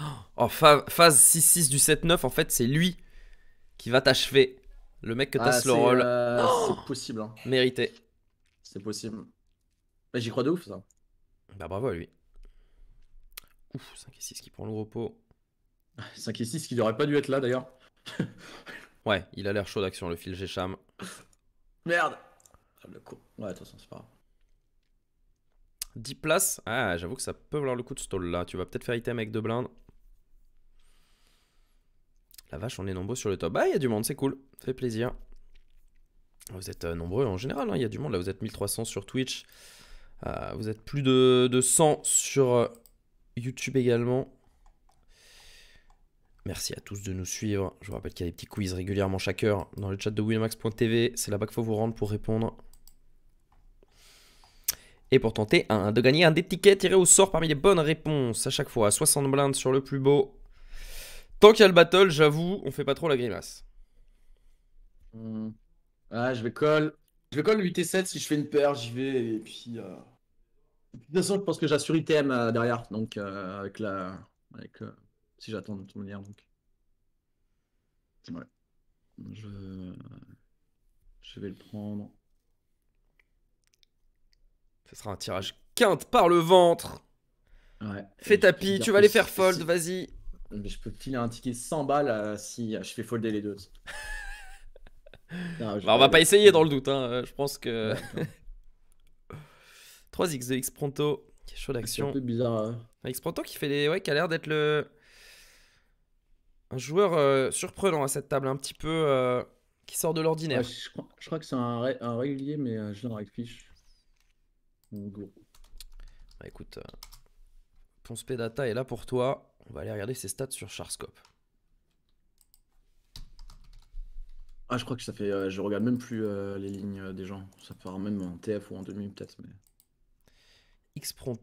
Oh, oh phase 6-6 du 7-9, en fait, c'est lui qui va t'achever. Le mec que t'as ah, le rôle. Euh, oh c'est possible. Hein. Mérité. C'est possible. Bah, j'y crois de ouf, ça. Bah bravo à lui. Ouf, 5 et 6 qui prend le repos 5 et 6 qui n'aurait pas dû être là d'ailleurs. (laughs) ouais, il a l'air chaud d'action le fil Gécham. Merde ah, Le coup. Ouais, de toute façon, c'est pas grave. 10 places. Ah, j'avoue que ça peut valoir le coup de stall là. Tu vas peut-être faire item avec deux blindes. La vache, on est nombreux sur le top. Ah, il y a du monde, c'est cool. fait plaisir. Vous êtes euh, nombreux en général, hein. il y a du monde. Là, vous êtes 1300 sur Twitch. Euh, vous êtes plus de, 100 sur euh, YouTube également. Merci à tous de nous suivre. Je vous rappelle qu'il y a des petits quiz régulièrement chaque heure dans le chat de winamax.tv. C'est là-bas qu'il faut vous rendre pour répondre. Et pour tenter de gagner un des tickets tirés au sort parmi les bonnes réponses à chaque fois. 60 blindes sur le plus beau. Tant qu'il y a le battle, j'avoue, on fait pas trop la grimace. Hmm. Ah, je vais call. Je vais call 8 et 7 si je fais une paire, j'y vais. Et puis. Euh, de toute façon, je pense que j'assure ITM euh, derrière. Donc, euh, avec la si j'attends de lien Donc. Je... Je vais le prendre. Ce sera un tirage quinte par le ventre. Ouais. Fais tapis, tu vas les faire fold, vas-y. Je peux filer un ticket 100 balles euh, si euh, je fais folder les deux. non, bah, on va pas essayer dans le doute, hein. Euh, je pense que. 3x (laughs) de X Pronto, chaud d'action. C'est un bizarre. Hein. Pronto qui, fait des... ouais, qui a l'air d'être le un joueur euh, surprenant à cette table, un petit peu euh, qui sort de l'ordinaire. je, crois que c'est un, régulier, mais euh, je viens fiche. gros. Bah, écoute, ton spédata est là pour toi. On va aller regarder ses stats sur Charscope. Ah, je crois que ça fait. je regarde même plus les lignes des gens. Ça part même en TF ou en demi peut-être. Mais... X Je crois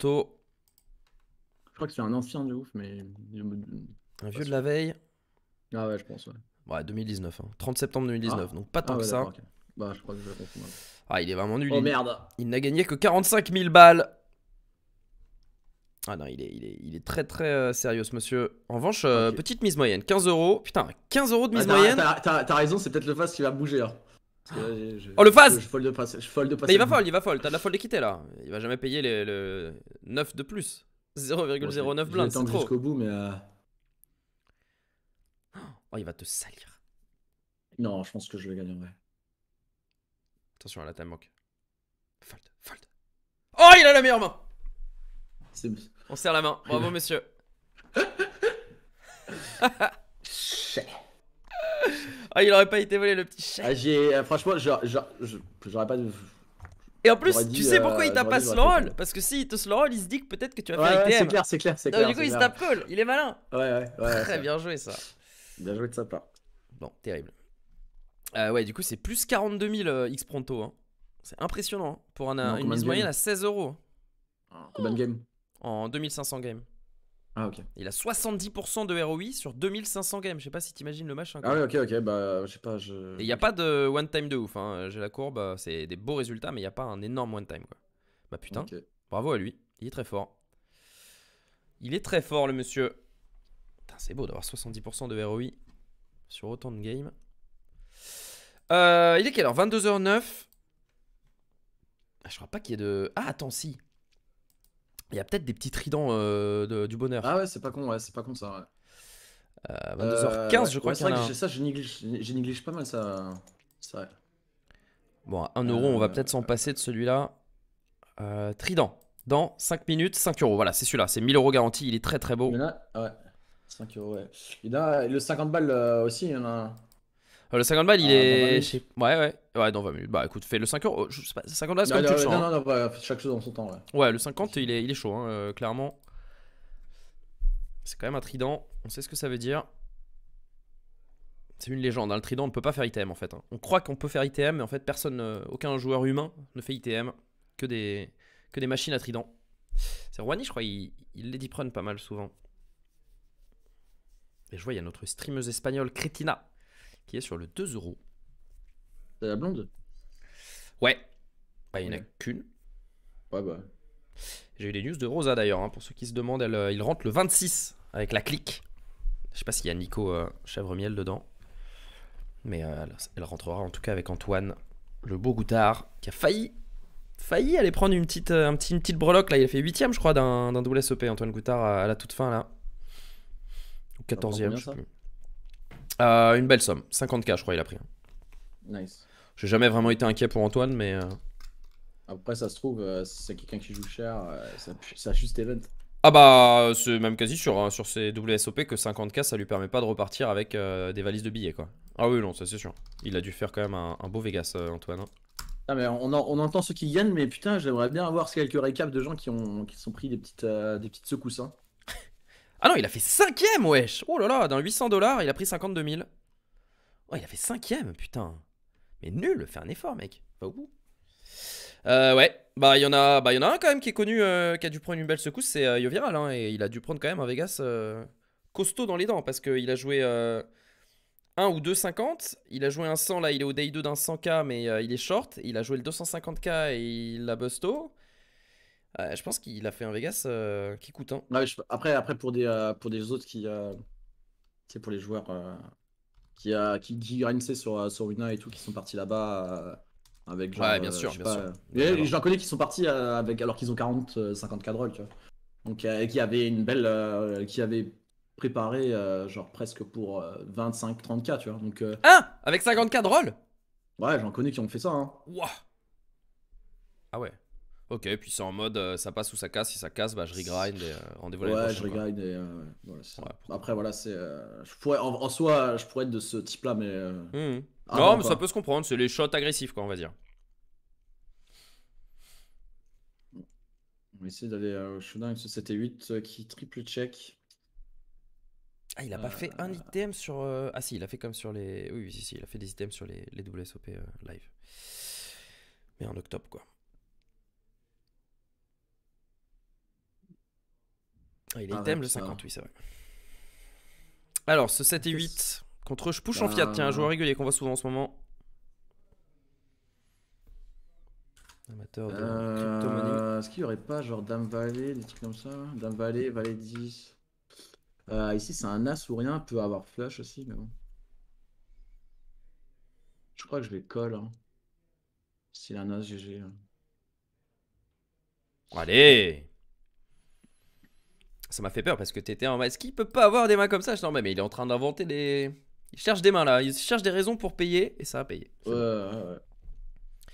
que c'est un ancien de ouf, mais. Un vieux de la veille. Ah ouais, je pense, ouais. Ouais, 2019, hein. 30 septembre 2019, ah. donc pas tant ah que ça. Bah, je crois que je Ah, il est vraiment nul. Oh merde Il n'a gagné que 45 000 balles ah non, il est, il est, très très euh, sérieux ce monsieur. En revanche, euh, petite mise moyenne, 15 euros. Putain, 15 euros de mise ah, moyenne. T'as raison, c'est peut-être le phase qui va bouger hein oh le phase je, de passer. il va folle, il va folle, t'as de la folle d'équité là. Il va jamais payer le 9 de plus. 0,09 blindes, c'est trop. jusqu'au bout, mais. Euh, Oh, il va te salir. Non, je pense que je vais gagner en vrai. Attention, là, t'as manque. Fold, fold. Oh, il a la meilleure main On serre la main. Bravo, (laughs) monsieur. ah, il aurait pas été volé, le petit chat. Ah, j'ai... Euh, franchement, j'aurais pas... Et en plus, tu sais pourquoi euh, il t'a pas bah, slow roll Parce que s'il te slow roll, il se dit que peut-être que tu vas ouais, faire ouais, C'est clair, c'est clair, c'est clair. du coup, il se tape call, il est malin. Ouais, ouais, ouais. Très bien joué ça. Bien joué de sa part. Bon, terrible. Euh, ouais, du coup, c'est plus 42 000 euh, X Pronto. Hein. C'est impressionnant. Hein, pour un, une mise moyenne à 16 euros. Hein. Ah. En 2500 games. Ah, ok. Il a 70% de ROI sur 2500 games. Je sais pas si t'imagines le machin. ah, ouais, ok, ok. Bah, je sais pas. Et il n'y a pas de one time de ouf. J'ai la courbe, euh, c'est des beaux résultats, mais il n'y a pas un énorme one time. Quoi. Bah, putain. Bravo à lui. Il est très fort. Il est très fort, le monsieur c'est beau d'avoir 70% de ROI sur autant de games. Euh, il est quelle heure 22h09. Ah, je crois pas qu'il y ait de. Ah, attends, si. Il y a peut-être des petits tridents euh, du bonheur. Ah ouais, c'est pas con, ouais, c'est pas con ça. 22h15, euh, je crois c'est ça, je néglige, pas mal ça. Bon, à euro, on va peut-être s'en passer de celui-là. trident. Dans 5 minutes, 5 euros. Voilà, c'est celui-là. C'est 1000 euros garanti. Il est très très beau. Il 5 euros, ouais. Et le 50 balles euh, aussi, il y en a euh, Le 50 balles, il ah, est. Ouais, ouais. Ouais, dans 20 minutes. Bah écoute, fais le 5 euros. 50 balles, c'est comme tu Non, hein. non, non, chaque chose dans son temps. Ouais, ouais le 50, il est, il est chaud, hein, euh, clairement. C'est quand même un trident. On sait ce que ça veut dire. C'est une légende. Hein, le trident, on ne peut pas faire ITM en fait. Hein. On croit qu'on peut faire ITM, mais en fait, personne, aucun joueur humain ne fait ITM. Que des, que des machines à trident. C'est Rouhani, je crois, il, il les deep pas mal souvent. Et je vois, il y a notre streameuse espagnole, Cretina, qui est sur le 2 euros. la blonde Ouais. Bah, il n'y en a qu'une. Ouais, bah. J'ai eu des news de Rosa d'ailleurs. Hein, pour ceux qui se demandent, euh, il rentre le 26 avec la clique. Je sais pas s'il y a Nico euh, Chèvre-Miel dedans. Mais euh, elle, rentrera en tout cas avec Antoine, le beau goutard, qui a failli failli aller prendre une petite, un breloque. Là, il a fait 8 je crois, d'un double SOP e Antoine Goutard, à la toute fin là. 14e, euh, une belle somme. 50K, je crois, il a pris. Nice. J'ai jamais vraiment été inquiet pour Antoine, mais. Euh. Après, ça se trouve, euh, c'est quelqu'un qui joue cher, ça, juste event. Ah bah, c'est même quasi sûr hein. sur ces WSOP que 50K, ça lui permet pas de repartir avec des valises de billets, quoi. Ah oui, non, ça c'est sûr. Il a dû faire quand même un, beau Vegas, Antoine. Hein. Ah, mais on, on entend ceux qui gagnent, mais putain, j'aimerais bien avoir quelques récaps de gens qui, ont, qui sont pris des petites, des petites secousses. hein. Ah non, il a fait 5ème, wesh Oh là là, d'un 800 dollars, il a pris 52 000. Oh, il a fait 5ème, putain. Mais nul, fais un effort, mec. Pas au bout. Euh, ouais, bah il y en a, bah, y en a un quand même qui est connu, euh, qui a dû prendre une belle secousse, c'est euh, Yoviral, hein, et il a dû prendre quand même un Vegas euh, costaud dans les dents parce qu'il a joué 1 euh, ou 2,50, il a joué un 100 là, il est au day 2 d'un 100k mais il est short, il a joué le 250k et il a busto, je pense qu'il a fait un Vegas euh, qui coûte hein Après, après pour des euh, pour des autres qui c'est euh, pour les joueurs qui a qui, sur sur et tout qui sont partis là-bas avec ouais, bien sûr, j'en connais qui sont partis avec alors qu'ils ont 40 50 rôle tu vois. Donc et qui avait une belle qui avait préparé genre presque pour 25 30 k tu vois. Donc Ah, avec 50 rôle Ouais, j'en connais qui ont fait ça hein. Ah ouais. Ok, puis c'est en mode euh, ça passe ou ça casse. Si ça casse, bah, je regrind et dévoile euh, rendez-vous Ouais, prochaine, je regrind et. Euh, Après, voilà, c'est. en, soi, je pourrais être de ce type-là, mais. Mmh, mmh. Ah non, mais ça peut se comprendre. C'est les shots agressifs, quoi, on va dire. On va essayer d'aller au Shodan avec ce CT8 qui triple check. Ah, il a pas fait un item sur. Ah, si, il a fait comme sur les. Oui, si, si il a fait des items sur les, les WSOP live. Mais en octobre, quoi. Ah, il est thème le 58, c'est vrai. Alors, ce 7 et 8 contre je push en ah. fiat. Tiens, un joueur régulier qu'on voit souvent en ce moment. Amateur de euh, Est-ce qu'il n'y aurait pas genre Dame valet des trucs comme ça Dame valet valet 10. Euh, ici, c'est un As ou rien. peut avoir Flush aussi, mais bon. Je crois que je vais call. Hein. S'il a un As, GG. Hein. Allez ça m'a fait peur parce que t'étais en mode, est-ce qu'il peut pas avoir des mains comme ça Je non, mais il est en train d'inventer des. Il cherche des mains là, il cherche des raisons pour payer et ça a payé. Ouais, ouais,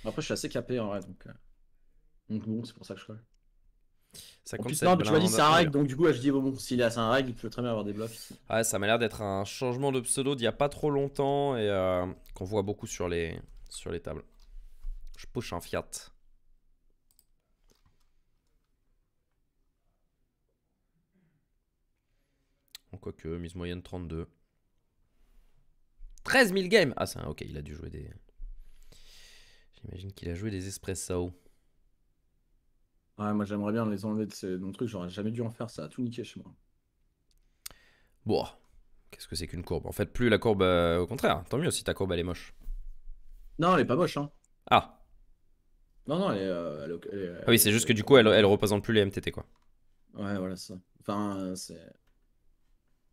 Après, je suis assez capé en vrai, donc. Euh, donc bon, c'est pour ça que je crois. Ça en plus, non, mais tu m'as dit c'est un règle, donc du coup, je dis bon, s'il est à un règle, il peut très bien avoir des bluffs. Ouais, ça m'a l'air d'être un changement de pseudo d'il y a pas trop longtemps et euh, qu'on voit beaucoup sur les, sur les tables. Je push un fiat. que mise moyenne 32. 13 000 games Ah, ça, ok, il a dû jouer des... J'imagine qu'il a joué des Espresso. Ouais, moi j'aimerais bien les enlever de, ces, mon truc, j'aurais jamais dû en faire, ça tout niqué chez moi. Bon, qu'est-ce que c'est qu'une courbe En fait, plus la courbe, euh, au contraire, tant mieux si ta courbe elle est moche. Non, elle est pas moche, hein. Ah Non, non, euh, elle est. ah oui, c'est juste que du coup, elle, elle représente plus les MTT, quoi. Ouais, voilà, ça. Enfin, c'est.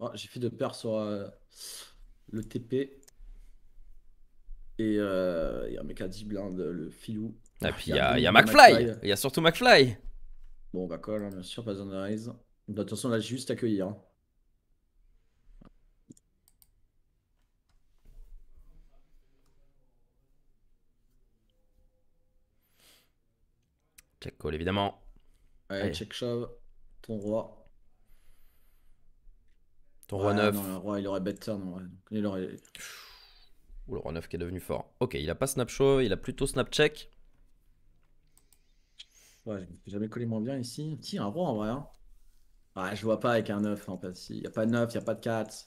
Ah, j'ai fait de paires sur euh, le TP. Et euh, il y a un mec à 10 blindes, le filou. Et ah, puis il y a, y a McFly. Il y a surtout McFly. Bon, bah, call, hein, bien sûr, pas de raise. Bah, de toute façon, là, j'ai juste accueillir. Hein. Check call, évidemment. Allez. check shove, ton roi. Ton roi 9. Non, le roi, il aurait better, non Ouais. Il aurait... Ouh, le roi 9 qui est devenu fort. Ok, il a pas snap show, il a plutôt snap check. Ouais, j'ai jamais coller moins bien ici. Si, un roi en vrai. Hein. Ah, je vois pas avec un 9 en fait. Il n'y a pas de 9, il n'y a pas de 4.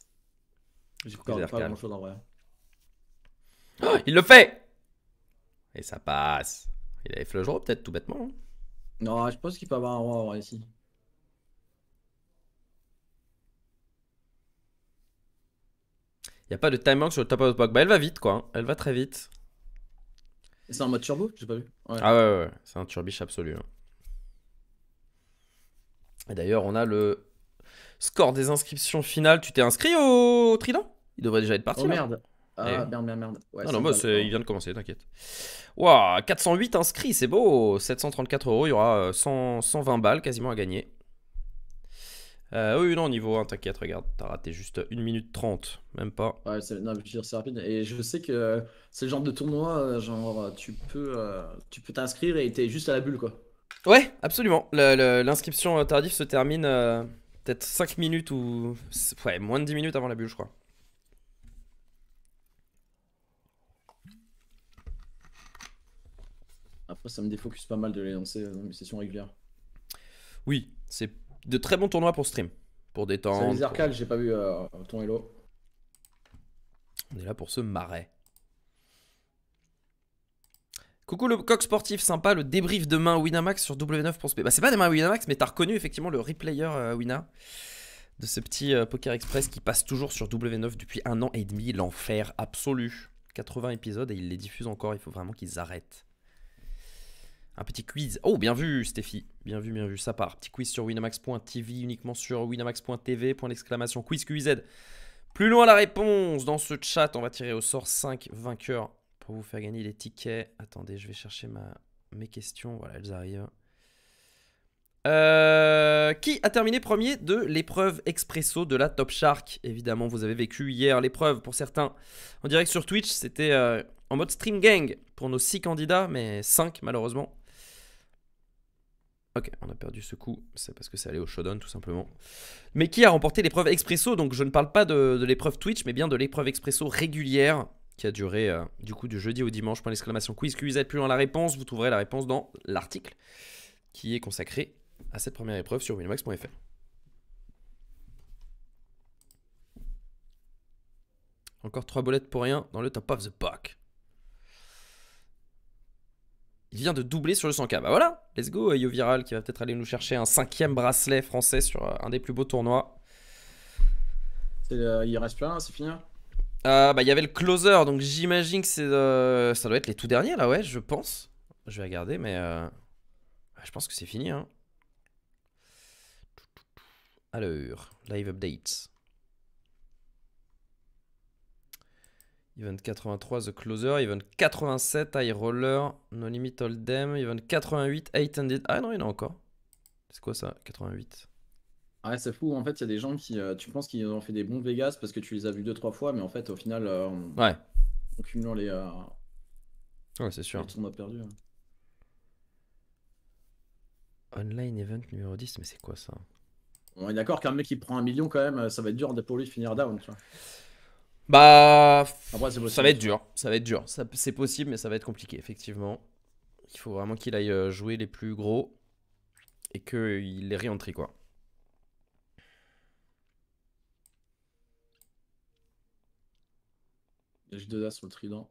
J'ai pas grand chose en vrai. Oh, il le fait Et ça passe. Il avait flush peut-être tout bêtement. Hein. Non, je pense qu'il peut avoir un roi en vrai ici. Il n'y a pas de time sur le top of the Bah, elle va vite, quoi. Hein. Elle va très vite. C'est en mode turbo J'ai pas vu. Ah ouais, ouais, c'est un turbiche absolu. Hein. Et d'ailleurs, on a le score des inscriptions finales. Tu t'es inscrit au, Trident Il devrait déjà être parti. Oh merde. Ah, eh. merde, merde, merde. non, non, il vient de commencer, t'inquiète. Waouh, 408 inscrits, c'est beau. 734 euros, il y aura 120 euh, balles quasiment à gagner. Euh, oui, non, niveau 1, t'inquiète, regarde, t'as raté juste 1 minute 30, même pas. Ouais, c'est, rapide. Et je sais que c'est le genre de tournoi, euh, genre, tu peux, euh, tu peux t'inscrire et t'es juste à la bulle, quoi. Ouais, absolument. l'inscription euh, tardive se termine peut-être 5 minutes ou. Ouais, moins de 10 minutes avant la bulle, je crois. Après, ça me défocus pas mal de les lancer dans mes sessions régulières. Oui, c'est de très bons tournois pour stream, pour détendre. Salut j'ai pas vu euh, ton hello. On est là pour se marrer. Coucou le coq sportif, sympa, le débrief demain Winamax sur W9 pour Bah c'est pas demain Winamax, mais t'as reconnu effectivement le replayer winna euh, Wina de ce petit euh, Poker Express qui passe toujours sur W9 depuis un an et demi, l'enfer absolu. 80 épisodes et il les diffuse encore, il faut vraiment qu'ils arrêtent. Un petit quiz. Oh, bien vu, Stéphie. Bien vu, bien vu. Ça part. Petit quiz sur winamax.tv, uniquement sur winamax.tv. Point d'exclamation. Quiz QZ. Plus loin la réponse dans ce chat. On va tirer au sort 5 vainqueurs pour vous faire gagner les tickets. Attendez, je vais chercher ma... mes questions. Voilà, elles arrivent. Euh, qui a terminé premier de l'épreuve expresso de la Top Shark Évidemment, vous avez vécu hier l'épreuve pour certains. En direct sur Twitch, c'était euh, en mode stream gang pour nos 6 candidats, mais 5 malheureusement. Ok, on a perdu ce coup, c'est parce que c'est allé au showdown tout simplement. Mais qui a remporté l'épreuve expresso Donc je ne parle pas de, l'épreuve Twitch, mais bien de l'épreuve expresso régulière qui a duré euh, du coup du jeudi au dimanche. Point d'exclamation quiz êtes plus loin la réponse. Vous trouverez la réponse dans l'article qui est consacré à cette première épreuve sur winamax.fr. Encore trois bolettes pour rien dans le top of the pack. Il vient de doubler sur le 100K. Bah voilà, let's go, Yo Viral qui va peut-être aller nous chercher un cinquième bracelet français sur euh, un des plus beaux tournois. il reste plein, c'est fini Ah Bah il y avait le closer, donc j'imagine que c'est euh, ça doit être les tout derniers là, ouais, je pense. Je vais regarder, mais bah, je pense que c'est fini. Hein. Alors, live updates. Event 83, The Closer. Event 87, High Roller. No Limit Hold'em. Event 88, and Ended. Ah non, il y en a encore. C'est quoi ça, 88 ah Ouais, c'est fou. En fait, il y a des gens qui. Euh, tu penses qu'ils ont fait des bons Vegas parce que tu les as vus 2-3 fois, mais en fait, au final. Euh, on... Ouais. les. Euh, ouais, c'est sûr. On a perdu. Online event numéro 10, mais c'est quoi ça On est d'accord qu'un mec qui prend un million, quand même, ça va être dur pour lui de finir down, tu vois. Bah, ça va être dur. Ça va être dur. C'est possible, mais ça va être compliqué, effectivement. Il faut vraiment qu'il aille euh, jouer les plus gros et qu'il les réentrie quoi. J'ai deux as sur le trident.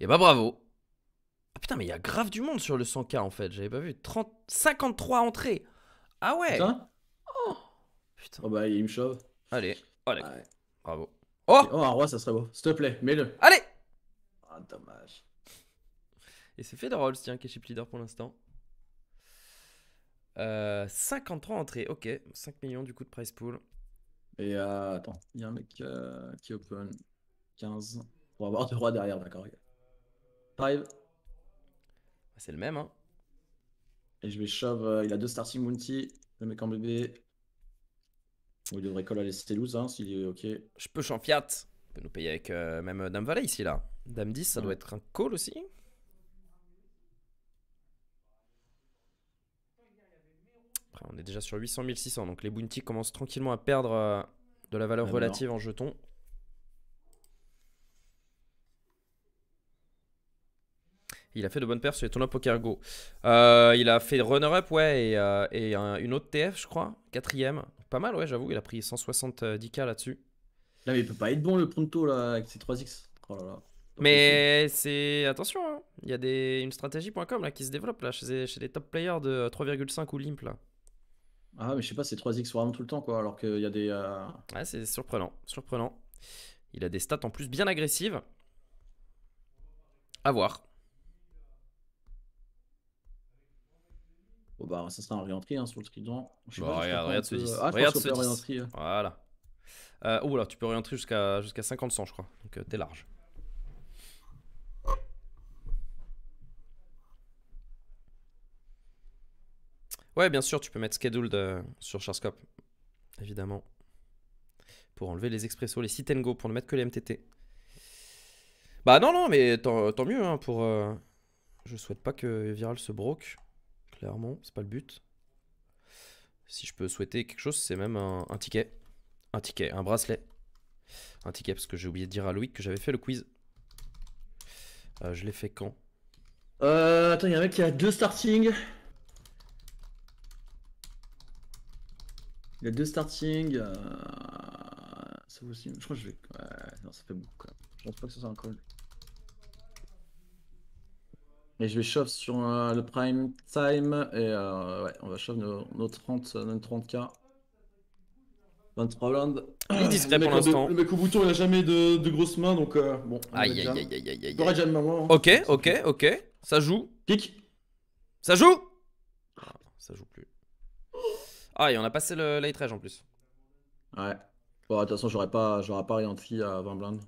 Et eh bah bravo. Ah putain, mais il y a grave du monde sur le 100K en fait. J'avais pas vu. 30... 53 entrées. Ah ouais. Putain. Oh. Putain. Oh bah, il me chauffe. Allez. Oh, Allez. Bravo. Oh, oh un roi, ça serait beau. S'il te plaît, mets-le. Allez Ah, dommage. Et c'est fait tiens, qui est chez leader pour l'instant. 53 euh, entrées, ok. 5 millions du coup de price pool. Et euh, attends, il y a un mec euh, qui open 15. On va avoir deux rois derrière, d'accord. Five. C'est le même, hein. Et je vais shove. il a deux starting bounty. Le mec en bébé. Il devrait coller à cité loose, hein, s'il est OK. Je peux fiat. On peut nous payer avec euh, même euh, Dame Valet ici, là. Dame 10, ça doit être un call aussi. on est déjà sur 800 600, donc les bounties commencent tranquillement à perdre euh, de la valeur ah, relative en jetons. Il a fait de bonnes paires sur les tournois Poker Go. il a fait runner-up, ouais, et, une autre TF, je crois, quatrième. Pas mal, ouais, j'avoue, il a pris 170K là-dessus. Là, mais il peut pas être bon le Pronto là, avec ses 3X. Oh là là. Mais c'est attention, hein. il y a des... une stratégie.com là qui se développe là chez, des les top players de 3,5 ou limp là. Ah mais je sais pas, c'est 3x vraiment tout le temps quoi, alors qu'il y a des. Euh, c'est surprenant, surprenant. Il a des stats en plus bien agressives. À voir. Bon bah ça sera un re hein, sur le trident. Je bah, pas, regarde, regarde ce ah, regarde ce hein. Voilà. Euh, là, tu peux réentrer jusqu'à jusqu'à 50 100 je crois. Donc euh, t'es large. Ouais, bien sûr, tu peux mettre scheduled euh, sur Charscope. Évidemment. Pour enlever les Expresso, les Go, pour ne mettre que les MTT. Bah non, non, mais tant, mieux hein, pour... Euh, je souhaite pas que Viral se broque c'est pas le but. Si je peux souhaiter quelque chose, c'est même un, ticket. Un ticket, un bracelet. Un ticket, parce que j'ai oublié de dire à Loïc que j'avais fait le quiz. Euh, je l'ai fait quand euh, Attends, il y a un mec qui a deux starting. Il a deux starting. Euh, ça aussi. Je crois que je vais. non, ça fait beaucoup. Je pense pas que ce soit un call. Et je vais shove sur euh, le prime time. Et euh, ouais, on va shove nos, 30, 30k. 23 rounds. Il pour l'instant. Le mec au bouton, il a jamais de, de grosses mains, donc euh, bon. Aïe, aïe, aïe, aïe, aïe, aïe. Hein. Ok, ok, ok. Ça joue. pic Ça joue ah, Ça joue plus. Ah, et on a passé le late rage en plus. Ouais. Bon, de toute façon, j'aurais pas, j'aurais pas rien de à 20 blindes.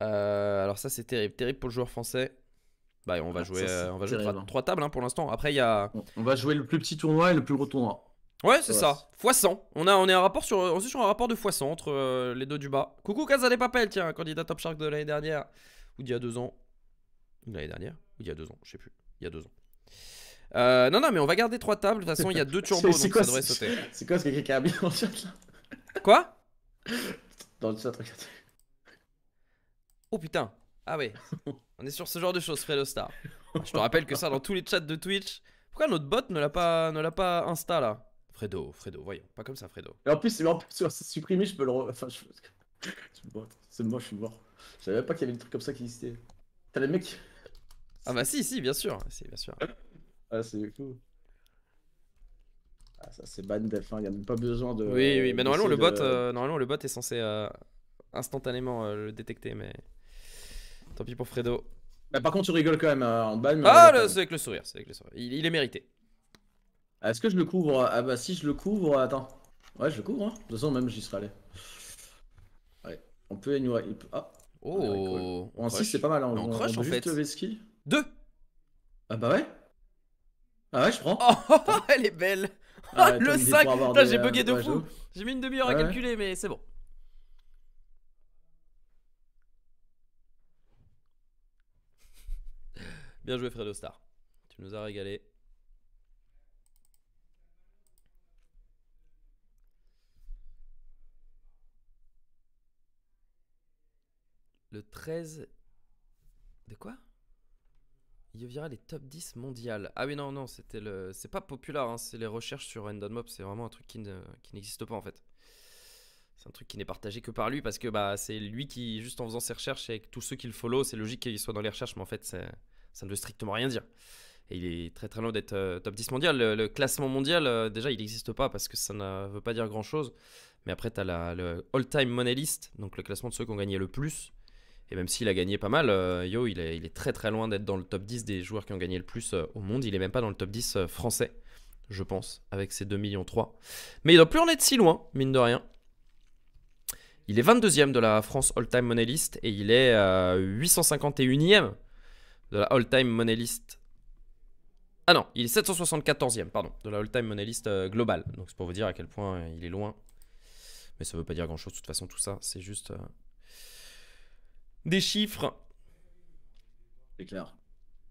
alors ça, c'est terrible. Terrible pour le joueur français. Bah, on va ah, jouer, 3 euh, on va jouer trois, tables hein, pour l'instant. Après, il y a. On va jouer le plus petit tournoi et le plus gros tournoi. Ouais, c'est ça. x100. On, on, est sur, on est sur un rapport de x100 entre euh, les deux du bas. Coucou Casa des Papel, tiens, candidat Top Shark de l'année dernière. Ou d'il y a deux ans. l'année dernière Ou d'il y a deux ans, je sais plus. Il y a deux ans. Euh, non, non, mais on va garder trois tables. De toute façon, il y a deux (laughs) turbos, donc ça devrait sauter. C'est quoi ce que quelqu'un a mis dans le chat là Quoi Dans le chat, regarde. Oh putain. Ah oui, on est sur ce genre de choses, Fredo Star. Je te rappelle que ça dans tous les chats de Twitch. Pourquoi notre bot ne l'a pas, ne l'a pas Insta là Fredo, Fredo, voyons, pas comme ça, Fredo. Et en plus, en plus c'est supprimé, je peux le. Re... Enfin, je... (laughs) c'est moi, je suis mort. Je savais pas qu'il y avait des trucs comme ça qui existait. T'as les mecs. Ah bah si, si, bien sûr, bien sûr. Ah c'est fou. Ah ça c'est ban def, hein. a même pas besoin de. Oui, oui, mais normalement le bot, euh, normalement le bot est censé euh, instantanément euh, le détecter, mais. Tant pis pour Fredo. Bah, par contre, tu rigoles quand même euh, en ban. Ah, c'est avec le sourire, c'est avec le sourire. Il, est mérité. Ah, est-ce que je le couvre Ah bah si je le couvre, attends. Ouais, je le couvre. Hein. De toute façon, même j'y serais allé. Ouais, on peut ignorer. Ah. Oh. Ah, ouais, En 6, c'est pas mal. Hein. On, on, crush juste fait. 2 Ah bah ouais. Ah ouais, je prends. Oh, oh, oh elle est belle. Ah, (laughs) sac. le 5 J'ai euh, bugué de fou. J'ai mis une demi-heure à ah, calculer, mais c'est bon. Bien joué Fredo Star. Tu nous as régalé. Le 13... De quoi Il Yovira les top 10 mondiales. Ah oui non non c'était le c'est pas populaire hein, c'est les recherches sur Mob. c'est vraiment un truc qui n'existe pas en fait. C'est un truc qui n'est partagé que par lui parce que bah c'est lui qui juste en faisant ses recherches avec tous ceux qui le follow, c'est logique qu'il soit dans les recherches mais en fait c'est ça ne veut strictement rien dire. Et il est très très loin d'être euh, top 10 mondial. Le, classement mondial, euh, déjà, il n'existe pas parce que ça ne veut pas dire grand chose. Mais après, tu as le all-time money list, donc le classement de ceux qui ont gagné le plus. Et même s'il a gagné pas mal, euh, Yo, il est, très très loin d'être dans le top 10 des joueurs qui ont gagné le plus au monde. Il est même pas dans le top 10 français, je pense, avec ses 2 millions 3. Mais il ne doit plus en être si loin, mine de rien. Il est 22e de la France all-time money list et il est 851e de la all-time money list. Ah non, il est 774e, pardon, de la all-time money list euh, globale. Donc c'est pour vous dire à quel point euh, il est loin. Mais ça ne veut pas dire grand-chose, de toute façon, tout ça, c'est juste euh, des chiffres. C'est clair.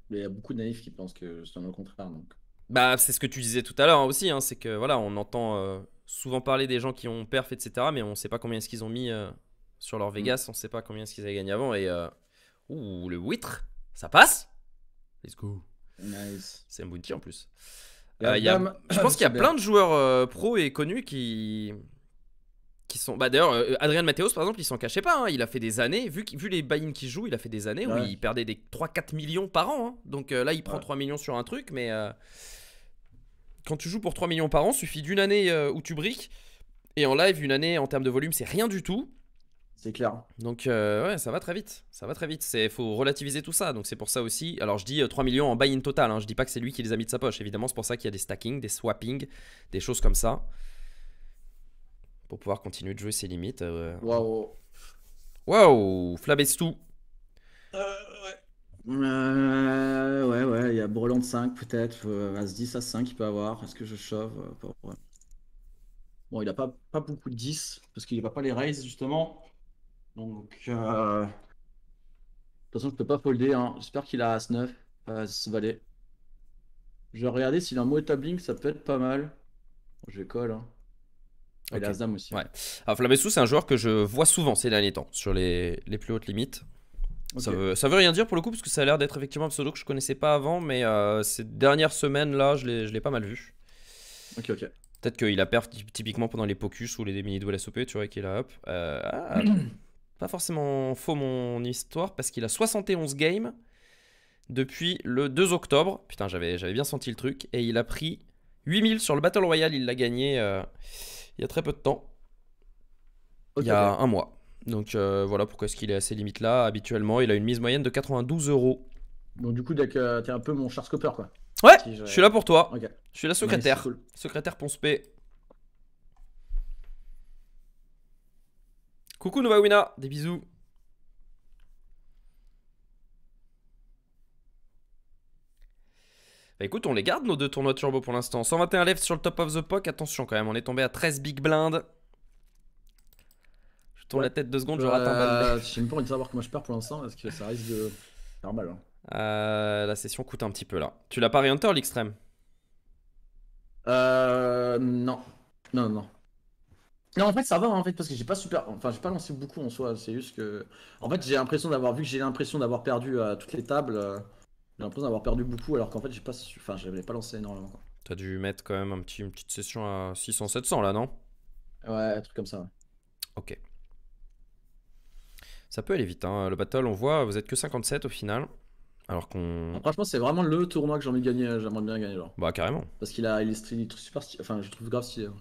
Mais il y a beaucoup de naïfs qui pensent que c'est le contraire. Donc. Bah, c'est ce que tu disais tout à l'heure hein, aussi, hein, c'est que voilà, on entend souvent parler des gens qui ont perf, etc., mais on ne sait pas combien est-ce qu'ils ont mis sur leur mm. Vegas, on ne sait pas combien est-ce qu'ils avaient gagné avant. Et ouh, le huître ça passe Let's go. Nice. C'est d'y en plus. Euh, y a, euh, (clears throat) je pense qu'il y a plein de joueurs euh, pro et connus qui, qui sont. Bah, D'ailleurs, euh, Adrien Mateos, par exemple, il s'en cachait pas. Hein. Il a fait des années, vu, vu les buy-in qu'il joue, il a fait des années où il perdait des 3-4 millions par an. Hein. Donc là, il prend 3 millions sur un truc, mais quand tu joues pour 3 millions par an, suffit d'une année où tu briques. Et en live, une année en termes de volume, c'est rien du tout. C'est clair. Donc, euh, ouais, ça va très vite. Ça va très vite. Il faut relativiser tout ça. Donc, c'est pour ça aussi. Alors, je dis 3 euh, millions en buy-in total. Hein. Je dis pas que c'est lui qui les a mis de sa poche. Évidemment, c'est pour ça qu'il y a des stackings, des swappings, des choses comme ça. Pour pouvoir continuer de jouer ses limites. Euh, Waouh. Waouh. Flabestou. Euh, ouais. ouais, ouais. Il y a Brelan 5, peut-être. À 10 à 5, il peut avoir. Est-ce que je shove Bon, il a pas, pas beaucoup de 10 parce qu'il va pas les raise, justement. Donc, euh... de toute façon, je peux pas folder. Hein. J'espère qu'il a As-9, As-Valet. Je vais regarder s'il a un mot établing, ça peut être pas mal. Je colle. Hein. Et okay. aussi. Ouais. Alors, Flamessou, c'est un joueur que je vois souvent ces derniers temps sur les, plus hautes limites. Ça, veut, veut rien dire pour le coup, parce que ça a l'air d'être effectivement un pseudo que je connaissais pas avant, mais euh, ces dernières semaines là, je l'ai pas mal vu. Ok, ok. Peut-être qu'il a perdu typiquement pendant les Pocus ou les mini la SOP, tu vois, qu'il a up. (clears throat) pas forcément faux mon histoire, parce qu'il a 71 games depuis le 2 octobre. Putain, j'avais, j'avais bien senti le truc. Et il a pris 8000 sur le Battle Royale. Il l'a gagné euh, il y a très peu de temps. Il y a un mois. Donc euh, voilà pourquoi est-ce qu'il est à ces limites-là. Habituellement, il a une mise moyenne de 92 euros. Donc du coup, t'es un peu mon char scopper, quoi. Ouais, je... suis là pour toi. Je suis la secrétaire. Secrétaire Ponce P. Coucou Nova Wina, des bisous. Bah écoute, on les garde nos deux tournois turbo pour l'instant. 121 left sur le top of the pot, Attention quand même, on est tombé à 13 big blind Je tourne la tête deux secondes, je bah, rate un Je même pas envie de savoir comment je perds pour l'instant parce que ça risque de faire mal. Hein. Euh, la session coûte un petit peu là. Tu l'as pas réhunter l'extrême euh, Non. Non, non. Non, en fait, ça va, hein, en fait, parce que j'ai pas super. Enfin, j'ai pas lancé beaucoup en soi. C'est juste que. En fait, j'ai l'impression d'avoir. Vu que j'ai l'impression d'avoir perdu à euh, toutes les tables, euh, j'ai l'impression d'avoir perdu beaucoup, alors qu'en fait, j'ai pas. Enfin, j'avais pas lancé énormément. Quoi. T'as dû mettre quand même un petit, une petite session à 600-700 là, non Ouais, un truc comme ça. Ok. Ça peut aller vite, hein. le battle, on voit, vous êtes que 57 au final. Alors qu'on... franchement, c'est vraiment le tournoi que j'ai envie de gagner. Euh, j'aimerais bien gagner, genre. Bah carrément. Parce qu'il a. Il est, super Enfin, je trouve grave stylé. Hein.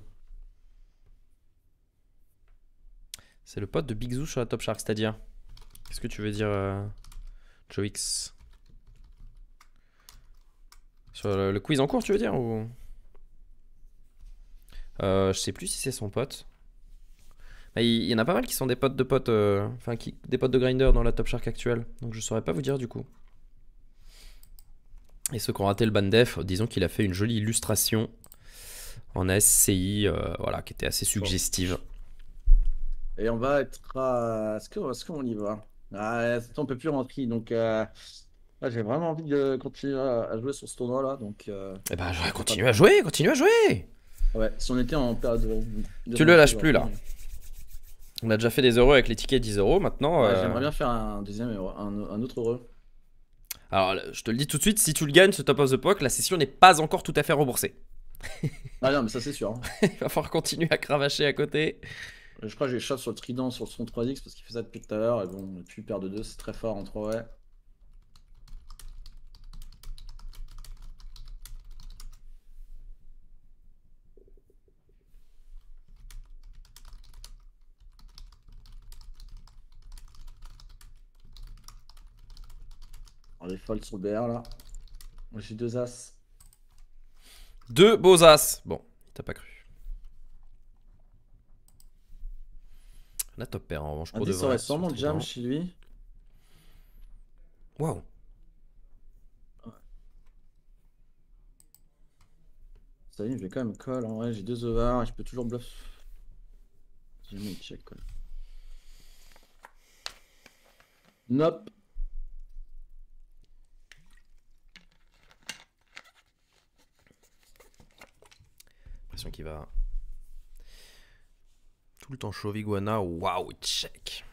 C'est le pote de Big sur la Top Shark, c'est-à-dire Qu'est-ce que tu veux dire, euh, Joix Sur le, quiz en cours, tu veux dire ou... Euh, je sais plus si c'est son pote. Bah, il, y en a pas mal qui sont des potes de potes, euh, enfin qui, des potes de grinder dans la Top Shark actuelle. Donc je saurais pas vous dire du coup. Et ceux qui ont raté le Bandef, disons qu'il a fait une jolie illustration en SCI, euh, voilà, qui était assez suggestive. Et on va être à... Est-ce qu'on est y va ah, On peut plus rentrer, donc... Euh, ah, j'ai vraiment envie de continuer à jouer sur ce tournoi-là, donc... Euh... Eh ben, je continue à jouer, continue à jouer Ouais, si on était en période de... Tu le lâches plus, là. On a déjà fait des heureux avec les tickets 10 euros, maintenant... Euh. J'aimerais bien faire un deuxième, un, un autre heureux. Alors, je te le dis tout de suite, si tu le gagnes, ce Top of the Pock, la session n'est pas encore tout à fait remboursée. ah non, mais ça c'est sûr. Hein. (laughs) Il va falloir continuer à cravacher à côté. Je crois que j'ai shot sur le trident sur son 3x parce qu'il fait ça depuis tout à l'heure. Et bon, le tu perds de 2, c'est très fort en 3 ouais. On est sur le BR là. J'ai deux as. Deux beaux as. Bon, t'as pas cru. La top pair en revanche. Pour Andy aurait sûrement le jam chez lui. Waouh! Ça y est, je vais quand même call. En vrai, j'ai deux ovars je peux toujours bluff. Jamais check call. Nope. L'impression qu'il va tout temps chauve iguana, waouh, check.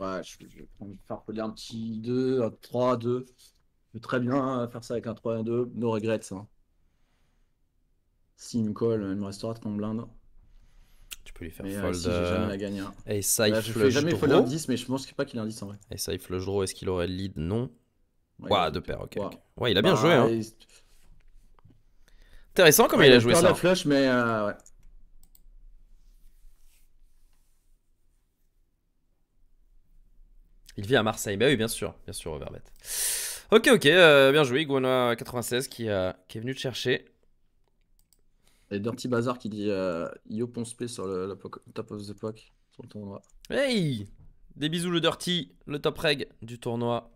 Ouais, je, envie de faire un petit 2, un 3, 2. Je vais très bien euh, faire ça avec un 3 1 2. No regrets. Hein. S'il me colle, il me restera de blindes. Tu peux lui faire mais, euh, fold. Euh, si j'ai jamais la gagne. Hein. Et ça, il flush bah, jamais 10, mais je pense pas qu'il a un 10 en vrai. Et ça, il flush draw. Est-ce qu'il aurait le lead Non. Ouais, wow, deux paires, ok. Ouais, il a bien bah, joué. Hein. Intéressant comme il a joué ça. la flush, mais euh, ouais. Il vit à Marseille. Bah oui, bien sûr, bien sûr, Overbet. Ok, ok, euh, bien joué, Iguana96 euh, qui, est venu te chercher. Et Dirty Bazar qui dit euh, Yo Ponceplay sur le, top of the pack sur le tournoi. Hey Des bisous, le Dirty, le top reg du tournoi.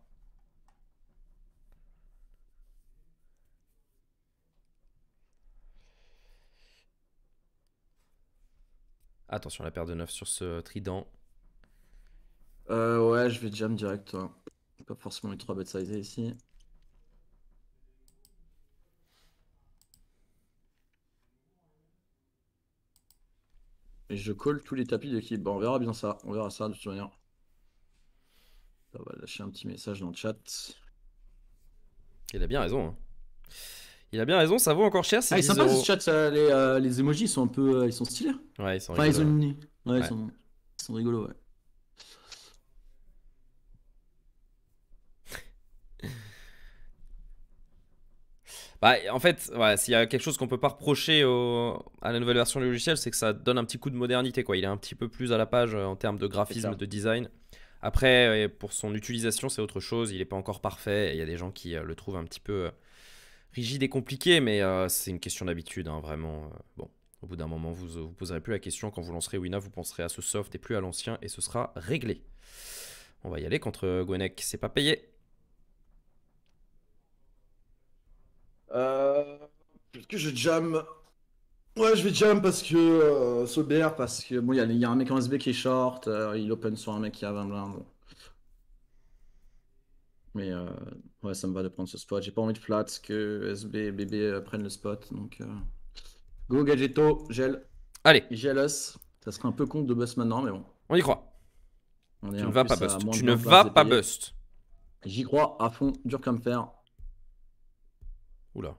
Attention la paire de 9 sur ce trident. Euh, ouais, je vais jam direct. Pas forcément les trois bet size ici. Et je colle tous les tapis d'équipe. Bon, bah, on verra bien ça. On verra ça de toute manière. On va lâcher un petit message dans le chat. Il a bien raison. Hein. Il a bien raison, ça vaut encore cher. Ah, sympa chat. les, euh, les emojis sont un peu. Euh, ils sont stylés. Ouais, ils sont rigolos. Ils, sont... ils sont rigolos, ouais. Bah, en fait, s'il y a quelque chose qu'on peut pas reprocher à la nouvelle version du logiciel, c'est que ça donne un petit coup de modernité. Quoi. Il est un petit peu plus à la page euh, en termes de graphisme, de design. Après, euh, pour son utilisation, c'est autre chose. Il n'est pas encore parfait. Il y a des gens qui euh, le trouvent un petit peu rigide et compliqué, mais c'est une question d'habitude, hein, vraiment. bon, au bout d'un moment, vous vous poserez plus la question. Quand vous lancerez Wina, vous penserez à ce soft et plus à l'ancien, et ce sera réglé. On va y aller contre Gwenek, c'est pas payé. Euh, est-ce que je jam Ouais, je vais jam parce que euh, sober, parce que bon, il y, a un mec en SB qui est short, euh, il open sur un mec qui a 20 blindes. Mais ouais, ça me va de prendre ce spot. J'ai pas envie de flat que SB et BB prennent le spot. Donc, go Gadgeto, gel. Allez. Gel Ça serait un peu con de bust maintenant, mais bon. On y croit. On tu vas pas bust. Tu ne vas pas bust. J'y crois à fond, dur comme fer. Oula.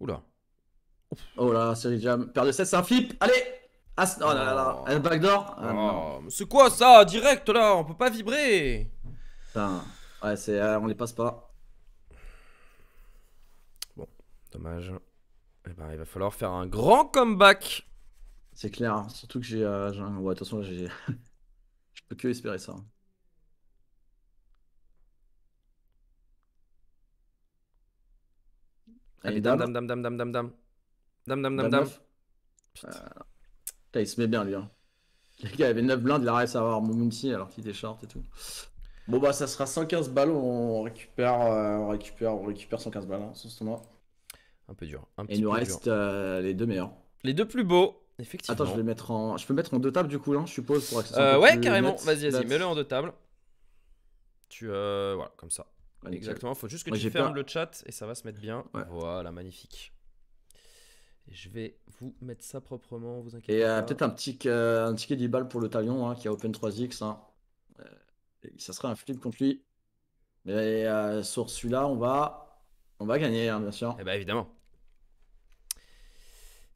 Oula. Ouf. Oh là, série Jam. Père de 7, c'est un flip. Allez oh, là là là, oh. un backdoor ah, oh. C'est quoi ça Direct là, on peut pas vibrer Putain, ouais, c'est, euh, on les passe pas. Bon, dommage. Eh ben, il va falloir faire un grand comeback. C'est clair, hein. surtout que j'ai. Euh, ouais, attention, j'ai. (laughs) Je peux que espérer ça. Hein. Allez, dame, dame, dame, dame, dame, dame, dame. Dame, dame, dame, dame. Putain, il se met bien, lui. Hein. Le gars avait 9 blindes, il arrête à avoir Mounty alors qu'il était et tout. Bon, bah, ça sera 115 balles, euh, on récupère, on récupère, on récupère 115 balles hein, sur ce tournoi. Un peu dur. Un petit et il nous reste euh, les deux meilleurs. Les deux plus beaux, effectivement. Attends, je vais mettre en. Je peux mettre en deux tables du coup, hein, je suppose, pour euh, Ouais, carrément, vas-y, vas-y, mets-le en deux tables. Tu. voilà, comme ça. Exactement, faut juste que tu fermes le chat et ça va se mettre bien. Voilà, magnifique. je vais vous mettre ça proprement, vous inquiétez et, euh, peut-être un petit euh, un ticket 10 balles pour le Talion hein, qui a Open 3X. Hein. Euh, ça serait un flip contre lui. Mais sur celui-là, on va, on va gagner, hein, bien sûr. Et eh bah ben, évidemment.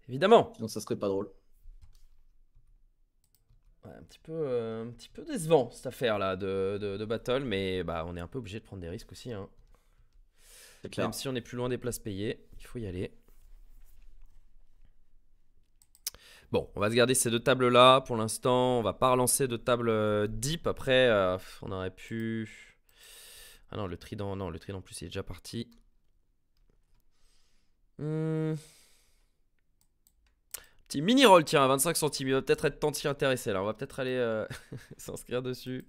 Évidemment. Sinon, ça serait pas drôle petit peu, euh, un petit peu décevant cette affaire là de, battle, mais bah on est un peu obligé de prendre des risques aussi. Hein. Même si on est plus loin des places payées, il faut y aller. Bon, on va se garder ces deux tables là pour l'instant. On va pas relancer de table euh, deep. Après, euh, on aurait pu. Ah non, le trident, non, le trident plus il est déjà parti. Hmm. Petit mini-roll, tiens, à 25 centimes. Il va peut-être être tant si intéressé. Là, on va peut-être aller euh, (laughs) s'inscrire dessus.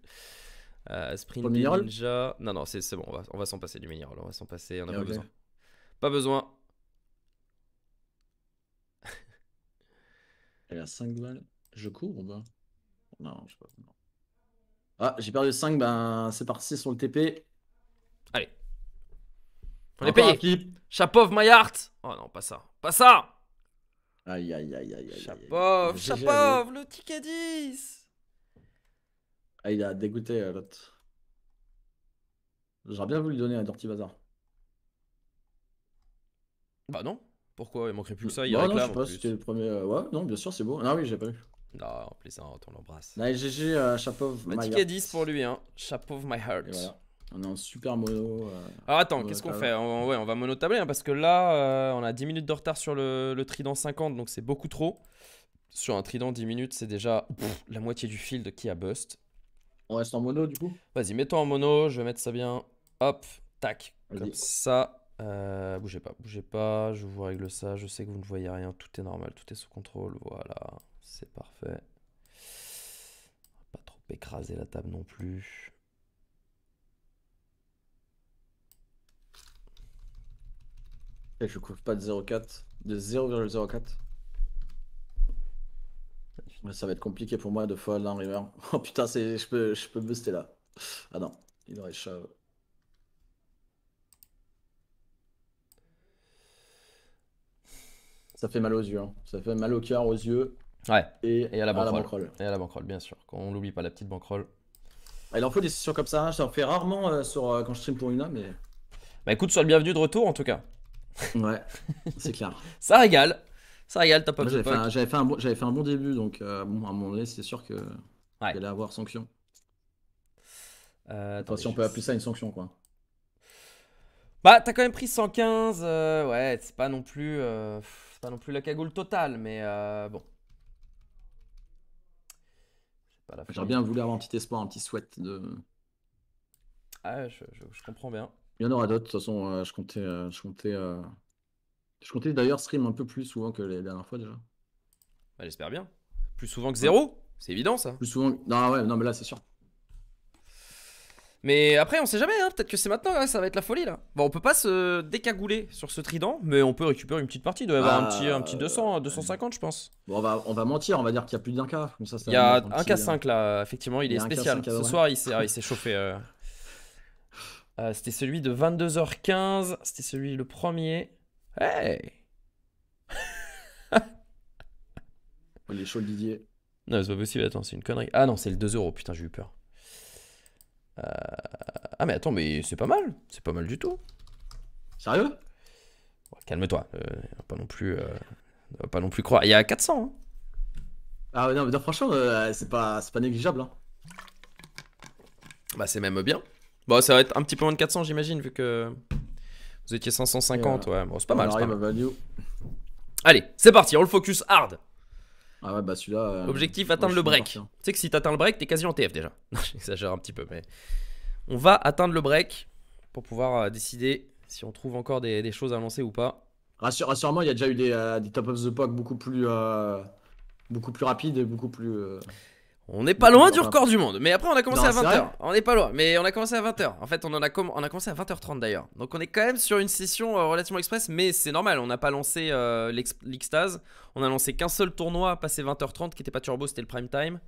Euh, sprint Ninja. Non, non, c'est bon. On va, s'en passer du mini-roll. On va s'en passer. On a pas besoin. Pas besoin. (laughs) Elle a 5 balles. Je cours ou pas Non, je sais pas. Ah, j'ai perdu 5. Ben, c'est parti sur le TP. Allez. On est payé. Chapov, my heart. Oh non, pas ça. Pas ça. Aïe, aïe, aïe, aïe. aïe Chapov, Chapov, le ticket 10 Ah, il a dégoûté euh, l'autre. J'aurais bien voulu lui donner un Dirty Bazar. Bah non, pourquoi Il manquerait plus que ça, il bah, a Non, je sais le premier. Euh, ouais, non, bien sûr, c'est beau. Ah oui, j'ai pas vu. Non, plaisante, on l'embrasse. Allez, GG, euh, Chapov, Un my ticket heart. 10 pour lui, hein. Chapov, my heart. Et voilà. On est en super mono. Euh, Alors ah, attends, qu'est-ce qu'on fait on, ouais, on va mono tabler hein, parce que là, euh, on a 10 minutes de retard sur le, trident 50, donc c'est beaucoup trop. Sur un trident, 10 minutes, c'est déjà la moitié du field qui a bust. On reste en mono du coup Vas-y, mettons en mono, je vais mettre ça bien. Hop, tac. Comme ça. Euh, bougez pas, bougez pas, je vous règle ça. Je sais que vous ne voyez rien, tout est normal, tout est sous contrôle. Voilà, c'est parfait. Pas trop écraser la table non plus. Et je couvre pas de 0,4. De 0,04. Mais ça va être compliqué pour moi de fold un river. Oh putain, je peux, je peux buster là. Ah non, il aurait shove. Ça fait mal aux yeux. Hein. Ça fait mal au cœur, aux yeux. Ouais. Et, à la bankroll. Et à la bankroll, bien sûr. Qu'on l'oublie pas, la petite bankroll. Ah, il en faut des sessions comme ça. Ça hein. Je fait fais rarement euh, sur, euh, quand je stream pour une mais. Bah écoute, sois le bienvenu de retour en tout cas. Ouais, c'est clair. (laughs) ça régale. Ça régale, pas de... J'avais fait, fait, bon, fait, un bon début, donc euh, bon, à un moment donné, c'est sûr que ouais. allait avoir sanction. Euh, si on peut appeler ça une sanction, quoi. Bah, t'as quand même pris 115. Euh, ouais, c'est pas non plus, euh, non plus la cagoule totale, mais bon. J'aurais bien voulu avoir un petit espoir, un petit souhait de. Ah, je, je comprends bien. Il y en aura d'autres. De toute façon, euh, je comptais, euh, je comptais, euh, je comptais d'ailleurs stream un peu plus souvent que les dernières fois déjà. Bah, j'espère bien. Plus souvent que zéro, c'est évident ça. Plus souvent. Non ouais, non mais là c'est sûr. Mais après, on sait jamais, hein. peut-être que c'est maintenant, ça va être la folie là. Bon, on peut pas se décagouler sur ce trident, mais on peut récupérer une petite partie. Il doit y avoir un petit, un petit 200, ah, 250, hein, je pense. Bon, on va, on va mentir, on va dire qu'il y a plus d'un cas. il y a un, cas 5 là, effectivement, il, est spécial. ce soir, il s'est ah, chauffé. Euh, c'était celui de 22h15. C'était celui le premier. Hey (laughs) Il est chaud Didier. Non, c'est pas possible. Attends, c'est une connerie. Ah non, c'est le 2 euros. Putain, j'ai eu peur. Euh, ah mais attends, mais c'est pas mal. C'est pas mal du tout. Sérieux Calme-toi. Euh, pas non plus. pas non plus croire. Il y a 400. Hein. Ah non, mais franchement, c'est pas, pas négligeable. Hein. Bah c'est même bien. Bon, bah, ça va être un petit peu moins de 400, j'imagine, vu que vous étiez 550. Ouais, bon, c'est pas mal. Allez, c'est parti, on le focus hard. Ah ouais, bah celui-là. Euh, Objectif atteindre le break. Hein. Tu sais que si t'atteins le break, t'es quasi en TF déjà. (laughs) J'exagère un petit peu, mais. On va atteindre le break pour pouvoir euh, décider si on trouve encore des, choses à lancer ou pas. Rassure, il y a déjà eu des, euh, top of the pack beaucoup plus. beaucoup plus rapides et beaucoup plus. On n'est pas loin du record du monde. Mais après, on a commencé à 20h. On n'est pas loin. Mais on a commencé à 20h. En fait, on, en a, commencé à 20h30 d'ailleurs. Donc, on est quand même sur une session euh, relativement express. Mais c'est normal. On n'a pas lancé euh, l'extase. On a lancé qu'un seul tournoi passé 20h30 qui n'était pas turbo. C'était le prime time.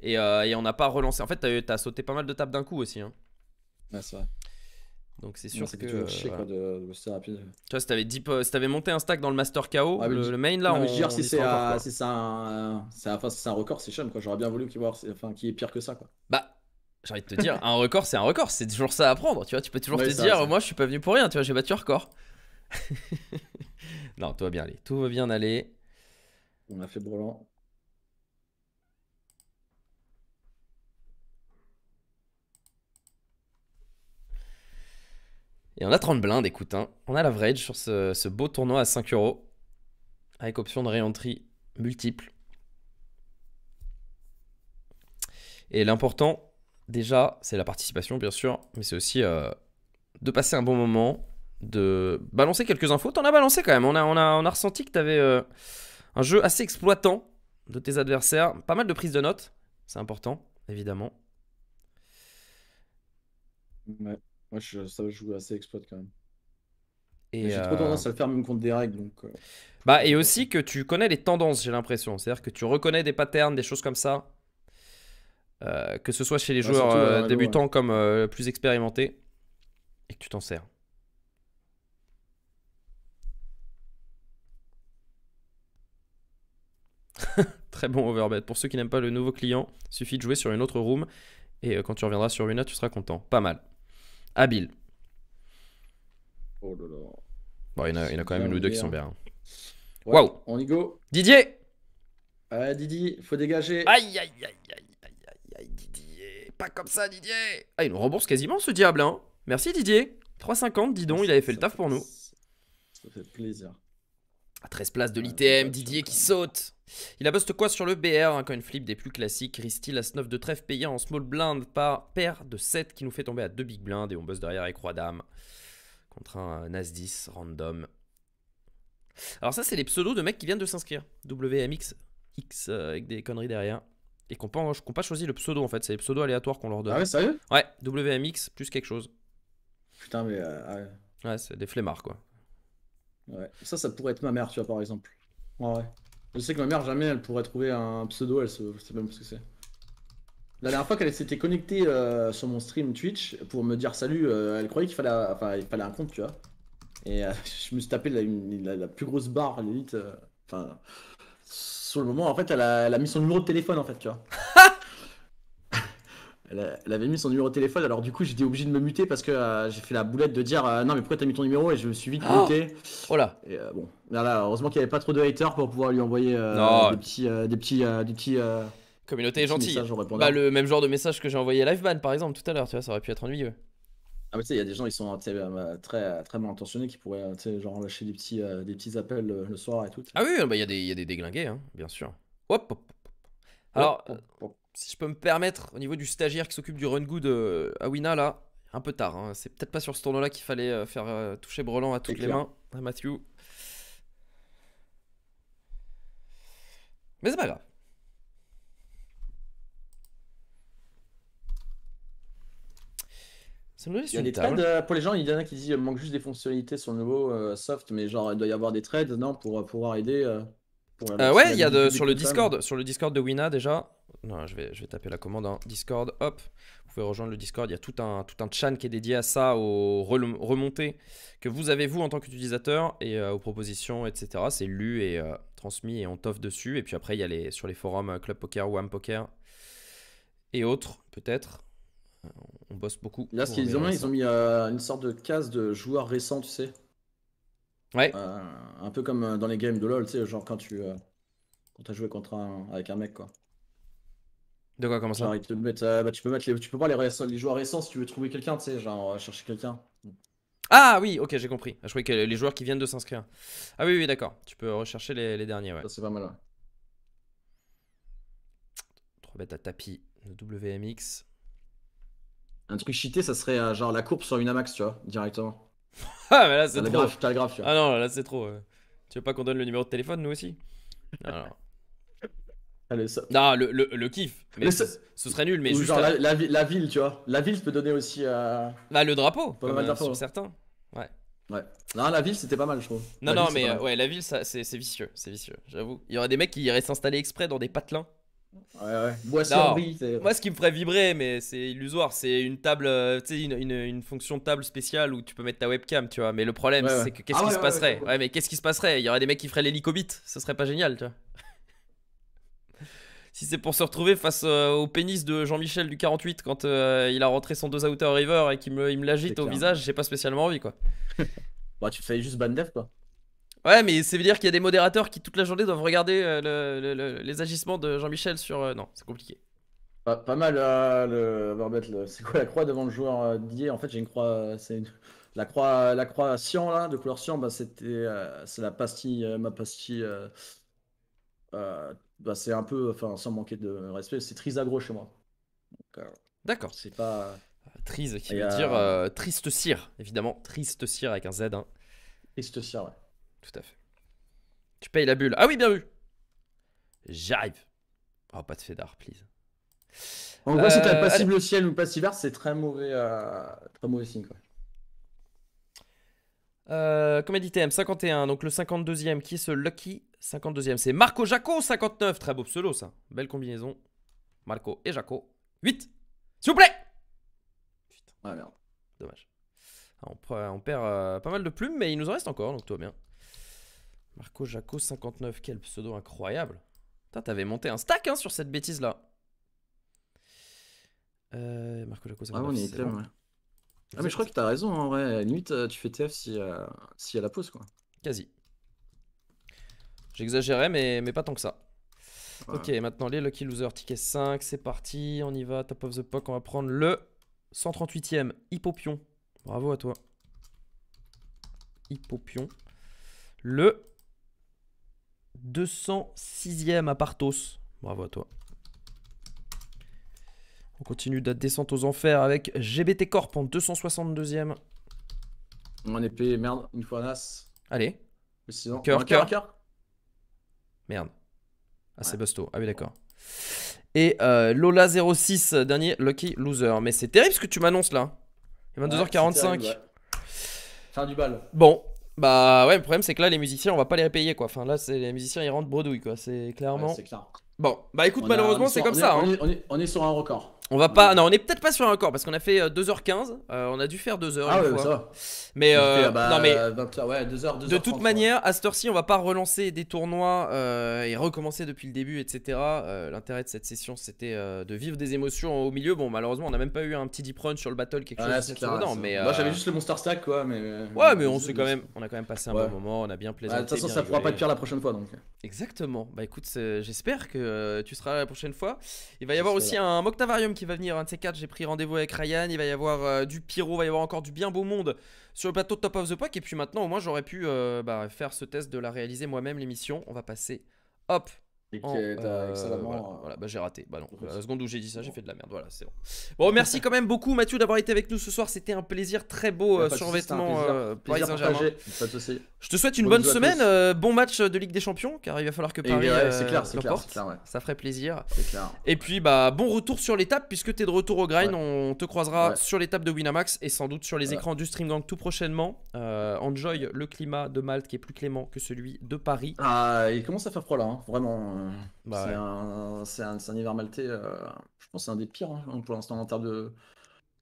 Et, euh, on n'a pas relancé. En fait, t'as sauté pas mal de tables d'un coup aussi. Hein. Ouais, c'est donc c'est sûr que. tu euh, chier, Tu vois, si t'avais, avais monté un stack dans le Master KO, ah, le, main là, on, je dire, si c'est, un, record, c'est chum, quoi. J'aurais bien voulu qu'il enfin, qui y ait pire que ça, quoi. Bah. J'ai envie de te dire, un record c'est un record, c'est toujours ça à prendre, tu vois, tu peux toujours te dire, moi je suis pas venu pour rien, tu vois, j'ai battu un record. (laughs) non, tout va bien aller, tout va bien aller. On a fait brûlant. Et on a 30 blindes, écoute. Hein. On a la l'average sur ce, beau tournoi à 5 euros. Avec option de réentrée multiple. Et l'important, déjà, c'est la participation, bien sûr. Mais c'est aussi euh, de passer un bon moment. De balancer quelques infos. T'en as balancé quand même. On a, ressenti que t'avais euh, un jeu assez exploitant de tes adversaires. Pas mal de prises de notes. C'est important, évidemment. Ouais. Moi, je, ça joue assez exploit quand même. j'ai trop euh, tendance à le faire même contre des règles. Donc, euh, Bah, et aussi que tu connais les tendances, j'ai l'impression. C'est-à-dire que tu reconnais des patterns, des choses comme ça. Euh, que ce soit chez les joueurs débutants comme plus expérimentés. Et que tu t'en sers. (laughs) Très bon overbet. Pour ceux qui n'aiment pas le nouveau client, suffit de jouer sur une autre room. Et quand tu reviendras sur une autre, tu seras content. Pas mal. Habile. Oh là là. Bon, il y en a, quand même une ou deux qui sont bien. Hein. Waouh. On y go. Didier Ouais, Didi, faut dégager. Aïe, aïe, aïe, aïe, aïe, aïe, aïe, Didier. Pas comme ça, Didier. Ah, il nous rembourse quasiment, ce diable, hein. Merci, Didier. 3,50, dis donc, il avait fait le taf pour nous. Ça fait plaisir à 13 places de l'ITM, Didier qui hein. saute. Il a bust quoi sur le BR, un hein, une coin flip des plus classiques. Risty, la 9 de trèfle payant en small blind par paire de 7 qui nous fait tomber à 2 big blinds et on bosse derrière avec Roi Dame contre un euh, As 10 random. Alors, ça, c'est les pseudos de mecs qui viennent de s'inscrire. WMX, X euh, avec des conneries derrière. Et qu'on n'a pas choisi le pseudo en fait, c'est les pseudos aléatoires qu'on leur donne. Ah ouais, sérieux Ouais, WMX plus quelque chose. Putain, mais. Euh, ouais c'est des flemmards quoi. Ça, ça pourrait être ma mère, tu vois, par exemple. Ah ouais. Je sais que ma mère, jamais, elle pourrait trouver un pseudo, elle se... sait même ce que c'est. La dernière fois qu'elle s'était connectée euh, sur mon stream Twitch pour me dire salut, euh, elle croyait qu'il fallait, fallait un compte, tu vois. Et euh, (laughs) je me suis tapé la, la, plus grosse barre, limite. Enfin, sur le moment, en fait, elle a, elle a mis son numéro de téléphone, en fait, tu vois. Elle, avait mis son numéro de téléphone, alors du coup j'étais obligé de me muter parce que euh, j'ai fait la boulette de dire euh, non mais pourquoi t'as mis ton numéro et je me suis vite ah oh muté. Et euh, bon, voilà, heureusement qu'il n'y avait pas trop de haters pour pouvoir lui envoyer des petits, des petits, des petits. Communauté gentille. Bah, le même genre de message que j'ai envoyé à Liveban par exemple tout à l'heure, tu ça aurait pu être ennuyeux. Ah mais tu sais, il y a des gens, ils sont très, très mal intentionnés qui pourraient, genre lâcher des petits, des petits appels le soir et tout. Ah oui, bah, il y, a des, y déglingués, hein, bien sûr. hop. Alors, si je peux me permettre, au niveau du stagiaire qui s'occupe du run good euh, à Wina, là, un peu tard. Hein. C'est peut-être pas sur ce tournoi-là qu'il fallait euh, faire euh, toucher Brelan à toutes les mains, hein, Mathieu. Mais c'est pas grave. il y a des trades euh, pour les gens. Il y en a qui disent il manque juste des fonctionnalités sur le nouveau soft, mais genre il doit y avoir des trades non pour pouvoir aider. Euh, ouais, il y a sur le Discord, sur le Discord de Wina déjà. je vais, je vais taper la commande hein. Discord. Hop, vous pouvez rejoindre le Discord. Il y a tout un, tout un chan qui est dédié à ça, aux remontées que vous avez vous en tant qu'utilisateur et euh, aux propositions, etc. C'est lu et euh, transmis et on toffe dessus. Et puis après, il y a les, sur les forums Club Poker, Wham Poker et autres, peut-être. On bosse beaucoup. Là, ce qu'ils ont ils ont mis une sorte de case de joueurs récents, tu sais. Ouais. Euh, un peu comme euh, dans les games de LoL, tu sais, genre quand tu euh, quand as joué contre un, avec un mec, quoi. De quoi, comment ça bah, tu, peux mettre les, tu peux pas les, les joueurs récents si tu veux trouver quelqu'un, tu sais, genre chercher quelqu'un. Ah oui, ok, j'ai compris. Je croyais que les joueurs qui viennent de s'inscrire. Ah oui, oui, d'accord. Tu peux rechercher les, derniers, ouais. c'est pas mal, ouais. bêtes à tapis, le WMX. Un truc cheaté, ça serait genre la courbe sur une Amax, tu vois, directement. (laughs) ah, mais là, c'est trop. Grave, ah non, là, c'est trop. Tu veux pas qu'on donne le numéro de téléphone, nous aussi Alors. Allez, ça... non le, le, le, kiff. Mais, ce... serait nul, mais Genre la, ville, tu vois. La ville, peut peux donner aussi. Euh... Bah, le drapeau. Pas mal euh, sur hein. certains. Ouais. Ouais. Non, la ville, c'était pas mal, je trouve. Non, non, mais euh, ouais, la ville, ça, c'est vicieux. C'est vicieux, j'avoue. Il y aurait des mecs qui iraient s'installer exprès dans des patelins Ouais, Moi, ce qui me ferait vibrer, mais c'est illusoire, c'est une table, euh, une, une, fonction table spéciale où tu peux mettre ta webcam, tu vois. Mais le problème, c'est que qu'est-ce ah qui se passerait ouais, mais qu'est-ce qui se passerait Il y aurait des mecs qui feraient l'hélicobite ce serait pas génial, (laughs) si c'est pour se retrouver face euh, au pénis de Jean-Michel du 48 quand euh, il a rentré son 2 outer river et qu'il me, il me l'agite au visage, j'ai pas spécialement envie, quoi. (laughs) bah, tu fais juste ban quoi. Ouais, mais ça veut dire qu'il y a des modérateurs qui toute la journée doivent regarder euh, les agissements de Jean-Michel sur. Euh, non, c'est compliqué. Pas, mal euh, le, C'est quoi la croix devant le joueur Didier En fait, j'ai une croix. C'est la croix, la croix cyan là, de couleur cyan. Bah, c'était, c'est la pastille, ma pastille. Bah, c'est un peu, enfin, sans manquer de respect, c'est trisagro chez moi. D'accord. c'est pas. Trise qui veut dire triste cire, évidemment. Triste cire avec un Z. Hein. Triste cire ouais. Tout à fait. Tu payes la bulle. Ah oui, bien vu. J'arrive. Oh, pas de fédard, please. En gros, si t'as euh, passible ciel ou pas art, c'est très mauvais, euh, très mauvais signe. Quoi. Euh, TM 51, donc le 52e qui est ce Lucky 52e, c'est Marco Jaco 59, très beau pseudo ça, belle combinaison. Marco et Jaco, 8, s'il vous plaît. Ah, dommage. Ah, on, on, perd euh, pas mal de plumes, mais il nous en reste encore, donc tout va bien. Marco Jaco 59, quel pseudo incroyable. T'avais monté un stack hein, sur cette bêtise là. Euh, Marco Jaco 59. Ah, on Ah, mais je crois que t'as raison en vrai. À euh, tu fais TF euh, si, y a la pause quoi. Quasi. J'exagérais, mais, mais pas tant que ça. Ok, maintenant les Lucky Losers, ticket 5, c'est parti, on y va, top of the pock, on va prendre le 138ème, Hippopion. Bravo à toi. Hippopion. Le 206e à Partos. Bravo à toi. On continue de la descente aux enfers avec GBT Corp en 262e. Mon épée, merde, une fois un as. Allez. cœur, cœur. Merde. Ah, c'est Ah oui, d'accord. Et euh, Lola06, dernier Lucky Loser. Mais c'est terrible ce que tu m'annonces là. Il est 22h45. Fin du bal. Bon, bah ouais, le problème c'est que là, les musiciens, on va pas les payer quoi. Enfin là, c'est les musiciens, ils rentrent bredouille quoi. C'est clairement. c'est clair. Bon, bah écoute, malheureusement, c'est comme ça. hein. on, est, on, est, sur un record. On va pas. Non, on est peut-être pas sur un record parce qu'on a fait 2h15. Euh, euh, on a dû faire 2h. Ah Mais, euh, bah, non, mais de toute manière, à cette heure-ci, on va pas relancer des tournois et recommencer depuis le début, etc. L'intérêt de cette session, c'était de vivre des émotions au milieu. Bon, malheureusement, on n'a même pas eu un petit deep run sur le battle, quelque chose. Clair, Moi, j'avais juste le monster stack, quoi. Mais... Ouais, mais on s'est quand même, on a quand même passé un bon moment. On a bien plaisanté. de toute façon, ça pourra pas être pire la prochaine fois, donc. Exactement. Bah écoute, j'espère que tu seras là la prochaine fois. Il va y avoir aussi un Moctavarium qui va venir, un de ces j'ai pris rendez-vous avec Ryan, il va y avoir euh, du Pyro, il va y avoir encore du bien beau monde sur le plateau de Top of the Pack, et puis maintenant au moins j'aurais pu euh, bah, faire ce test de la réaliser moi-même l'émission, on va passer, hop, euh, voilà, Bah, j'ai raté. Bah non, la seconde où j'ai dit ça, j'ai fait de la merde. Voilà, c'est bon. Bon, merci bah. quand même beaucoup, Mathieu, d'avoir été avec nous ce soir. C'était un plaisir très beau bah, euh, sur survêtement euh, Paris Saint-Germain. Je te souhaite une bonne semaine, euh, bon match de Ligue des Champions, car il va falloir que Paris c'est clair, l'emporte. Clair, Ça ferait plaisir. Clair. Et puis, bah, bon retour sur l'étape, puisque tu es de retour au grind. On te croisera sur l'étape de Winamax et sans doute sur les écrans du Stream Gang tout prochainement. enjoy le climat de Malte qui est plus clément que celui de Paris. Ah, il commence à faire froid là, hein. vraiment. Bah c'est un, c'est un, hiver maltais, euh, je pense c'est un des pires hein, pour l'instant en termes de,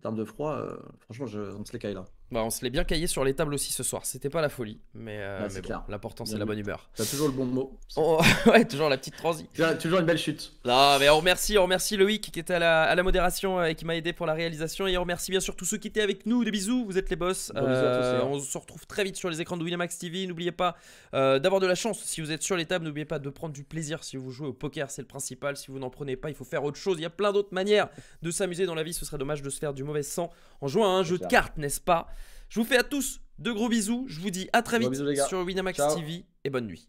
de froid. Euh, franchement, je, on se les caille là. Bah, on se l'est bien caillé sur les tables aussi ce soir. C'était pas la folie, mais, l'important euh, ah, c'est la bonne humeur. T'as toujours le bon mot. (laughs) Oh, ouais, toujours la petite transi. toujours une belle chute. Non, mais on remercie, on remercie Loïc qui était à la, modération euh, et qui m'a aidé pour la réalisation. Et on remercie bien sûr tous ceux qui étaient avec nous. Des bisous, vous êtes les boss. Euh, on se retrouve très vite sur les écrans de Winamax TV. N'oubliez pas d'avoir de la chance si vous êtes sur les tables. N'oubliez pas de prendre du plaisir si vous jouez au poker, c'est le principal. Si vous n'en prenez pas, il faut faire autre chose. Il y a plein d'autres manières de s'amuser dans la vie. Ce serait dommage de se faire du mauvais sang en jouant à un jeu de cartes, n'est-ce pas je vous fais à tous de gros bisous. Je vous dis à très vite sur Winamax TV et bonne nuit.